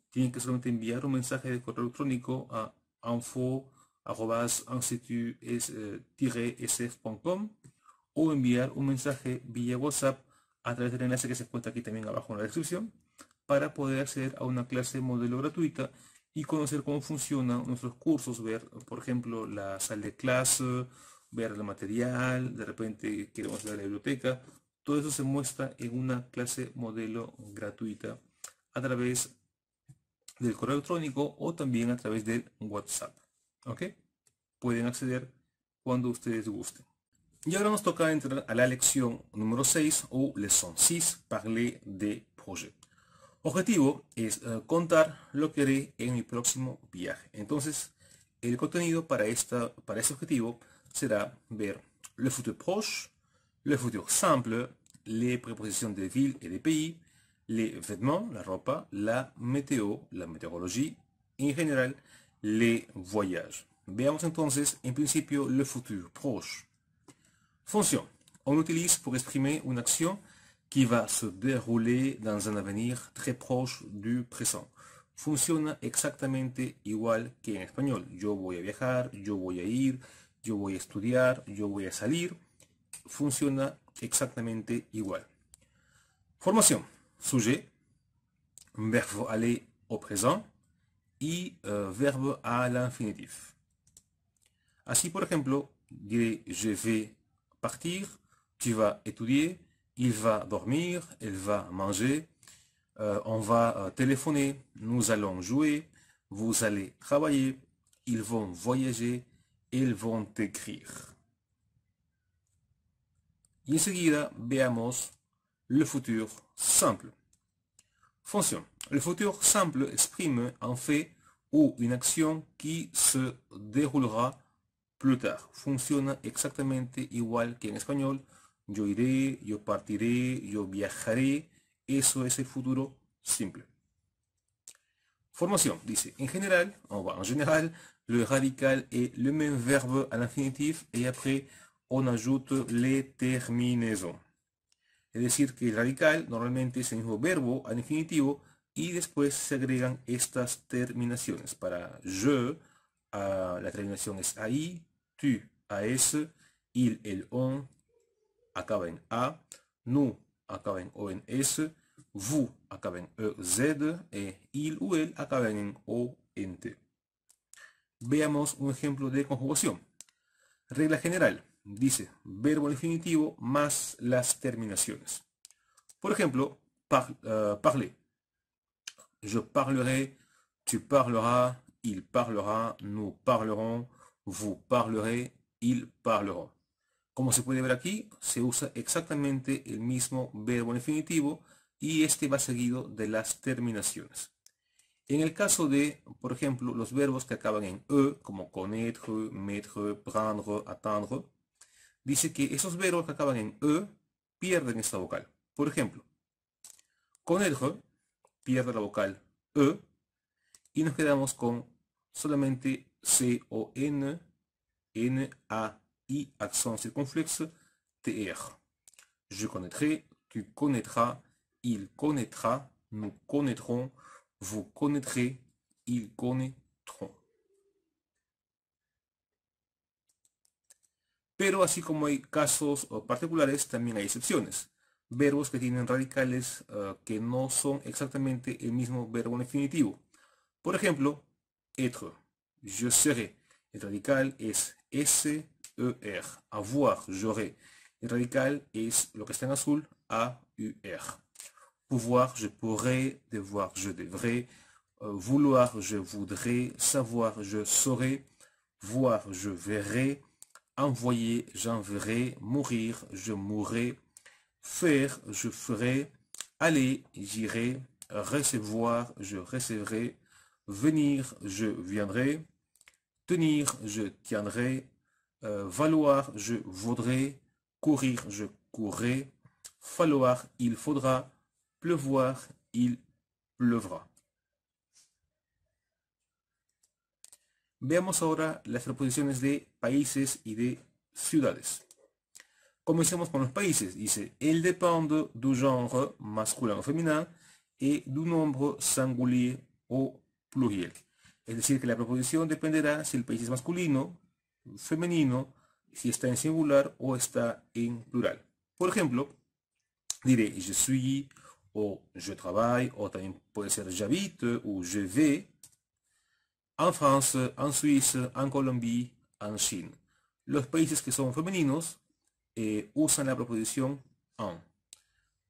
Speaker 1: tienen que solamente enviar un mensaje de correo electrónico a info.institut-sf.com o enviar un mensaje vía WhatsApp a través del enlace que se encuentra aquí también abajo en la descripción para poder acceder a una clase modelo gratuita y conocer cómo funcionan nuestros cursos, ver por ejemplo la sala de clase, ver el material, de repente queremos ir a la biblioteca, todo eso se muestra en una clase modelo gratuita a través del correo electrónico o también a través del WhatsApp. ¿Ok? Pueden acceder cuando ustedes gusten. Y ahora nos toca entrar a la lección número 6 o lección 6, parler de projet. Objetivo es eh, contar lo que haré en mi próximo viaje. Entonces, el contenido para, esta, para este objetivo será ver le futur proche, le futur simple, les prépositions des villes et des pays, les vêtements, la ropa, la météo, la météorologie, en général, les voyages. Veamos entonces, en principio, le futur proche. Fonction. On l'utilise pour exprimer une action qui va se dérouler dans un avenir très proche du présent. Fonctionne exactement igual que en espagnol. Yo voy a viajar, yo voy a ir, yo voy a estudiar, yo voy a salir fonctionne exactement igual. Formation, sujet, verbe aller au présent et euh, verbe à l'infinitif. ainsi por exemple je vais partir, tu vas étudier, il va dormir, elle va manger, euh, on va euh, téléphoner, nous allons jouer, vous allez travailler, ils vont voyager, ils vont écrire. Y enseguida veamos le futur simple. Fonction. Le futur simple exprime un fait ou une action qui se déroulera plus tard. Fonctionne exactement igual qu'en espagnol. Yo iré, yo partiré, yo viajaré. Eso es el futuro simple. Formation, dice, en général, en général, le radical est le même verbe à l'infinitif et après on ajoute les terminaisons. Es decir, que el radical normalmente es el mismo verbo al infinitivo y después se agregan estas terminaciones. Para je, la terminación es AI, tu, AS, il, el, on, acaba en A, nous, acaba en ONS, vous, acaba en EZ, e, il o el acaba en O-N-T. Veamos un ejemplo de conjugación. Regla general dice verbo infinitivo más las terminaciones. Por ejemplo, par, eh, parler. Je parlerai, tu parleras, il parlera, nous parlerons, vous parlerez, ils parleront. Como se puede ver aquí, se usa exactamente el mismo verbo infinitivo y este va seguido de las terminaciones. En el caso de, por ejemplo, los verbos que acaban en e, como connaître, mettre, prendre, attendre, dice que esos verbos que acaban en e pierden esta vocal. Por ejemplo, el pierde la vocal e y nos quedamos con solamente c o n n a i accent circonflexe tr. E, Je connaîtrai, tu connaîtras, il connaîtra, nous connaîtrons, vous connaîtrez, ils connaîtront. Pero así como hay casos particulares, también hay excepciones. Verbos que tienen radicales eh, que no son exactamente el mismo verbo en infinitivo. Por ejemplo, être, je serai. El radical es S, E, R. Avoir, j'aurai. El radical es lo que está en azul, A, U, R. Pouvoir, je pourrai. Devoir, je devrai. Euh, vouloir, je voudrais. Savoir, je saurai. Voir, je verrai envoyer, j'enverrai, mourir, je mourrai, faire, je ferai, aller, j'irai, recevoir, je recevrai, venir, je viendrai, tenir, je tiendrai, euh, valoir, je voudrai, courir, je courrai, falloir, il faudra, pleuvoir, il pleuvra. Veamos ahora las proposiciones de países y de ciudades. Comencemos con los países. Dice, el depende du genre masculin o femenino y du nombre singulier o pluriel. Es decir, que la proposición dependerá si el país es masculino, femenino, si está en singular o está en plural. Por ejemplo, diré je suis o je travaille o también puede ser j'habite o je vais en France, en Suiza, en Colombia, en China. Los países que son femeninos eh, usan la proposición en.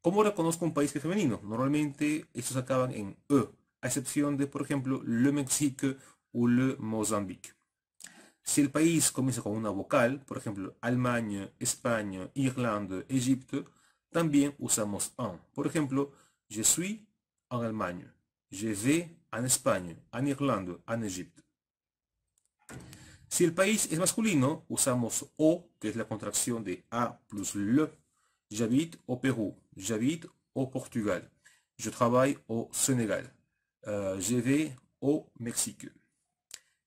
Speaker 1: ¿Cómo reconozco un país que es femenino? Normalmente estos acaban en E, a excepción de, por ejemplo, le Mexique o le Mozambique. Si el país comienza con una vocal, por ejemplo, Alemania, España, Irlanda, Egipto, también usamos en. Por ejemplo, je suis en Alemania, je vais en Espagne, en Irlande, en Égypte. Si el país es masculino, usamos O, que es la contraction de A plus LE. J'habite au Pérou, j'habite au Portugal, je travaille au Sénégal, je eh, vais au Mexique.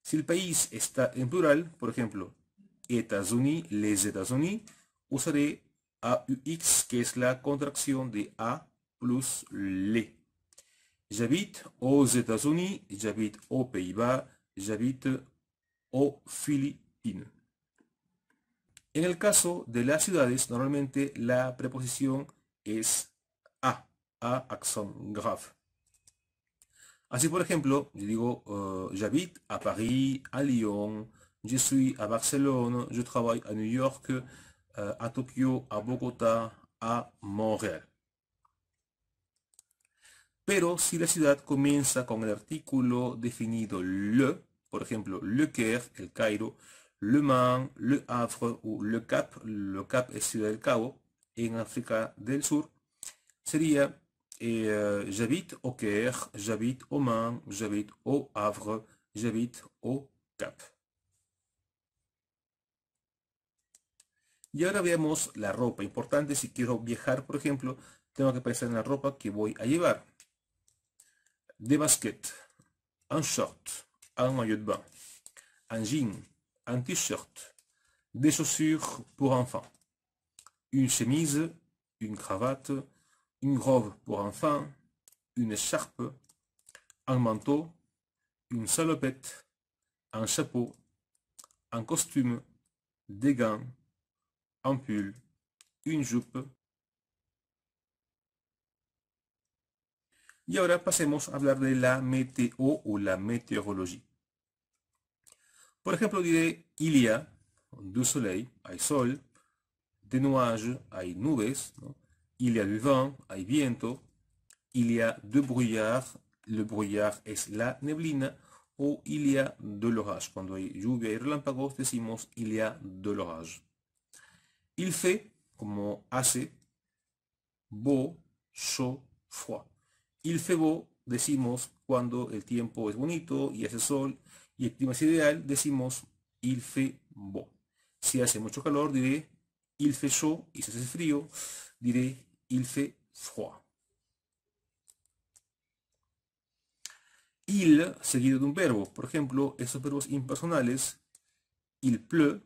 Speaker 1: Si le pays est en plural, par exemple, États-Unis, les États-Unis, usaré AUX, que est la contraction de A plus les ». J'habite aux États-Unis, j'habite aux Pays-Bas, j'habite aux Philippines. En el caso de las ciudades, normalmente la preposición es a, a accent grave. Así, por ejemplo, yo digo, eh, j'habite a París, a Lyon, je suis à Barcelone, je travaille à New York, a eh, Tokio, a Bogotá, a Montréal. Pero si la ciudad comienza con el artículo definido le, por ejemplo, Le Caire, el Cairo, Le Mans, Le Havre o Le Cap, Le Cap es Ciudad del Cabo, en África del Sur, sería eh, J'habite au Caire, J'habite au Mans, J'habite au Havre, J'habite au Cap. Y ahora veamos la ropa. Importante si quiero viajar, por ejemplo, tengo que pensar en la ropa que voy a llevar. des baskets, un short, un maillot de bain, un jean, un t-shirt, des chaussures pour enfants, une chemise, une cravate, une robe pour enfants, une écharpe, un manteau, une salopette, un chapeau, un costume, des gants, un pull, une jupe, Y ahora pasemos a hablar de la meteo o la meteorología. Por ejemplo, diré il y a du soleil, hay sol, de nuages, hay nubes, il y a du vent, hay viento, il y a de brouillard, le brouillard es la neblina, o il y a de l'orage. Cuando hay lluvia y relámpagos decimos il y a de l'orage. Il fait, como hace, beau, chaud, froid. «Il beau» decimos cuando el tiempo es bonito y hace sol y el clima es ideal, decimos «il beau». Si hace mucho calor diré il chaud y si hace frío diré fait froid. Il seguido de un verbo. Por ejemplo, esos verbos impersonales, il pleut,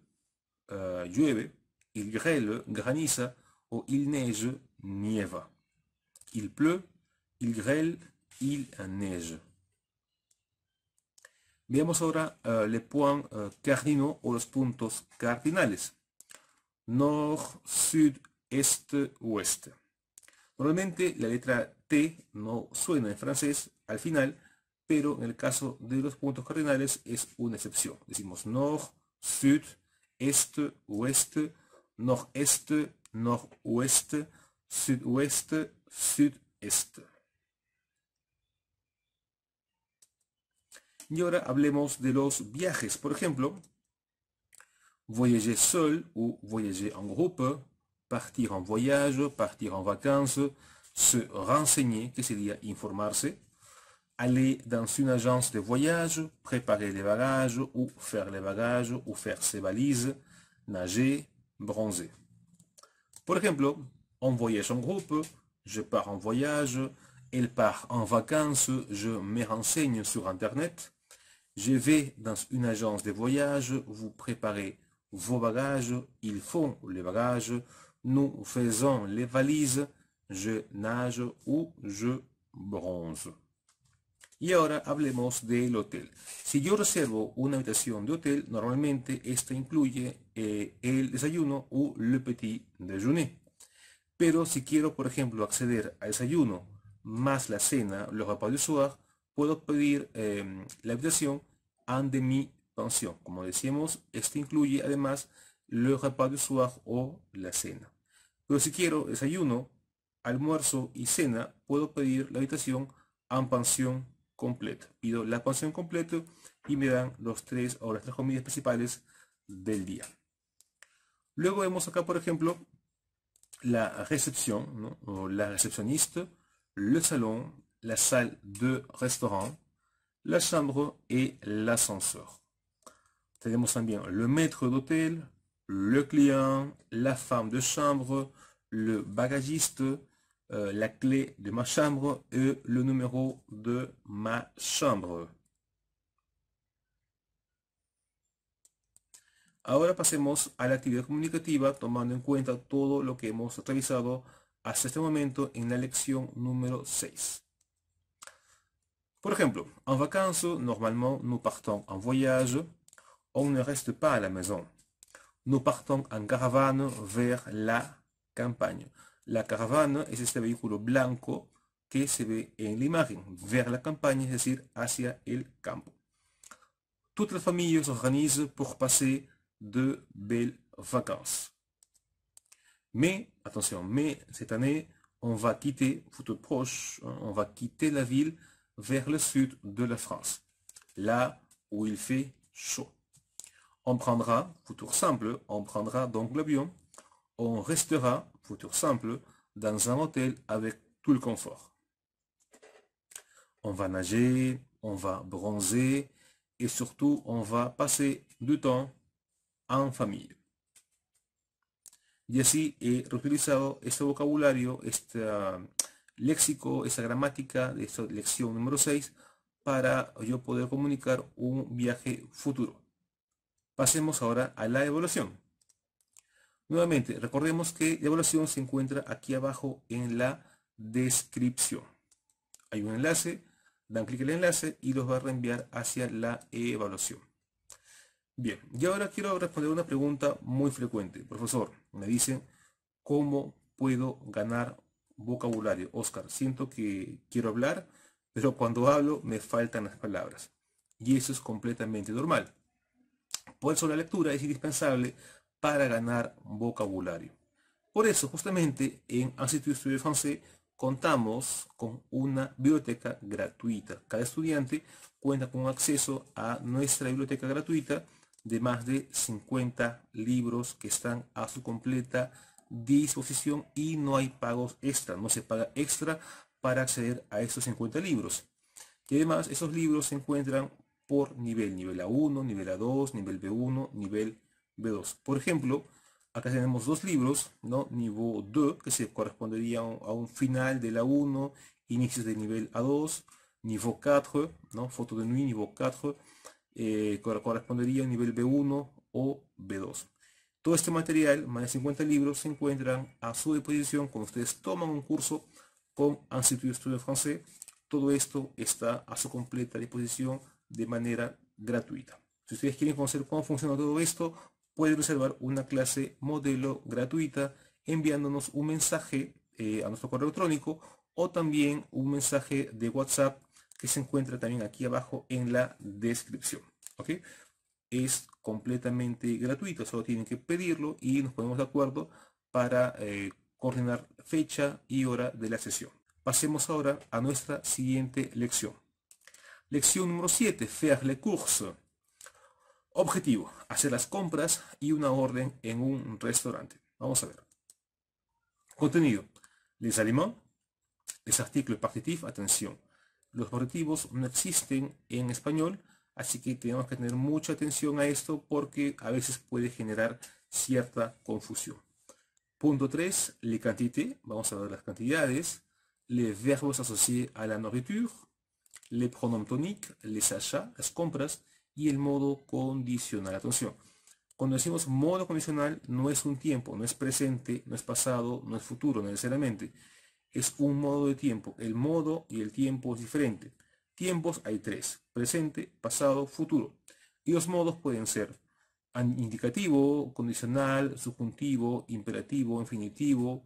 Speaker 1: eh, llueve, il grêle, graniza, o il neige, nieva. Il pleut, Il grêle, il neige. Veamos ahora eh, le los eh, o los puntos cardinales. Nord, sud, este, oeste. Normalmente la letra T no suena en francés al final, pero en el caso de los puntos cardinales es una excepción. Decimos nord, sud, este, oeste, sud oeste, sud sudeste. Et ahora hablemos de los viajes. Por voyager seul ou voyager en groupe, partir en voyage, partir en vacances, se renseigner, que sería informarse, aller dans une agence de voyage, préparer les bagages ou faire les bagages ou faire ses valises, nager, bronzer. Par exemple, on voyage en groupe, je pars en voyage, elle part en vacances, je me renseigne sur Internet, je vais dans une agence de voyage, vous préparez vos bagages, ils font les bagages, nous faisons les valises, je nage ou je bronze. Y ahora hablemos del hotel. Si yo reservo une habitación de hotel, normalmente esto incluye eh, el desayuno o le petit déjeuner. Pero si quiero, por ejemplo, acceder al desayuno más la cena, le repas du soir, puedo pedir em, la habitación ante mi pensión. Como decíamos, esto incluye además los repas de soir o la cena. Pero si quiero desayuno, almuerzo y cena, puedo pedir la habitación en pensión completa. Pido la pensión completa y me dan los tres o las tres comidas principales del día. Luego vemos acá, por ejemplo, la recepción, o la recepcionista, el salón, la salle de restaurant, la chambre et l'ascenseur. Tenemos también le maître d'hôtel, le client, la femme de chambre, le bagagiste, euh, la clé de ma chambre et le numéro de ma chambre. Ahora pasemos à la actividad comunicativa tomando en cuenta todo lo que hemos revisado hasta este momento en la lección número 6. Par exemple, en vacances, normalement, nous partons en voyage, on ne reste pas à la maison. Nous partons en caravane vers la campagne. La caravane est ce véhicule blanco qui se voit en l'image. vers la campagne, c'est-à-dire hacia el campo. Toute la famille s'organise pour passer de belles vacances. Mais, attention, mais cette année, on va quitter, plutôt proche, hein, on va quitter la ville vers le sud de la France, là où il fait chaud. On prendra, futur simple, on prendra donc l'avion, On restera, futur simple, dans un hôtel avec tout le confort. On va nager, on va bronzer et surtout on va passer du temps en famille. Y así he reutilizado este vocabulario, léxico, esa gramática de esta lección número 6 para yo poder comunicar un viaje futuro. Pasemos ahora a la evaluación. Nuevamente, recordemos que la evaluación se encuentra aquí abajo en la descripción. Hay un enlace, dan clic en el enlace y los va a reenviar hacia la evaluación. Bien, y ahora quiero responder una pregunta muy frecuente. Profesor, me dicen, ¿cómo puedo ganar vocabulario. Oscar, siento que quiero hablar, pero cuando hablo me faltan las palabras. Y eso es completamente normal. Por eso la lectura es indispensable para ganar vocabulario. Por eso, justamente, en Institut Studio Francés contamos con una biblioteca gratuita. Cada estudiante cuenta con acceso a nuestra biblioteca gratuita de más de 50 libros que están a su completa disposición y no hay pagos extra, no se paga extra para acceder a estos 50 libros. Y además, esos libros se encuentran por nivel, nivel A1, nivel A2, nivel B1, nivel B2. Por ejemplo, acá tenemos dos libros, ¿no? Niveau 2, que se correspondería a un final de la 1 inicios del nivel A2, Niveau 4, ¿no? Foto de nuit, Niveau 4, eh, correspondería a nivel B1 o B2. Todo este material, más de 50 libros, se encuentran a su disposición cuando ustedes toman un curso con Institut de Francés. Todo esto está a su completa disposición de manera gratuita. Si ustedes quieren conocer cómo funciona todo esto, pueden reservar una clase modelo gratuita enviándonos un mensaje eh, a nuestro correo electrónico o también un mensaje de WhatsApp que se encuentra también aquí abajo en la descripción. ¿okay? es completamente gratuito, solo tienen que pedirlo y nos ponemos de acuerdo para eh, coordinar fecha y hora de la sesión. Pasemos ahora a nuestra siguiente lección. Lección número 7, faire le course. Objetivo, hacer las compras y una orden en un restaurante. Vamos a ver. Contenido, les aliments, les articles partitifs, atención. Los objetivos no existen en español, Así que tenemos que tener mucha atención a esto porque a veces puede generar cierta confusión. Punto 3, le quantités. Vamos a ver las cantidades. Les verbos asociados a la nourriture. Les pronoms toniques, les achats, las compras. Y el modo condicional. Atención. Cuando decimos modo condicional, no es un tiempo, no es presente, no es pasado, no es futuro necesariamente. Es un modo de tiempo. El modo y el tiempo es diferente. Tiempos hay tres, presente, pasado, futuro. Y los modos pueden ser indicativo, condicional, subjuntivo, imperativo, infinitivo.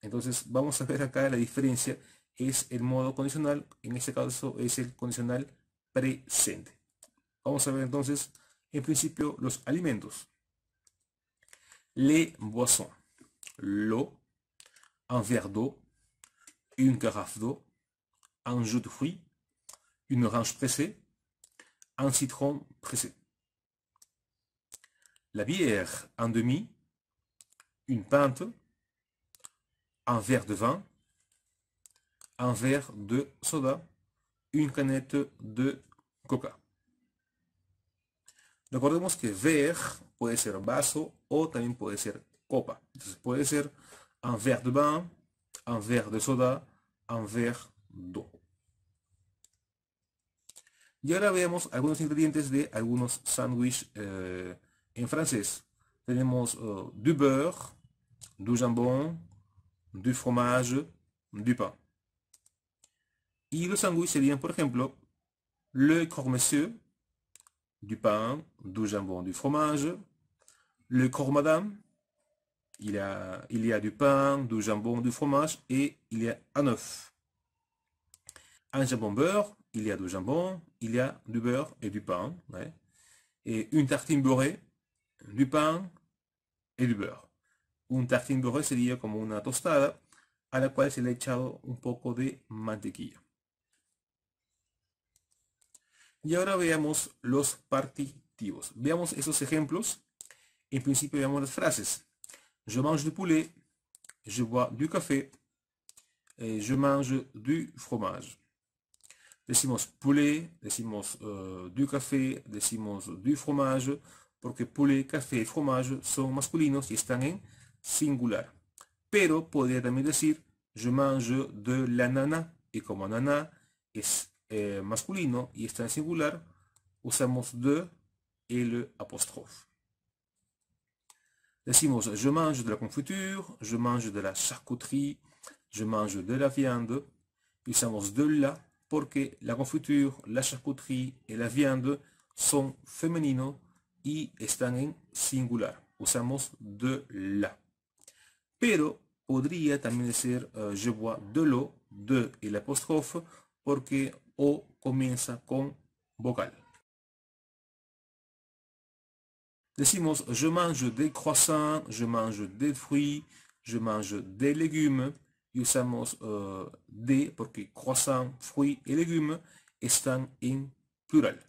Speaker 1: Entonces vamos a ver acá la diferencia. Es el modo condicional, en este caso es el condicional presente. Vamos a ver entonces, en principio, los alimentos. Les boissons. lo un verre d'eau, une un jus de fruits, une orange pressée, un citron pressé. La bière en demi, une pinte, un verre de vin, un verre de soda, une canette de coca. Recordemos que verre puede ser vaso o también puede ser copa. Entonces puede ser un verre de vin, un verre de soda, un verre d'eau. Y ahora voyons algunos ingredientes de algunos sandwichs eh, en français. Nous avons eh, du beurre, du jambon, du fromage, du pain. Et le sandwich serait, par exemple, le corps monsieur, du pain, du jambon, du fromage, le corps madame, il y, a, il y a du pain, du jambon, du fromage et il y a un œuf. Un jambon beurre, il y a du jambon, il y a du beurre et du pain. Ouais. Et une tartine beurrée, du pain et du beurre. Une tartine c'est dire comme une tostada a laquelle se le un poco de mantequilla. Y ahora veamos los partitivos. Veamos esos ejemplos. En principio veamos las frases. Je mange du poulet. Je bois du café. Et je mange du fromage. Décimons « poulet, décimons euh, « du café, des du fromage, pour que poulet, café et fromage sont masculinos et sont en singular. Pero podría también decir, je mange de l'ananas, Et Et comme est eh, masculino et est en singular, usamos de et le apostrophe. Decimos, je mange de la confiture, je mange de la charcuterie, je mange de la viande, usamos de la que la confiture, la charcuterie et la viande sont féminines et están en singular. Usamos de la. Pero podría también decir eh, je bois de l'eau, de et l'apostrophe, porque o comienza con vocal. Decimos je mange des croissants, je mange des fruits, je mange des légumes. usamos eh, de porque croissant, fruits y légumes están en plural.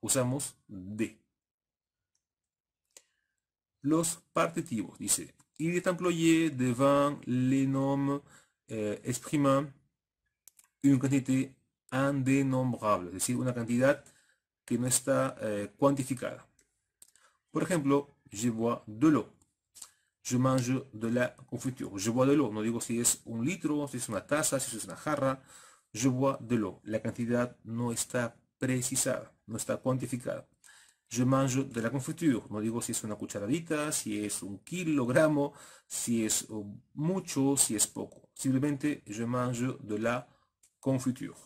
Speaker 1: Usamos de. Los partitivos, dice. Il est employé devant les eh, noms expriman exprimant une quantité indénombrable, es decir, una cantidad que no está eh, cuantificada. Por ejemplo, je bois de l'eau je mange de la confiture. Je bois de l'eau. No digo si es un litro, si es una taza, si es una jarra. Je bois de l'eau. La cantidad no está precisada, no está cuantificada. Je mange de la confiture. No digo si es una cucharadita, si es un kilogramo, si es mucho, si es poco. Simplemente je mange de la confiture.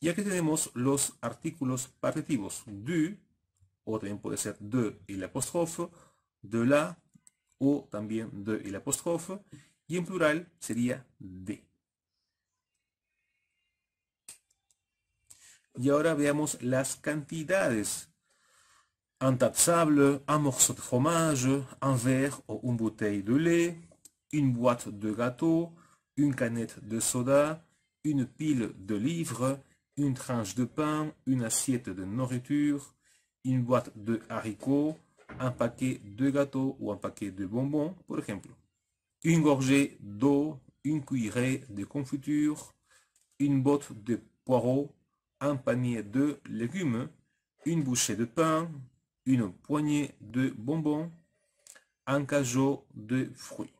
Speaker 1: Y aquí tenemos los artículos partitivos. Du, o también puede ser de y la apostrofe. de la o también de et l'apostrophe y en plural sería de. Y ahora veamos las cantidades. Un tas de sable, un morceau de fromage, un verre ou une bouteille de lait, une boîte de gâteau, une canette de soda, une pile de livres, une tranche de pain, une assiette de nourriture, une boîte de haricots, un paquet de gâteaux ou un paquet de bonbons, par exemple. Une gorgée d'eau, une cuillerée de confiture, une botte de poireaux, un panier de légumes, une bouchée de pain, une poignée de bonbons, un cajot de fruits.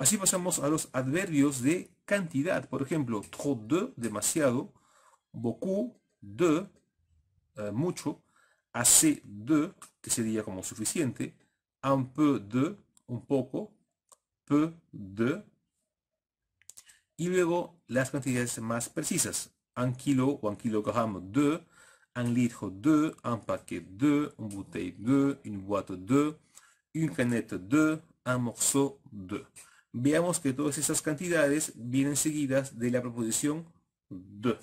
Speaker 1: Ainsi, passons a los adverbios de cantidad. Por ejemplo, trop de, demasiado, beaucoup, de, eh, mucho, assez de, que sería como suficiente, un peu de, un poco, peu de, y luego las cantidades más precisas, un kilo o un kilogramme de, un litro de, un paquet de, un bouteille de, un boîte de, un canette de, un morceau de. Veamos que todas esas cantidades vienen seguidas de la proposición de.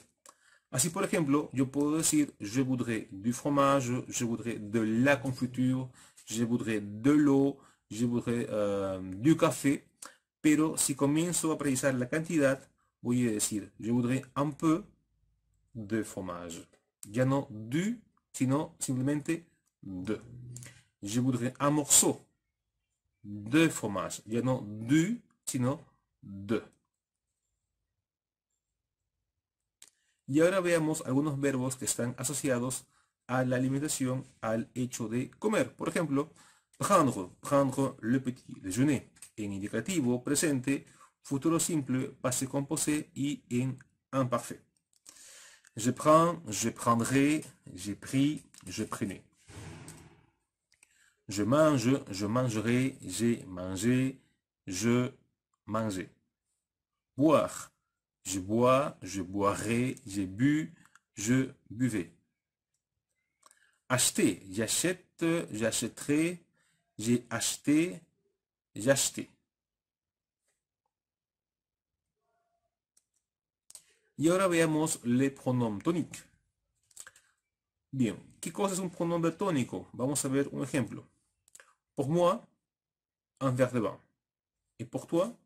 Speaker 1: Ainsi, por exemple, je peux dire « je voudrais du fromage, je voudrais de la confiture, je voudrais de l'eau, je voudrais euh, du café. Mais si commence à préciser la quantité, je vais dire « je voudrais un peu de fromage. Ya non du, sinon simplement « de. Je voudrais un morceau de fromage. Ya non du, sinon « de. Y ahora veamos algunos verbos que están asociados a la alimentación, al hecho de comer. Por ejemplo, prendre, prendre le petit déjeuner. En indicativo, presente, futuro simple, passé composé y en imparfait. Je prends, je prendrai, j'ai pris, je prenais. Je mange, je mangerai, j'ai mangé, je mangeais. Boire, Je bois, je boirai, j'ai bu, je buvais. Acheter, j'achète, j'achèterai, j'ai acheté, j'achetais. Y ahora veamos les pronoms toniques. Bien, ¿qué cosa es un pronom tónico? Vamos a ver un ejemplo. Pour moi, un verre de vin. Et pour toi,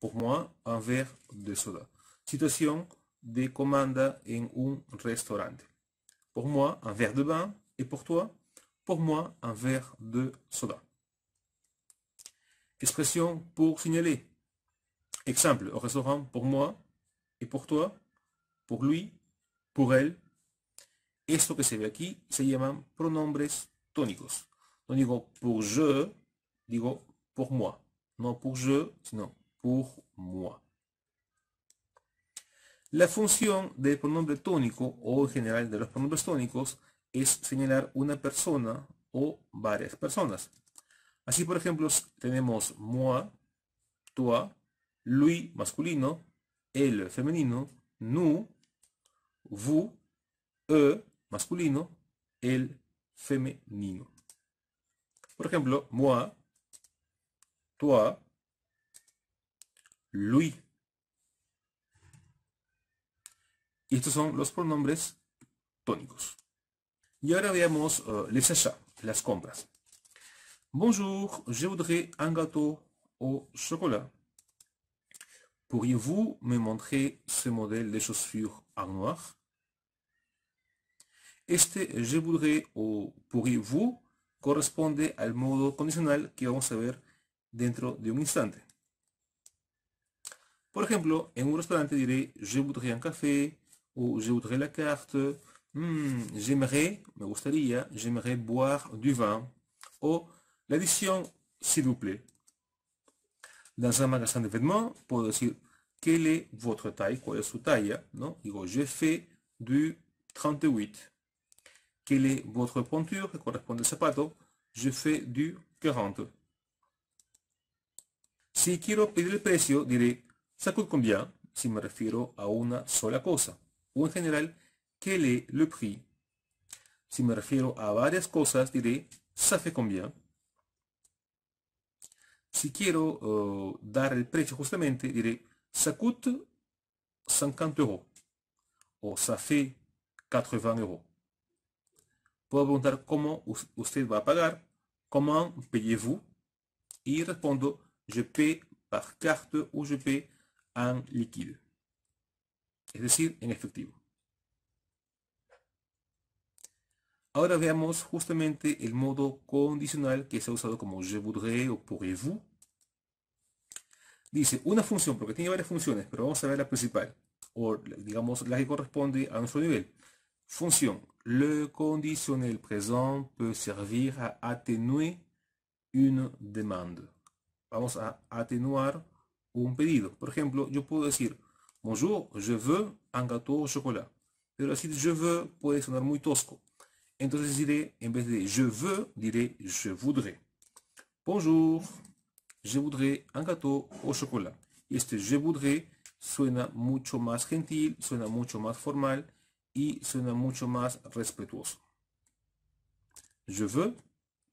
Speaker 1: pour moi, un verre de soda. Situation de commandes en un restaurant. Pour moi, un verre de bain. Et pour toi Pour moi, un verre de soda. Expression pour signaler. Exemple, au restaurant, pour moi et pour toi, pour lui, pour elle. Esto que se ve aquí se llaman pronombres tónicos. pour je, digo pour moi. Non pour je, sinon pour moi. La función del pronombre tónico o en general de los pronombres tónicos es señalar una persona o varias personas. Así, por ejemplo, tenemos moi, toi, lui masculino, el femenino, nous, vous, e masculino, el femenino. Por ejemplo, moi, toi, lui estos son los pronombres tónicos. Y ahora veamos eh, les achats, las compras. Bonjour, je voudrais un gâteau au chocolat. Pourriez-vous me montrer ce modèle de chaussures en noir Este je voudrais o pourriez-vous corresponde al modo condicional que vamos a ver dentro de un instante. Por ejemplo, en un restaurante diré je voudrais un café, ou je voudrais la carte, hmm, j'aimerais, me gustaría, j'aimerais boire du vin, ou l'addition, s'il vous plaît. Dans un magasin de vêtements, pour dire quelle est votre taille, quelle est votre taille, non? je fais du 38. Quelle est votre pointure qui correspond au sapato Je fais du 40. Si quiero pedir el precio, diré, ¿ça coûte combien? Si me refiero a una sola cosa. Ou en general quel est le prix. Si me refiero à varias cosas, diré ça fait combien. Si quiero eh, dar el precio justamente, diré ça coûte 50 euros Ou ça fait 80 euros. Pour vous cómo usted va pagar, comment payez-vous y respondo je paye par carte ou je paye en liquide. es decir, en efectivo. Ahora veamos justamente el modo condicional que se ha usado como je voudrais o pourrez vous Dice una función, porque tiene varias funciones, pero vamos a ver la principal, o digamos la que corresponde a nuestro nivel. Función, le conditionnel présent peut servir à atténuer une demande. Vamos a atenuar un pedido. Por ejemplo, yo puedo decir, Bonjour, je veux un gâteau au chocolat. Pero si je veux puede sonar muy tosco. Entonces diré, en vez de je veux, diré je voudrais. Bonjour, je voudrais un gâteau au chocolat. este je voudrais suena mucho más gentil, suena mucho más formal y suena mucho más respetuoso. Je veux,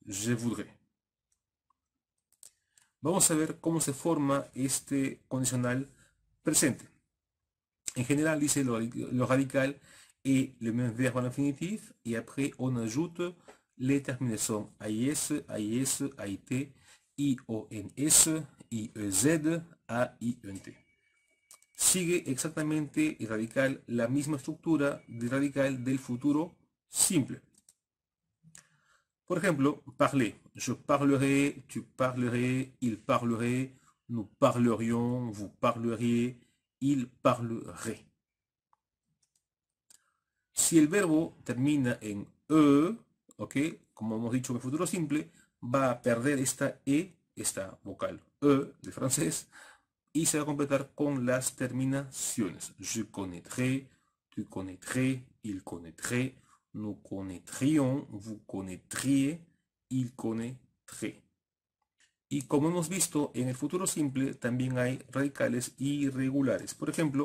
Speaker 1: je voudrais. Vamos a ver cómo se forma este condicional presente. En général, le radical est le même verbe en infinitif et après on ajoute les terminaisons AIS, AIS, AIT, IONS, IEZ, AINT. Sigue exactement le radical la même structure du radical del futuro simple. Par exemple, parler. Je parlerai, tu parlerais, il parlerait, nous parlerions, vous parleriez, il parlerait. Si el verbo termina en e, ¿ok? Como hemos dicho en futuro simple, va a perder esta e, esta vocal e de francés, y se va a completar con las terminaciones. Je connaîtrai, tu connaîtrais, il connaîtrait, nous connaîtrions, vous connaîtriez, il connaîtrait. comme como hemos visto, en el futuro simple también hay radicales irregulares. Por exemple,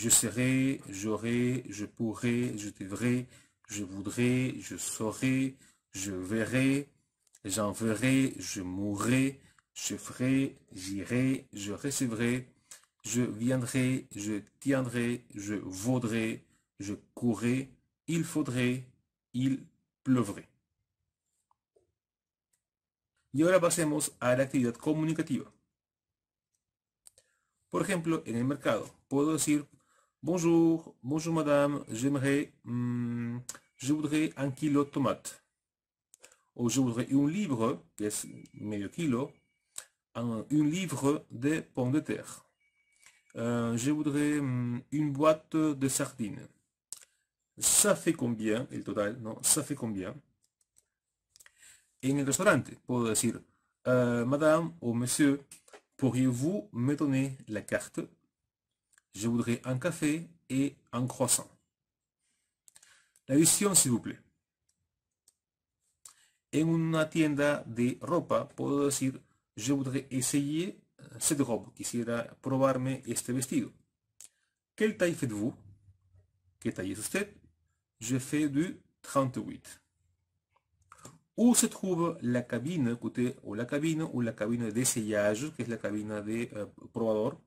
Speaker 1: je serai, j'aurai, je pourrai, je devrai, je voudrai, je saurai, je verrai, j'enverrai, je mourrai, je ferai, j'irai, je recevrai, je viendrai, je tiendrai, je vaudrai, je courrai, il faudrait, il pleuvrait. Y ahora pasemos à la actividad comunicativa. Por ejemplo, en el mercado, puedo decir Bonjour, bonjour madame, j'aimerais, mm, je voudrais un kilo de tomates. Ou je voudrais un livre, que es medio kilo, un, livre de pommes de terre. Euh, je voudrais mm, une boîte de sardines. Ça fait combien, le total, non, ça fait combien en restaurant, restaurante. pour dire « Madame ou Monsieur, pourriez-vous me donner la carte Je voudrais un café et un croissant. La vision, s'il vous plaît. En une tienda de ropa, puedo dire « je voudrais essayer cette robe. Quisiera probarme este vestido. Quelle taille faites-vous Quelle taille est usted Je fais du 38. O se trouve la cabine, écoutez, ou la cabine, ou la cabine d'essayage, que es la cabina de eh, probador.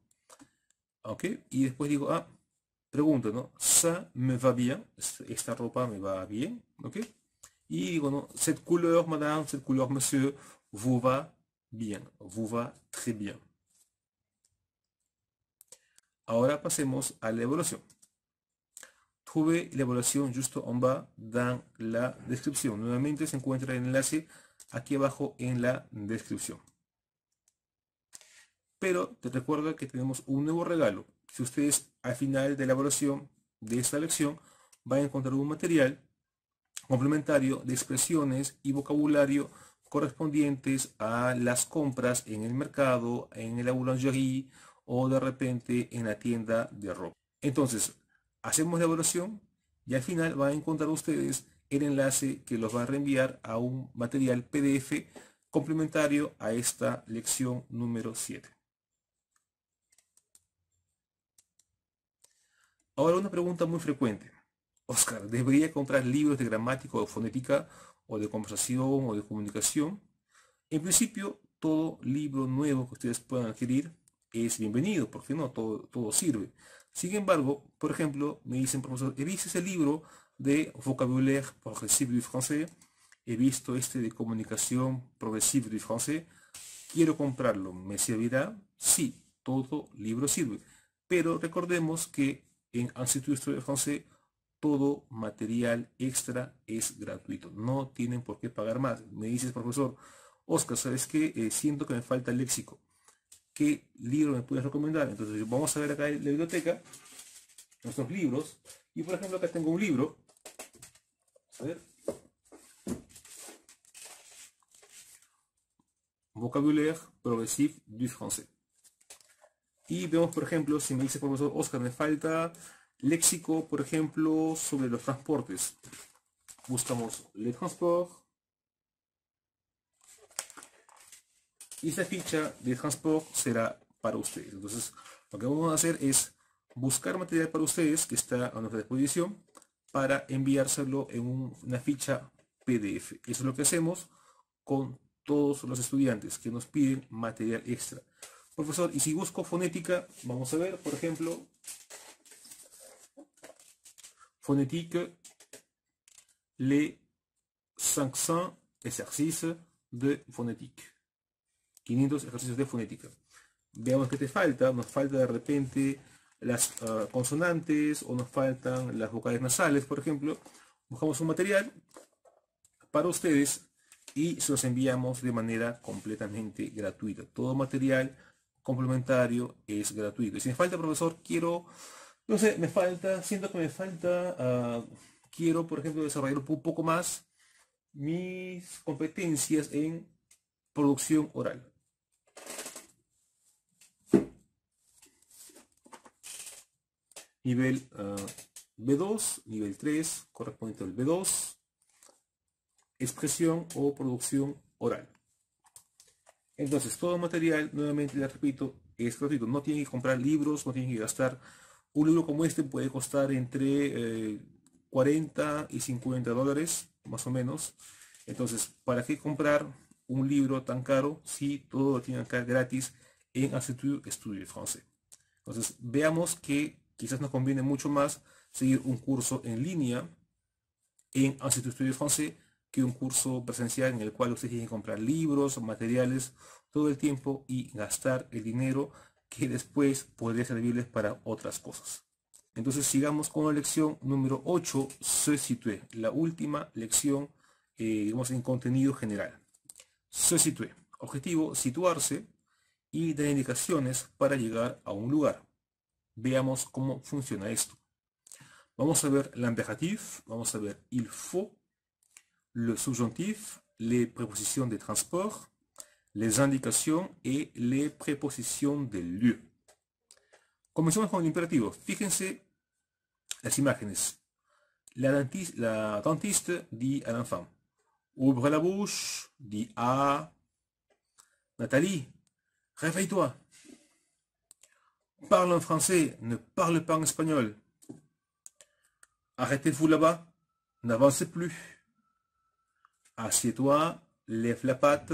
Speaker 1: Ok, y después digo, ah, pregunto, ¿no? Ça me va bien, esta ropa me va bien, ok. Y digo, no, cette couleur, madame, cette couleur, monsieur, vous va bien, vous va très bien. Ahora pasemos a la evaluación tuve la evaluación justo on va dan la descripción. Nuevamente se encuentra el enlace aquí abajo en la descripción. Pero te recuerda que tenemos un nuevo regalo. Si ustedes al final de la evaluación de esta lección van a encontrar un material complementario de expresiones y vocabulario correspondientes a las compras en el mercado, en el boulangerie o de repente en la tienda de ropa. Entonces, hacemos la evaluación y al final van a encontrar ustedes el enlace que los va a reenviar a un material PDF complementario a esta lección número 7. Ahora una pregunta muy frecuente. Oscar, ¿debería comprar libros de gramática o fonética o de conversación o de comunicación? En principio, todo libro nuevo que ustedes puedan adquirir es bienvenido, porque no, todo, todo sirve. Sin embargo, por ejemplo, me dicen, profesor, he visto ese libro de vocabulaire progressif du français, he visto este de comunicación progresivo du français, quiero comprarlo, ¿me servirá? Sí, todo libro sirve. Pero recordemos que en Institut de Francés todo material extra es gratuito. No tienen por qué pagar más. Me dices, profesor, Oscar, ¿sabes qué? Eh, siento que me falta el léxico. ¿qué libro me puedes recomendar? Entonces vamos a ver acá en la biblioteca, nuestros libros, y por ejemplo acá tengo un libro, a ver, vocabulaire progressif du français. Y vemos, por ejemplo, si me dice profesor Oscar, me falta léxico, por ejemplo, sobre los transportes. Buscamos le transport, y esta ficha de Transport será para ustedes. Entonces, lo que vamos a hacer es buscar material para ustedes que está a nuestra disposición para enviárselo en una ficha PDF. Eso es lo que hacemos con todos los estudiantes que nos piden material extra. Profesor, y si busco fonética, vamos a ver, por ejemplo, fonética, les 500 exercices de fonética. 500 ejercicios de fonética. Veamos qué te falta. Nos falta de repente las ah, consonantes o nos faltan las vocales nasales, por ejemplo. Buscamos un material para ustedes y se los enviamos de manera completamente gratuita. Todo material complementario es gratuito. Y si me falta, profesor, quiero, no sé, me falta, siento que me falta, ah, quiero, por ejemplo, desarrollar un poco más mis competencias en producción oral. nivel ah, B2, nivel 3, correspondiente al B2, expresión o producción oral. Entonces, todo material, nuevamente les repito, es gratuito. No tienen que comprar libros, no tienen que gastar. Un libro como este puede costar entre 40 eh, y 50 dólares, más o menos. Entonces, ¿para qué comprar un libro tan caro si todo lo tienen acá gratis en estudio Studio France. Entonces, veamos que quizás nos conviene mucho más seguir un curso en línea en Institut estudios Francés que un curso presencial en el cual ustedes tienen que comprar libros, materiales, todo el tiempo y gastar el dinero que después podría servirles para otras cosas. Entonces sigamos con la lección número 8, se situé, la última lección, eh, digamos, en contenido general. Se situé, objetivo, situarse y dar indicaciones para llegar a un lugar. Veamos comment fonctionne esto. Vamos a ver l'impératif, vamos a ver il faut, le subjonctif, les prépositions de transport, les indications et les prépositions de lieu. Commençons con l'impératif. Fíjense images. La, dentiste, la dentiste dit à l'enfant Ouvre la bouche, dit à Nathalie, réveille-toi. parle en français, ne parle pas en español. Arrêtez-vous là-bas, n'avancez plus. Assieds-toi, lève la patte.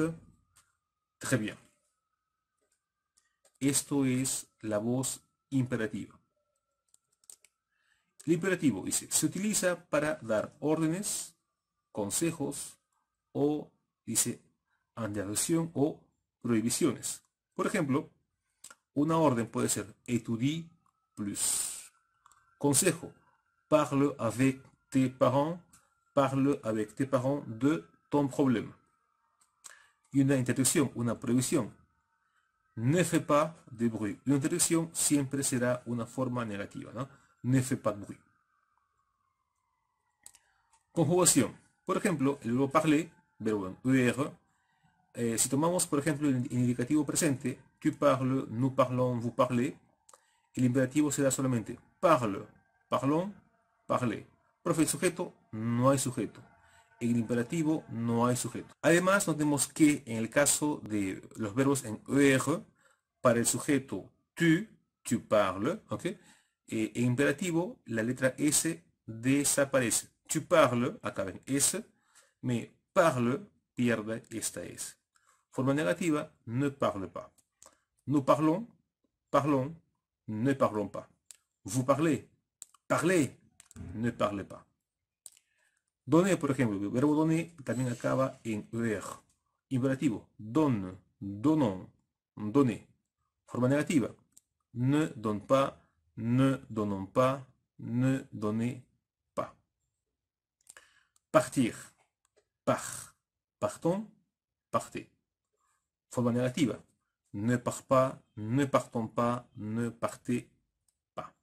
Speaker 1: Très bien. Esto es la voz imperativa. El imperativo dice, se utiliza para dar órdenes, consejos o, dice, en o prohibiciones. Por ejemplo, una orden puede ser étudie plus. Consejo, parle avec tes parents, parle avec tes parents de ton problème. Y una interrupción, una prohibición. Ne fais pas de bruit. Una interrupción siempre será una forma negativa, ¿no? Ne fais pas de bruit. Conjugación. Por ejemplo, el verbo parler, verbo en eh, si tomamos por ejemplo el indicativo presente, tu parle, nous parlons, vous parlez, el imperativo será solamente parle, parlons, parlez. Profe, el sujeto, no hay sujeto. En el imperativo no hay sujeto. Además, notemos que en el caso de los verbos en er, para el sujeto tu, tu parle ¿ok? Eh, en imperativo la letra S desaparece. Tu parle, acaba en S, me parle pierde esta S. Forme négative, ne parle pas. Nous parlons, parlons, ne parlons pas. Vous parlez, parlez, ne parlez pas. Donner, pour exemple, le verbe donner también acaba en er. Imperativo, donne, donnons, donnez. Forme négative, ne donne pas, ne donnons pas, ne donnez pas. Partir, par, partons, partez forme négative. Ne pars pas, ne partons pas, ne partez pas.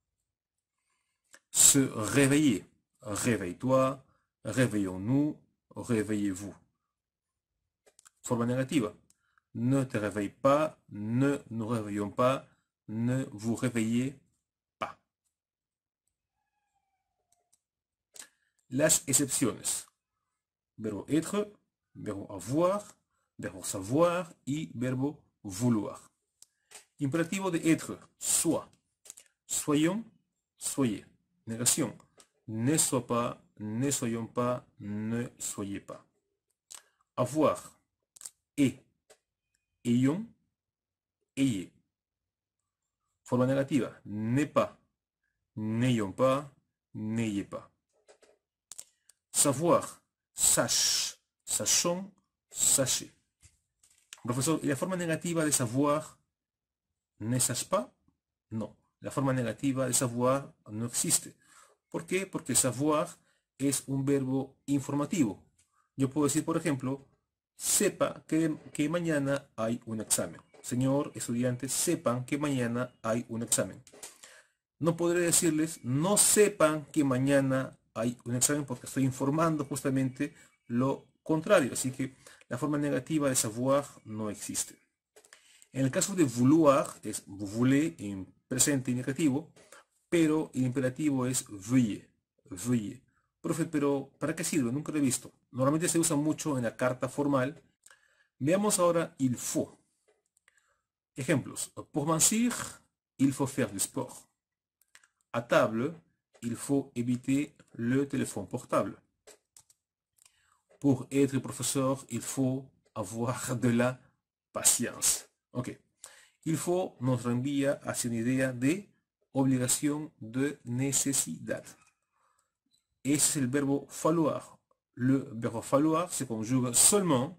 Speaker 1: Se réveiller. Réveille-toi, réveillons-nous, réveillez-vous. Forme négative. Ne te réveille pas, ne nous réveillons pas, ne vous réveillez pas. Les exceptions, être, verbo avoir, verbo savoir et verbo vouloir. Impératif de être, soit, soyons, soyez. Négation, ne sois pas, ne soyons pas, ne soyez pas. Avoir, et, ayons, ayez. Forme négative, n'est pas, n'ayons pas, n'ayez pas. Savoir, sache, sachons, sachez. Profesor, ¿y la forma negativa de savoir nest pas? No, la forma negativa de savoir no existe. ¿Por qué? Porque savoir es un verbo informativo. Yo puedo decir, por ejemplo, sepa que, mañana hay un examen. Señor, estudiante, sepan que mañana hay un examen. No podré decirles, no sepan que mañana hay un examen porque estoy informando justamente lo contrario. Así que la forma negativa de savoir no existe. En el caso de vouloir, es voulez en presente y negativo, pero el imperativo es veuillez, veuillez. Profe, pero ¿para qué sirve? Nunca lo he visto. Normalmente se usa mucho en la carta formal. Veamos ahora il faut. Ejemplos. Pour manger, il faut faire du sport. A table, il faut éviter le téléphone portable. pour être professeur, il faut avoir de la patience. Ok. Il faut nous renvoyer à une idée d'obligation de nécessité. Et c'est le verbe falloir. Le verbe falloir se conjugue seulement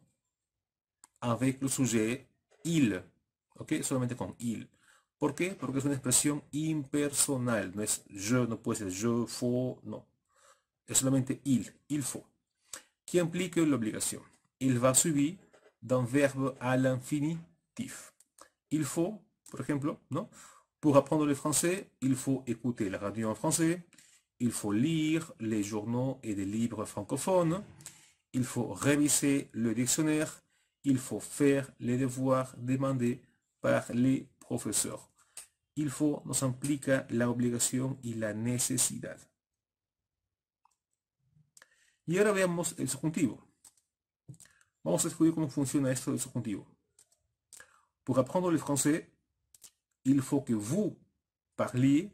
Speaker 1: avec le sujet il. Ok, Seulement con il. Pourquoi Parce que c'est une expression impersonnelle. Je ne yo, no puede ser je, faut, no. Es il, il faut qui implique l'obligation. Il va suivi d'un verbe à l'infinitif. Il faut, par exemple, non pour apprendre le français, il faut écouter la radio en français, il faut lire les journaux et les livres francophones, il faut réviser le dictionnaire, il faut faire les devoirs demandés par les professeurs. Il faut nous implique obligation et la nécessité. Et, ahora veamos el subjuntivo. Vamos a descubrir cómo funciona esto del subjuntivo. Pour apprendre le français, il faut que vous parliez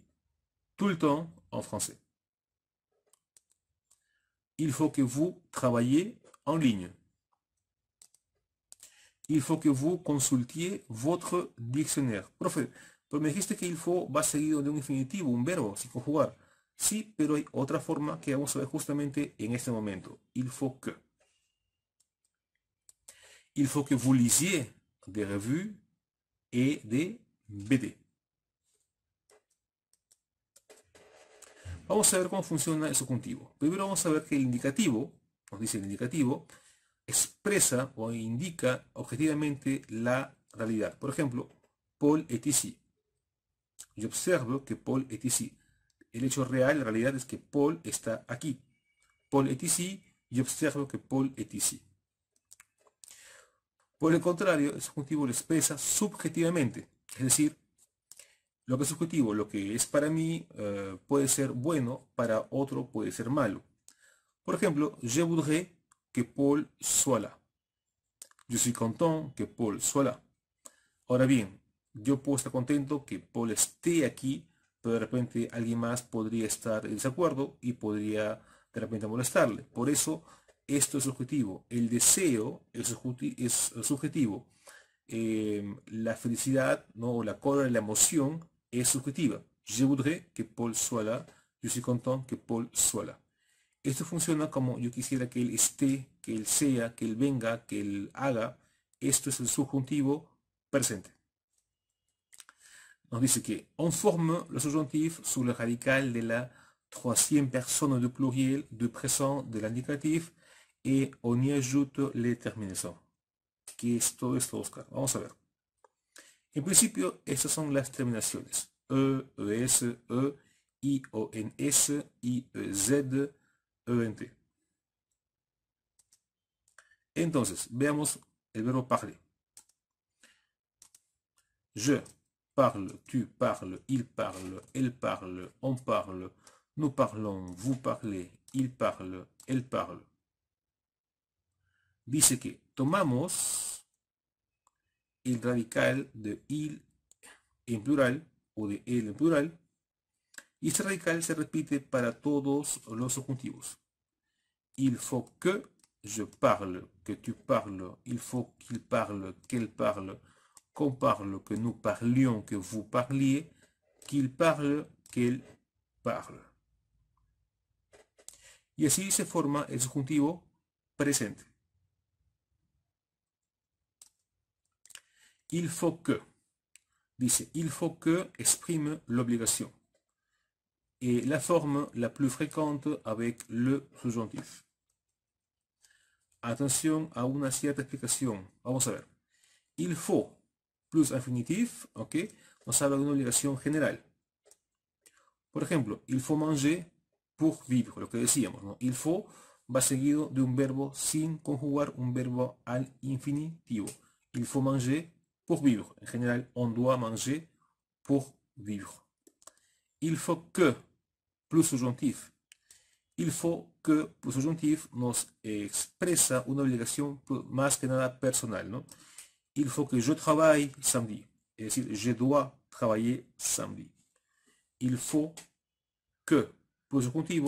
Speaker 1: tout le temps en français. Il faut que vous travailliez en ligne. Il faut que vous consultiez votre dictionnaire. Professeur, pero me dijiste que il faut va seguido de un infinitivo, un verbo, sin conjugar. Sí, pero hay otra forma que vamos a ver justamente en este momento. Il faut que. Il faut que vous lisiez des revues et des BD. Vamos a ver cómo funciona el subjuntivo. Primero vamos a ver que el indicativo, nos dice el indicativo, expresa o indica objetivamente la realidad. Por ejemplo, Paul est ici. Yo observo que Paul est ici. El hecho real, la realidad es que Paul está aquí. Paul est ici, y observo que Paul est ici. Por el contrario, el subjuntivo lo expresa subjetivamente, es decir, lo que es subjetivo, lo que es para mí, eh, puede ser bueno, para otro puede ser malo. Por ejemplo, je voudrais que Paul soit là. Je suis content que Paul soit là. Ahora bien, yo puedo estar contento que Paul esté aquí, de repente alguien más podría estar en desacuerdo y podría de repente molestarle. Por eso esto es subjetivo. El deseo es, es subjetivo. Em, la felicidad ¿no? o la de la emoción es subjetiva. Je voudrais que Paul soit là. que Paul soit Esto funciona como yo quisiera que él esté, que él sea, que él venga, que él haga. Esto es el subjuntivo presente. qui. On forme le subjonctif sur le radical de la troisième personne du pluriel du présent de l'indicatif et on y ajoute les terminaisons. Que c'est Oscar. Vamos a ver. En principe, estas sont les terminaisons. E, ES, E, I, O, N, S, I, E, Z, E, N, T. Entonces, veamos el verbo parler. Je parle, tu parles, il parle, elle parle, on parle, nous parlons, vous parlez, il parle, elle parle. Dice que tomamos el radical de il en plural ou de él en plural y ce radical se repite para todos los subjuntivos. Il faut que je parle, que tu parles, il faut qu'il parle, qu'elle parle, qu'on parle, que nous parlions, que vous parliez, qu'il parle, qu'elle parle. Et ainsi, se forme el subjuntivo présent. « Il faut que, dice, il faut que exprime l'obligation. Et la forme la plus fréquente avec le subjonctif. Attention à une certaine explication. Vamos a ver. Il faut plus infinitif, ok, nos habla de una obligación general. Por ejemplo, il faut manger pour vivre, lo que decíamos, ¿no? Il faut va seguido de un verbo sin conjugar un verbo al infinitivo. Il faut manger pour vivre. En general, on doit manger pour vivre. Il faut que, plus subjuntif. Il faut que, plus subjuntif, nos expresa una obligación pues, más que nada personal, ¿no? il faut que je travaille samedi. Et je dois travailler samedi. Il faut que, pour contenu,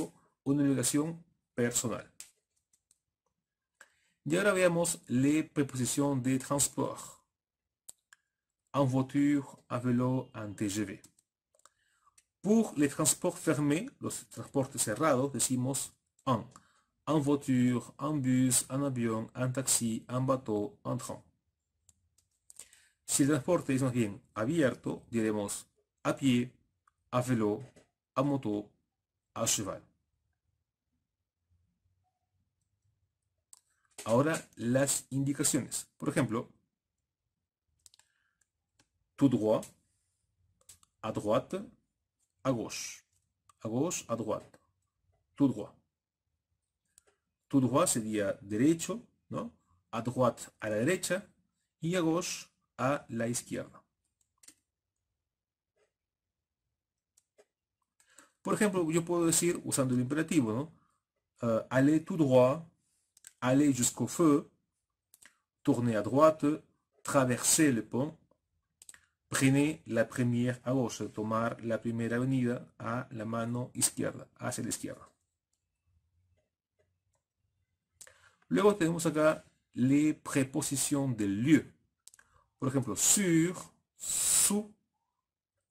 Speaker 1: une negación personnelle. Y ahora veamos les prépositions de transport. En voiture, à vélo, en TGV. Pour les transports fermés, les transports cerrados, decimos en. En voiture, en bus, en avion, en taxi, en bateau, en train. Si el transporte es más bien abierto, diremos a pie, a velo, a moto, a cheval. Ahora las indicaciones. Por ejemplo, tout droit, a droite, a gauche. A gauche, a droite. Tout droit. Tout droit sería derecho, ¿no? A droite, a la derecha. Y a gauche, à la Por ejemplo, exemple, je decir, usando el imperativo, ¿no? Eh, aller tout droit, aller jusqu'au feu, tourner à droite, traverser le pont, prenez la première à gauche, tomar la première avenida à la mano izquierda, à la izquierda. Luego tenemos acá les prépositions de lieu. Por ejemplo, sur, su,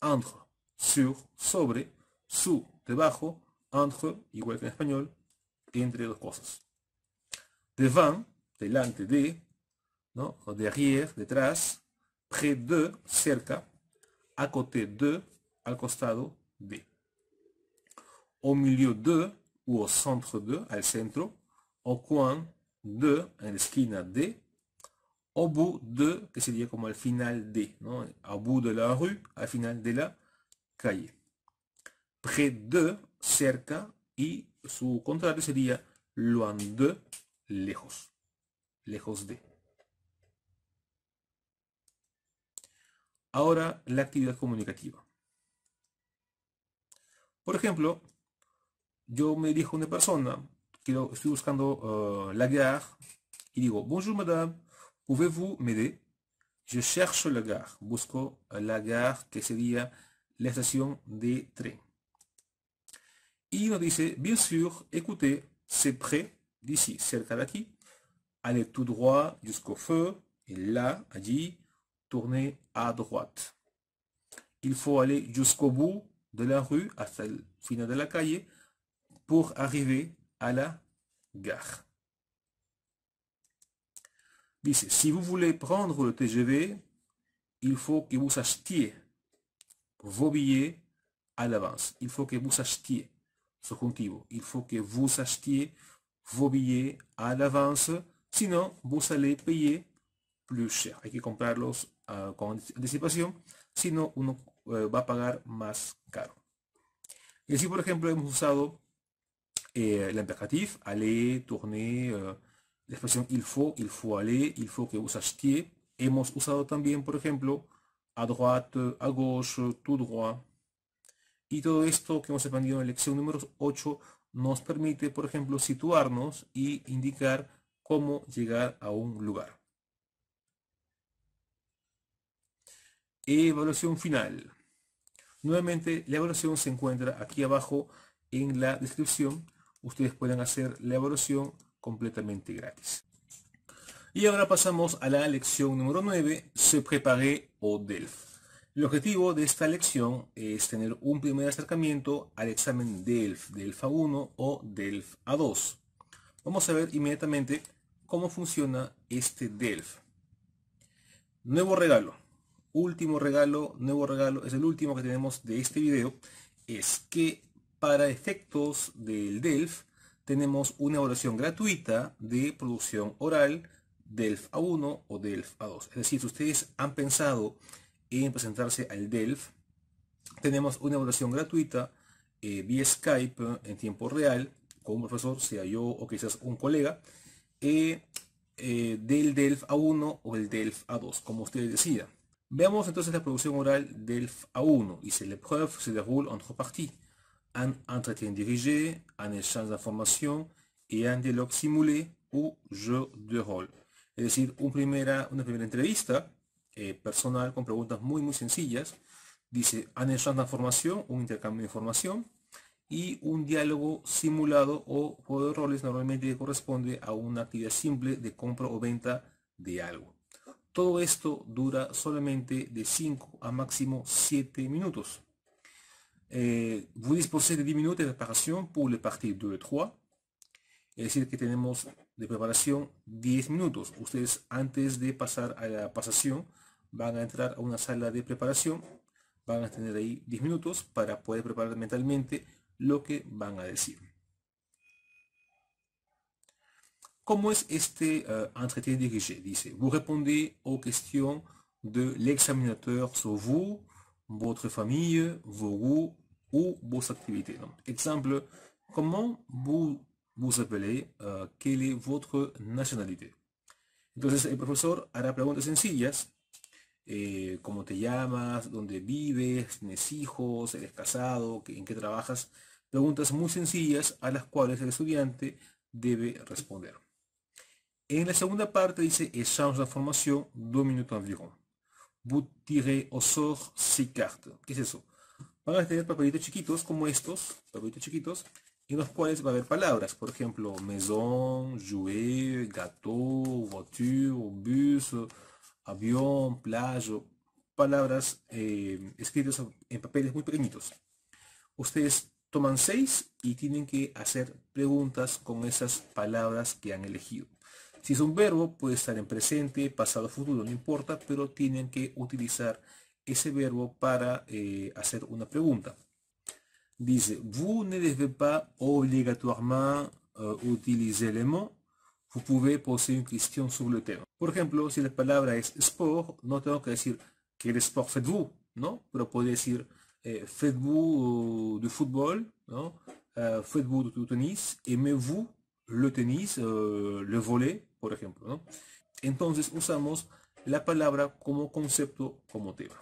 Speaker 1: entre, sur, sobre, su, debajo, entre, igual que en español, entre dos cosas. Devant, delante de, ¿no? O derrière, detrás, près de, cerca, à côté de, al costado de. Au milieu de, O au centre de, al centro, O coin de, en la esquina de, au bout de, que sería como al final de, ¿no? Au bout de la rue, al final de la calle. Près de, cerca, y su contrario sería loin de, lejos. Lejos de. Ahora la actividad comunicativa. Por ejemplo, yo me dirijo a una persona, lo estoy buscando eh, la gare, y digo, bonjour madame, Pouvez-vous m'aider Je cherche la gare. Busco la gare que serait la station des trains. Il nous disait, bien sûr, écoutez, c'est près d'ici, cerca d'ici. Allez tout droit jusqu'au feu. Et là, a dit, tournez à droite. Il faut aller jusqu'au bout de la rue, à la fin de la calle, pour arriver à la gare si vous voulez prendre le TGV, il faut que vous achetiez vos billets à l'avance. Il faut que vous achetiez ce contigo. Il faut que vous achetiez vos billets à l'avance. Sinon, vous allez payer plus cher. Hay que comprarlos uh, con anticipación. sinon uno eh, va a pagar más caro. Y así, por ejemplo, hemos usado eh, l'impératif aller, tourner, eh, La expresión il faut, il faut aller, il faut que vous achetiez. Hemos usado también, por ejemplo, a droite, a gauche, tout droit. Y todo esto que hemos aprendido en la lección número 8 nos permite, por ejemplo, situarnos y indicar cómo llegar a un lugar. Evaluación final. Nuevamente, la evaluación se encuentra aquí abajo en la descripción. Ustedes pueden hacer la evaluación completamente gratis. Y ahora pasamos a la lección número 9, Se preparé o DELF. El objetivo de esta lección es tener un primer acercamiento al examen DELF, delfa A1 o DELF A2. Vamos a ver inmediatamente cómo funciona este DELF. Nuevo regalo, último regalo, nuevo regalo, es el último que tenemos de este vídeo es que para efectos del DELF tenemos una evaluación gratuita de producción oral DELF A1 o DELF A2. Es decir, si ustedes han pensado en presentarse al DELF, tenemos una evaluación gratuita eh, vía Skype en tiempo real, con un profesor, sea yo o quizás un colega, eh, eh, del DELF A1 o del DELF A2, como ustedes decían. Veamos entonces la producción oral DELF A1 y se le se se déroule en parties un entretien dirigé, un échange información y un diálogo simulé o jeu de rol. Es decir, un primera, una primera entrevista eh, personal con preguntas muy, muy sencillas. Dice, un échange formación un intercambio de información y un diálogo simulado o juego de roles normalmente corresponde a una actividad simple de compra o venta de algo. Todo esto dura solamente de 5 a máximo 7 minutos. vous disposez de 10 minutes de préparation pour les parties 2 et 3. Es decir, que tenemos de preparación 10 minutos. Ustedes Avant de passer à la passation, van allez entrer a une salle de préparation. Van a tener ahí 10 minutos para poder preparar mentalmente lo que van a decir. ¿Cómo es este eh, entretien dirigé? Dice, vous répondez aux questions de l'examinateur sur vous, votre famille, vos goûts ou vos activités. Donc, exemple, comment vous vous appelez, euh, es votre nacionalidad? Entonces el profesor hará preguntas sencillas, eh, cómo te llamas, dónde vives, tienes hijos, eres casado, en qué trabajas, preguntas muy sencillas a las cuales el estudiante debe responder. En la segunda parte dice la formación, dos minutos environ. ¿Qué es eso? Van a tener papelitos chiquitos como estos, papelitos chiquitos, en los cuales va a haber palabras, por ejemplo, maison, jouet, gâteau, voiture, bus, avión, playo palabras eh, escritas en papeles muy pequeñitos. Ustedes toman seis y tienen que hacer preguntas con esas palabras que han elegido. Si es un verbo, puede estar en presente, pasado, futuro, no importa, pero tienen que utilizar ese verbo para eh, hacer una pregunta. Dice, vous ne devez pas obligatoirement euh, utiliser le mot, vous pouvez poser une question sur le tema. Por ejemplo, si la palabra es sport, no tengo que decir, quel sport faites-vous, ¿no? Pero puedo decir, eh, faites-vous euh, de fútbol, ¿no? Eh, faites-vous de tenis, aimez-vous le tenis, euh, le por ejemplo. ¿no? Entonces usamos la palabra como concepto, como tema.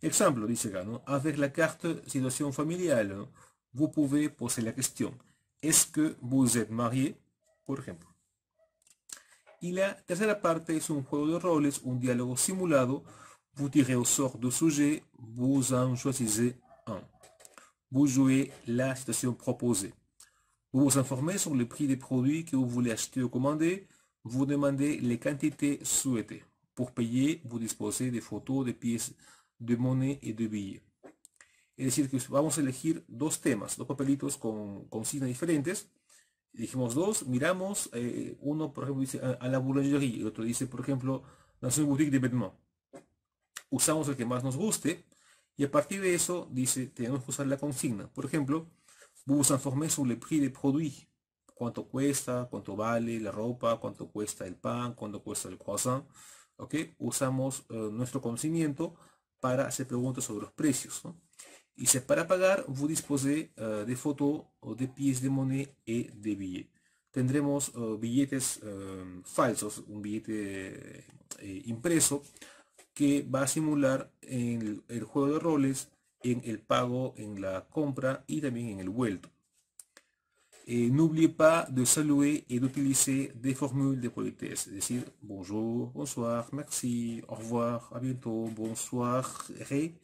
Speaker 1: Exemple, dice acá, ¿no? Avec la carte situation familiale, vous pouvez poser la question, est-ce que vous êtes marié? par exemple. Y la tercera parte est un juego de roles, un diálogo simulado. Vous tirez au sort de sujet, vous en choisissez un. Vous jouez la situation proposée. Vous vous informez sur le prix des produits que vous voulez acheter ou commander. Vous demandez les quantités souhaitées. Pour payer, vous disposez de photos, de pièces, de monnaie et de billets. Es decir, que vamos a elegir dos temas, dos papelitos con, consignas diferentes. Elegimos dos, miramos, eh, uno por ejemplo dice a, la boulangerie, el otro dice por ejemplo dans une boutique de vêtements. Usamos el que más nos guste y a partir de eso dice tenemos que usar la consigna. Por ejemplo, vous informé sobre el precio de productos. Cuánto cuesta, cuánto vale la ropa, cuánto cuesta el pan, cuánto cuesta el croissant. Usamos eh, nuestro conocimiento para hacer preguntas sobre los precios. Y si para pagar, vous disposez eh, de fotos de pies de moneda y de eh, billetes. Tendremos billetes falsos, un billete impreso que va a simular en el, el juego de roles en pago, en la compra en el Et eh, n'oubliez pas de saluer et d'utiliser des formules de politesse, c'est-à-dire bonjour, bonsoir, merci, au revoir, à bientôt, bonsoir, ré,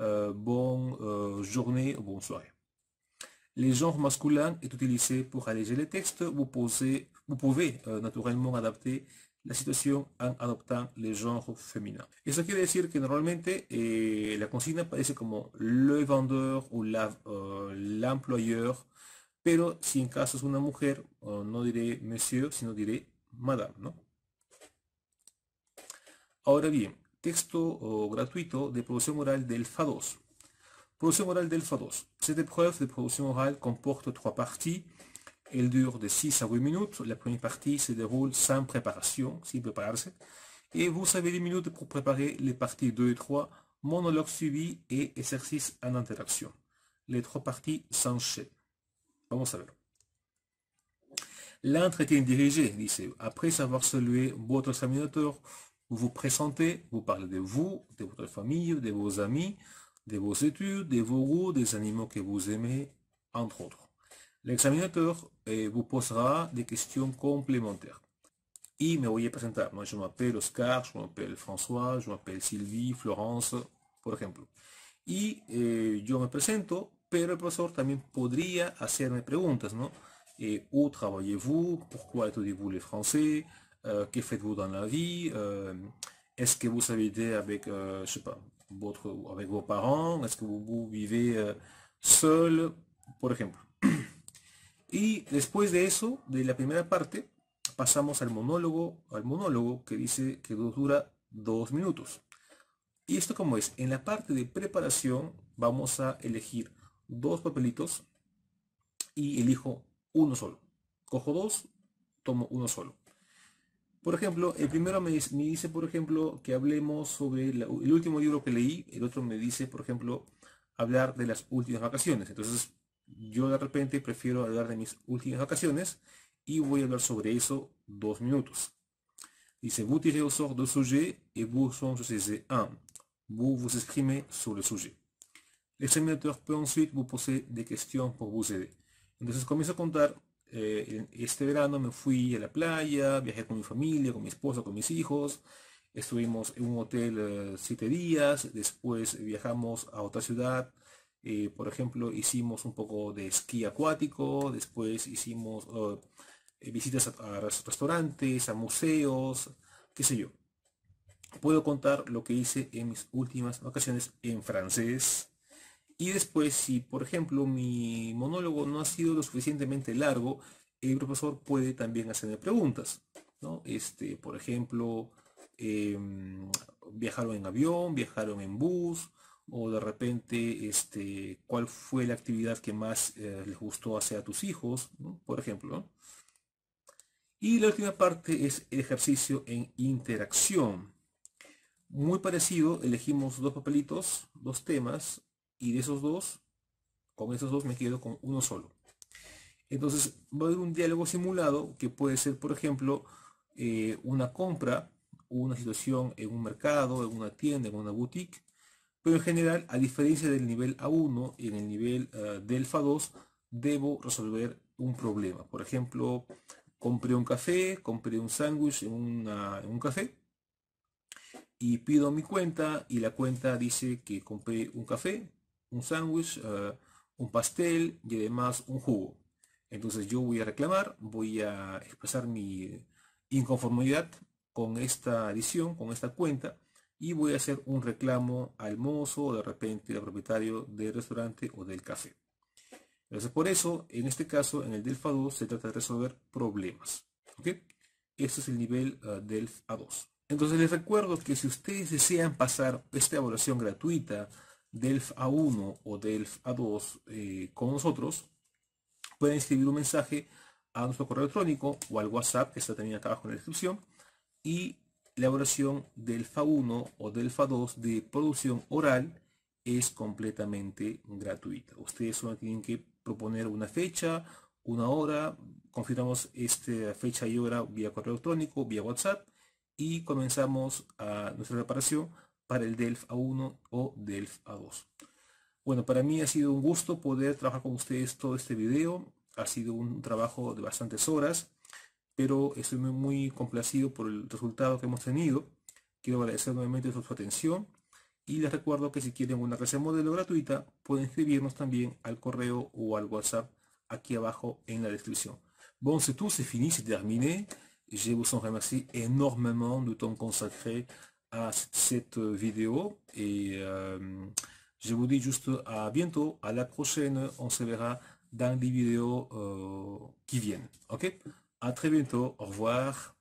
Speaker 1: euh, bonne euh, journée ou bonne soirée. Le genre masculin est utilisé pour alléger les textes. Vous, posez, vous pouvez euh, naturellement adapter la situación han adoptado el genre féminin. Eso quiere decir que normalmente eh, la consigna aparece como le vendeur o la, eh, pero si en caso es una mujer, no diré monsieur, sino diré madame, ¿no? Ahora bien, texto gratuito de producción oral del FA2. Producción oral del FA2. Cette épreuve de producción oral comporte trois parties. elle dure de 6 à 8 minutes. La première partie se déroule sans préparation, sans Et vous avez 10 minutes pour préparer les parties 2 et 3, monologue suivi et exercice en interaction. Les trois parties s'enchaînent. Vamos a ver. L'entretien dirigé, après avoir salué votre examinateur, vous vous présentez, vous parlez de vous, de votre famille, de vos amis, de vos études, de vos goûts, des animaux que vous aimez, entre autres. L'examinateur eh, vous posera des questions complémentaires. Et me voyait présenter. Moi, je m'appelle Oscar, je m'appelle François, je m'appelle Sylvie, Florence, par exemple. Et eh, je me présente, pero le professeur también podría hacerme preguntas, ¿no? Et eh, où travaillez-vous Pourquoi étudiez-vous les français Que faites-vous dans la vie Est-ce que vous habitez avec, euh, sais pas, votre, avec vos parents Est-ce que vous, vivez euh, seul par exemple? Y después de eso, de la primera parte, pasamos al monólogo, al monólogo que dice que dura dos minutos. Y esto como es, en la parte de preparación vamos a elegir dos papelitos y elijo uno solo. Cojo dos, tomo uno solo. Por ejemplo, el primero me, dice, por ejemplo, que hablemos sobre el último libro que leí. El otro me dice, por ejemplo, hablar de las últimas vacaciones. Entonces yo de repente prefiero hablar de mis últimas vacaciones y voy a hablar sobre eso dos minutos. Dice, vous tirez au sort deux sujet et vous en choisissez un. Vous vous exprimez sur le sujet. L'examinateur peut ensuite vous poser des questions pour vous aider. Entonces comienzo a contar, eh, este verano me fui a la playa, viajé con mi familia, con mi esposa, con mis hijos. Estuvimos en un hotel eh, siete días, después viajamos a otra ciudad eh, por ejemplo, hicimos un poco de esquí acuático, después hicimos oh, eh, visitas a, restaurantes, a museos, qué sé yo. Puedo contar lo que hice en mis últimas vacaciones en francés. Y después, si por ejemplo mi monólogo no ha sido lo suficientemente largo, el profesor puede también hacerme preguntas. Este, por ejemplo, em, viajaron en avión, viajaron en bus, o de repente este, cuál fue la actividad que más eh, les gustó hacer a tus hijos, por ejemplo. Y la última parte es el ejercicio en interacción. Muy parecido, elegimos dos papelitos, dos temas, y de esos dos, con esos dos me quedo con uno solo. Entonces va a haber un diálogo simulado que puede ser, por ejemplo, eh, una compra, una situación en un mercado, en una tienda, en una boutique, pero en general, a diferencia del nivel A1 y en el nivel eh, del delfa 2, debo resolver un problema. Por ejemplo, compré un café, compré un sándwich en, un café y pido mi cuenta y la cuenta dice que compré un café, un sándwich, eh, un pastel y además un jugo. Entonces yo voy a reclamar, voy a expresar mi inconformidad con esta adición, con esta cuenta y voy a hacer un reclamo al mozo o de repente al propietario del restaurante o del café. Entonces por eso, en este caso, en el DELF A2 se trata de resolver problemas. ¿okay? Este es el nivel eh, DELF A2. Entonces les recuerdo que si ustedes desean pasar esta evaluación gratuita DELF A1 o DELF A2 eh, con nosotros, pueden escribir un mensaje a nuestro correo electrónico o al WhatsApp que está también acá abajo en la descripción y elaboración del FA1 o del FA2 de producción oral es completamente gratuita. Ustedes solo tienen que proponer una fecha, una hora, confirmamos esta fecha y hora vía correo electrónico, vía WhatsApp y comenzamos a nuestra preparación para el DELF A1 o DELF A2. Bueno, para mí ha sido un gusto poder trabajar con ustedes todo este video. Ha sido un trabajo de bastantes horas pero estoy muy complacido por el resultado que hemos tenido. Quiero agradecer nuevamente su atención y les recuerdo que si quieren una clase modelo gratuita pueden escribirnos también al correo o al WhatsApp aquí abajo en la descripción. Bon, c'est tout, c'est fini, c'est terminé. Je vous en remercie énormément de temps consacré à cette vidéo et euh, je vous dis juste à bientôt, à la prochaine, on se verra dans les vidéos euh, qui viennent. ok À très bientôt. Au revoir.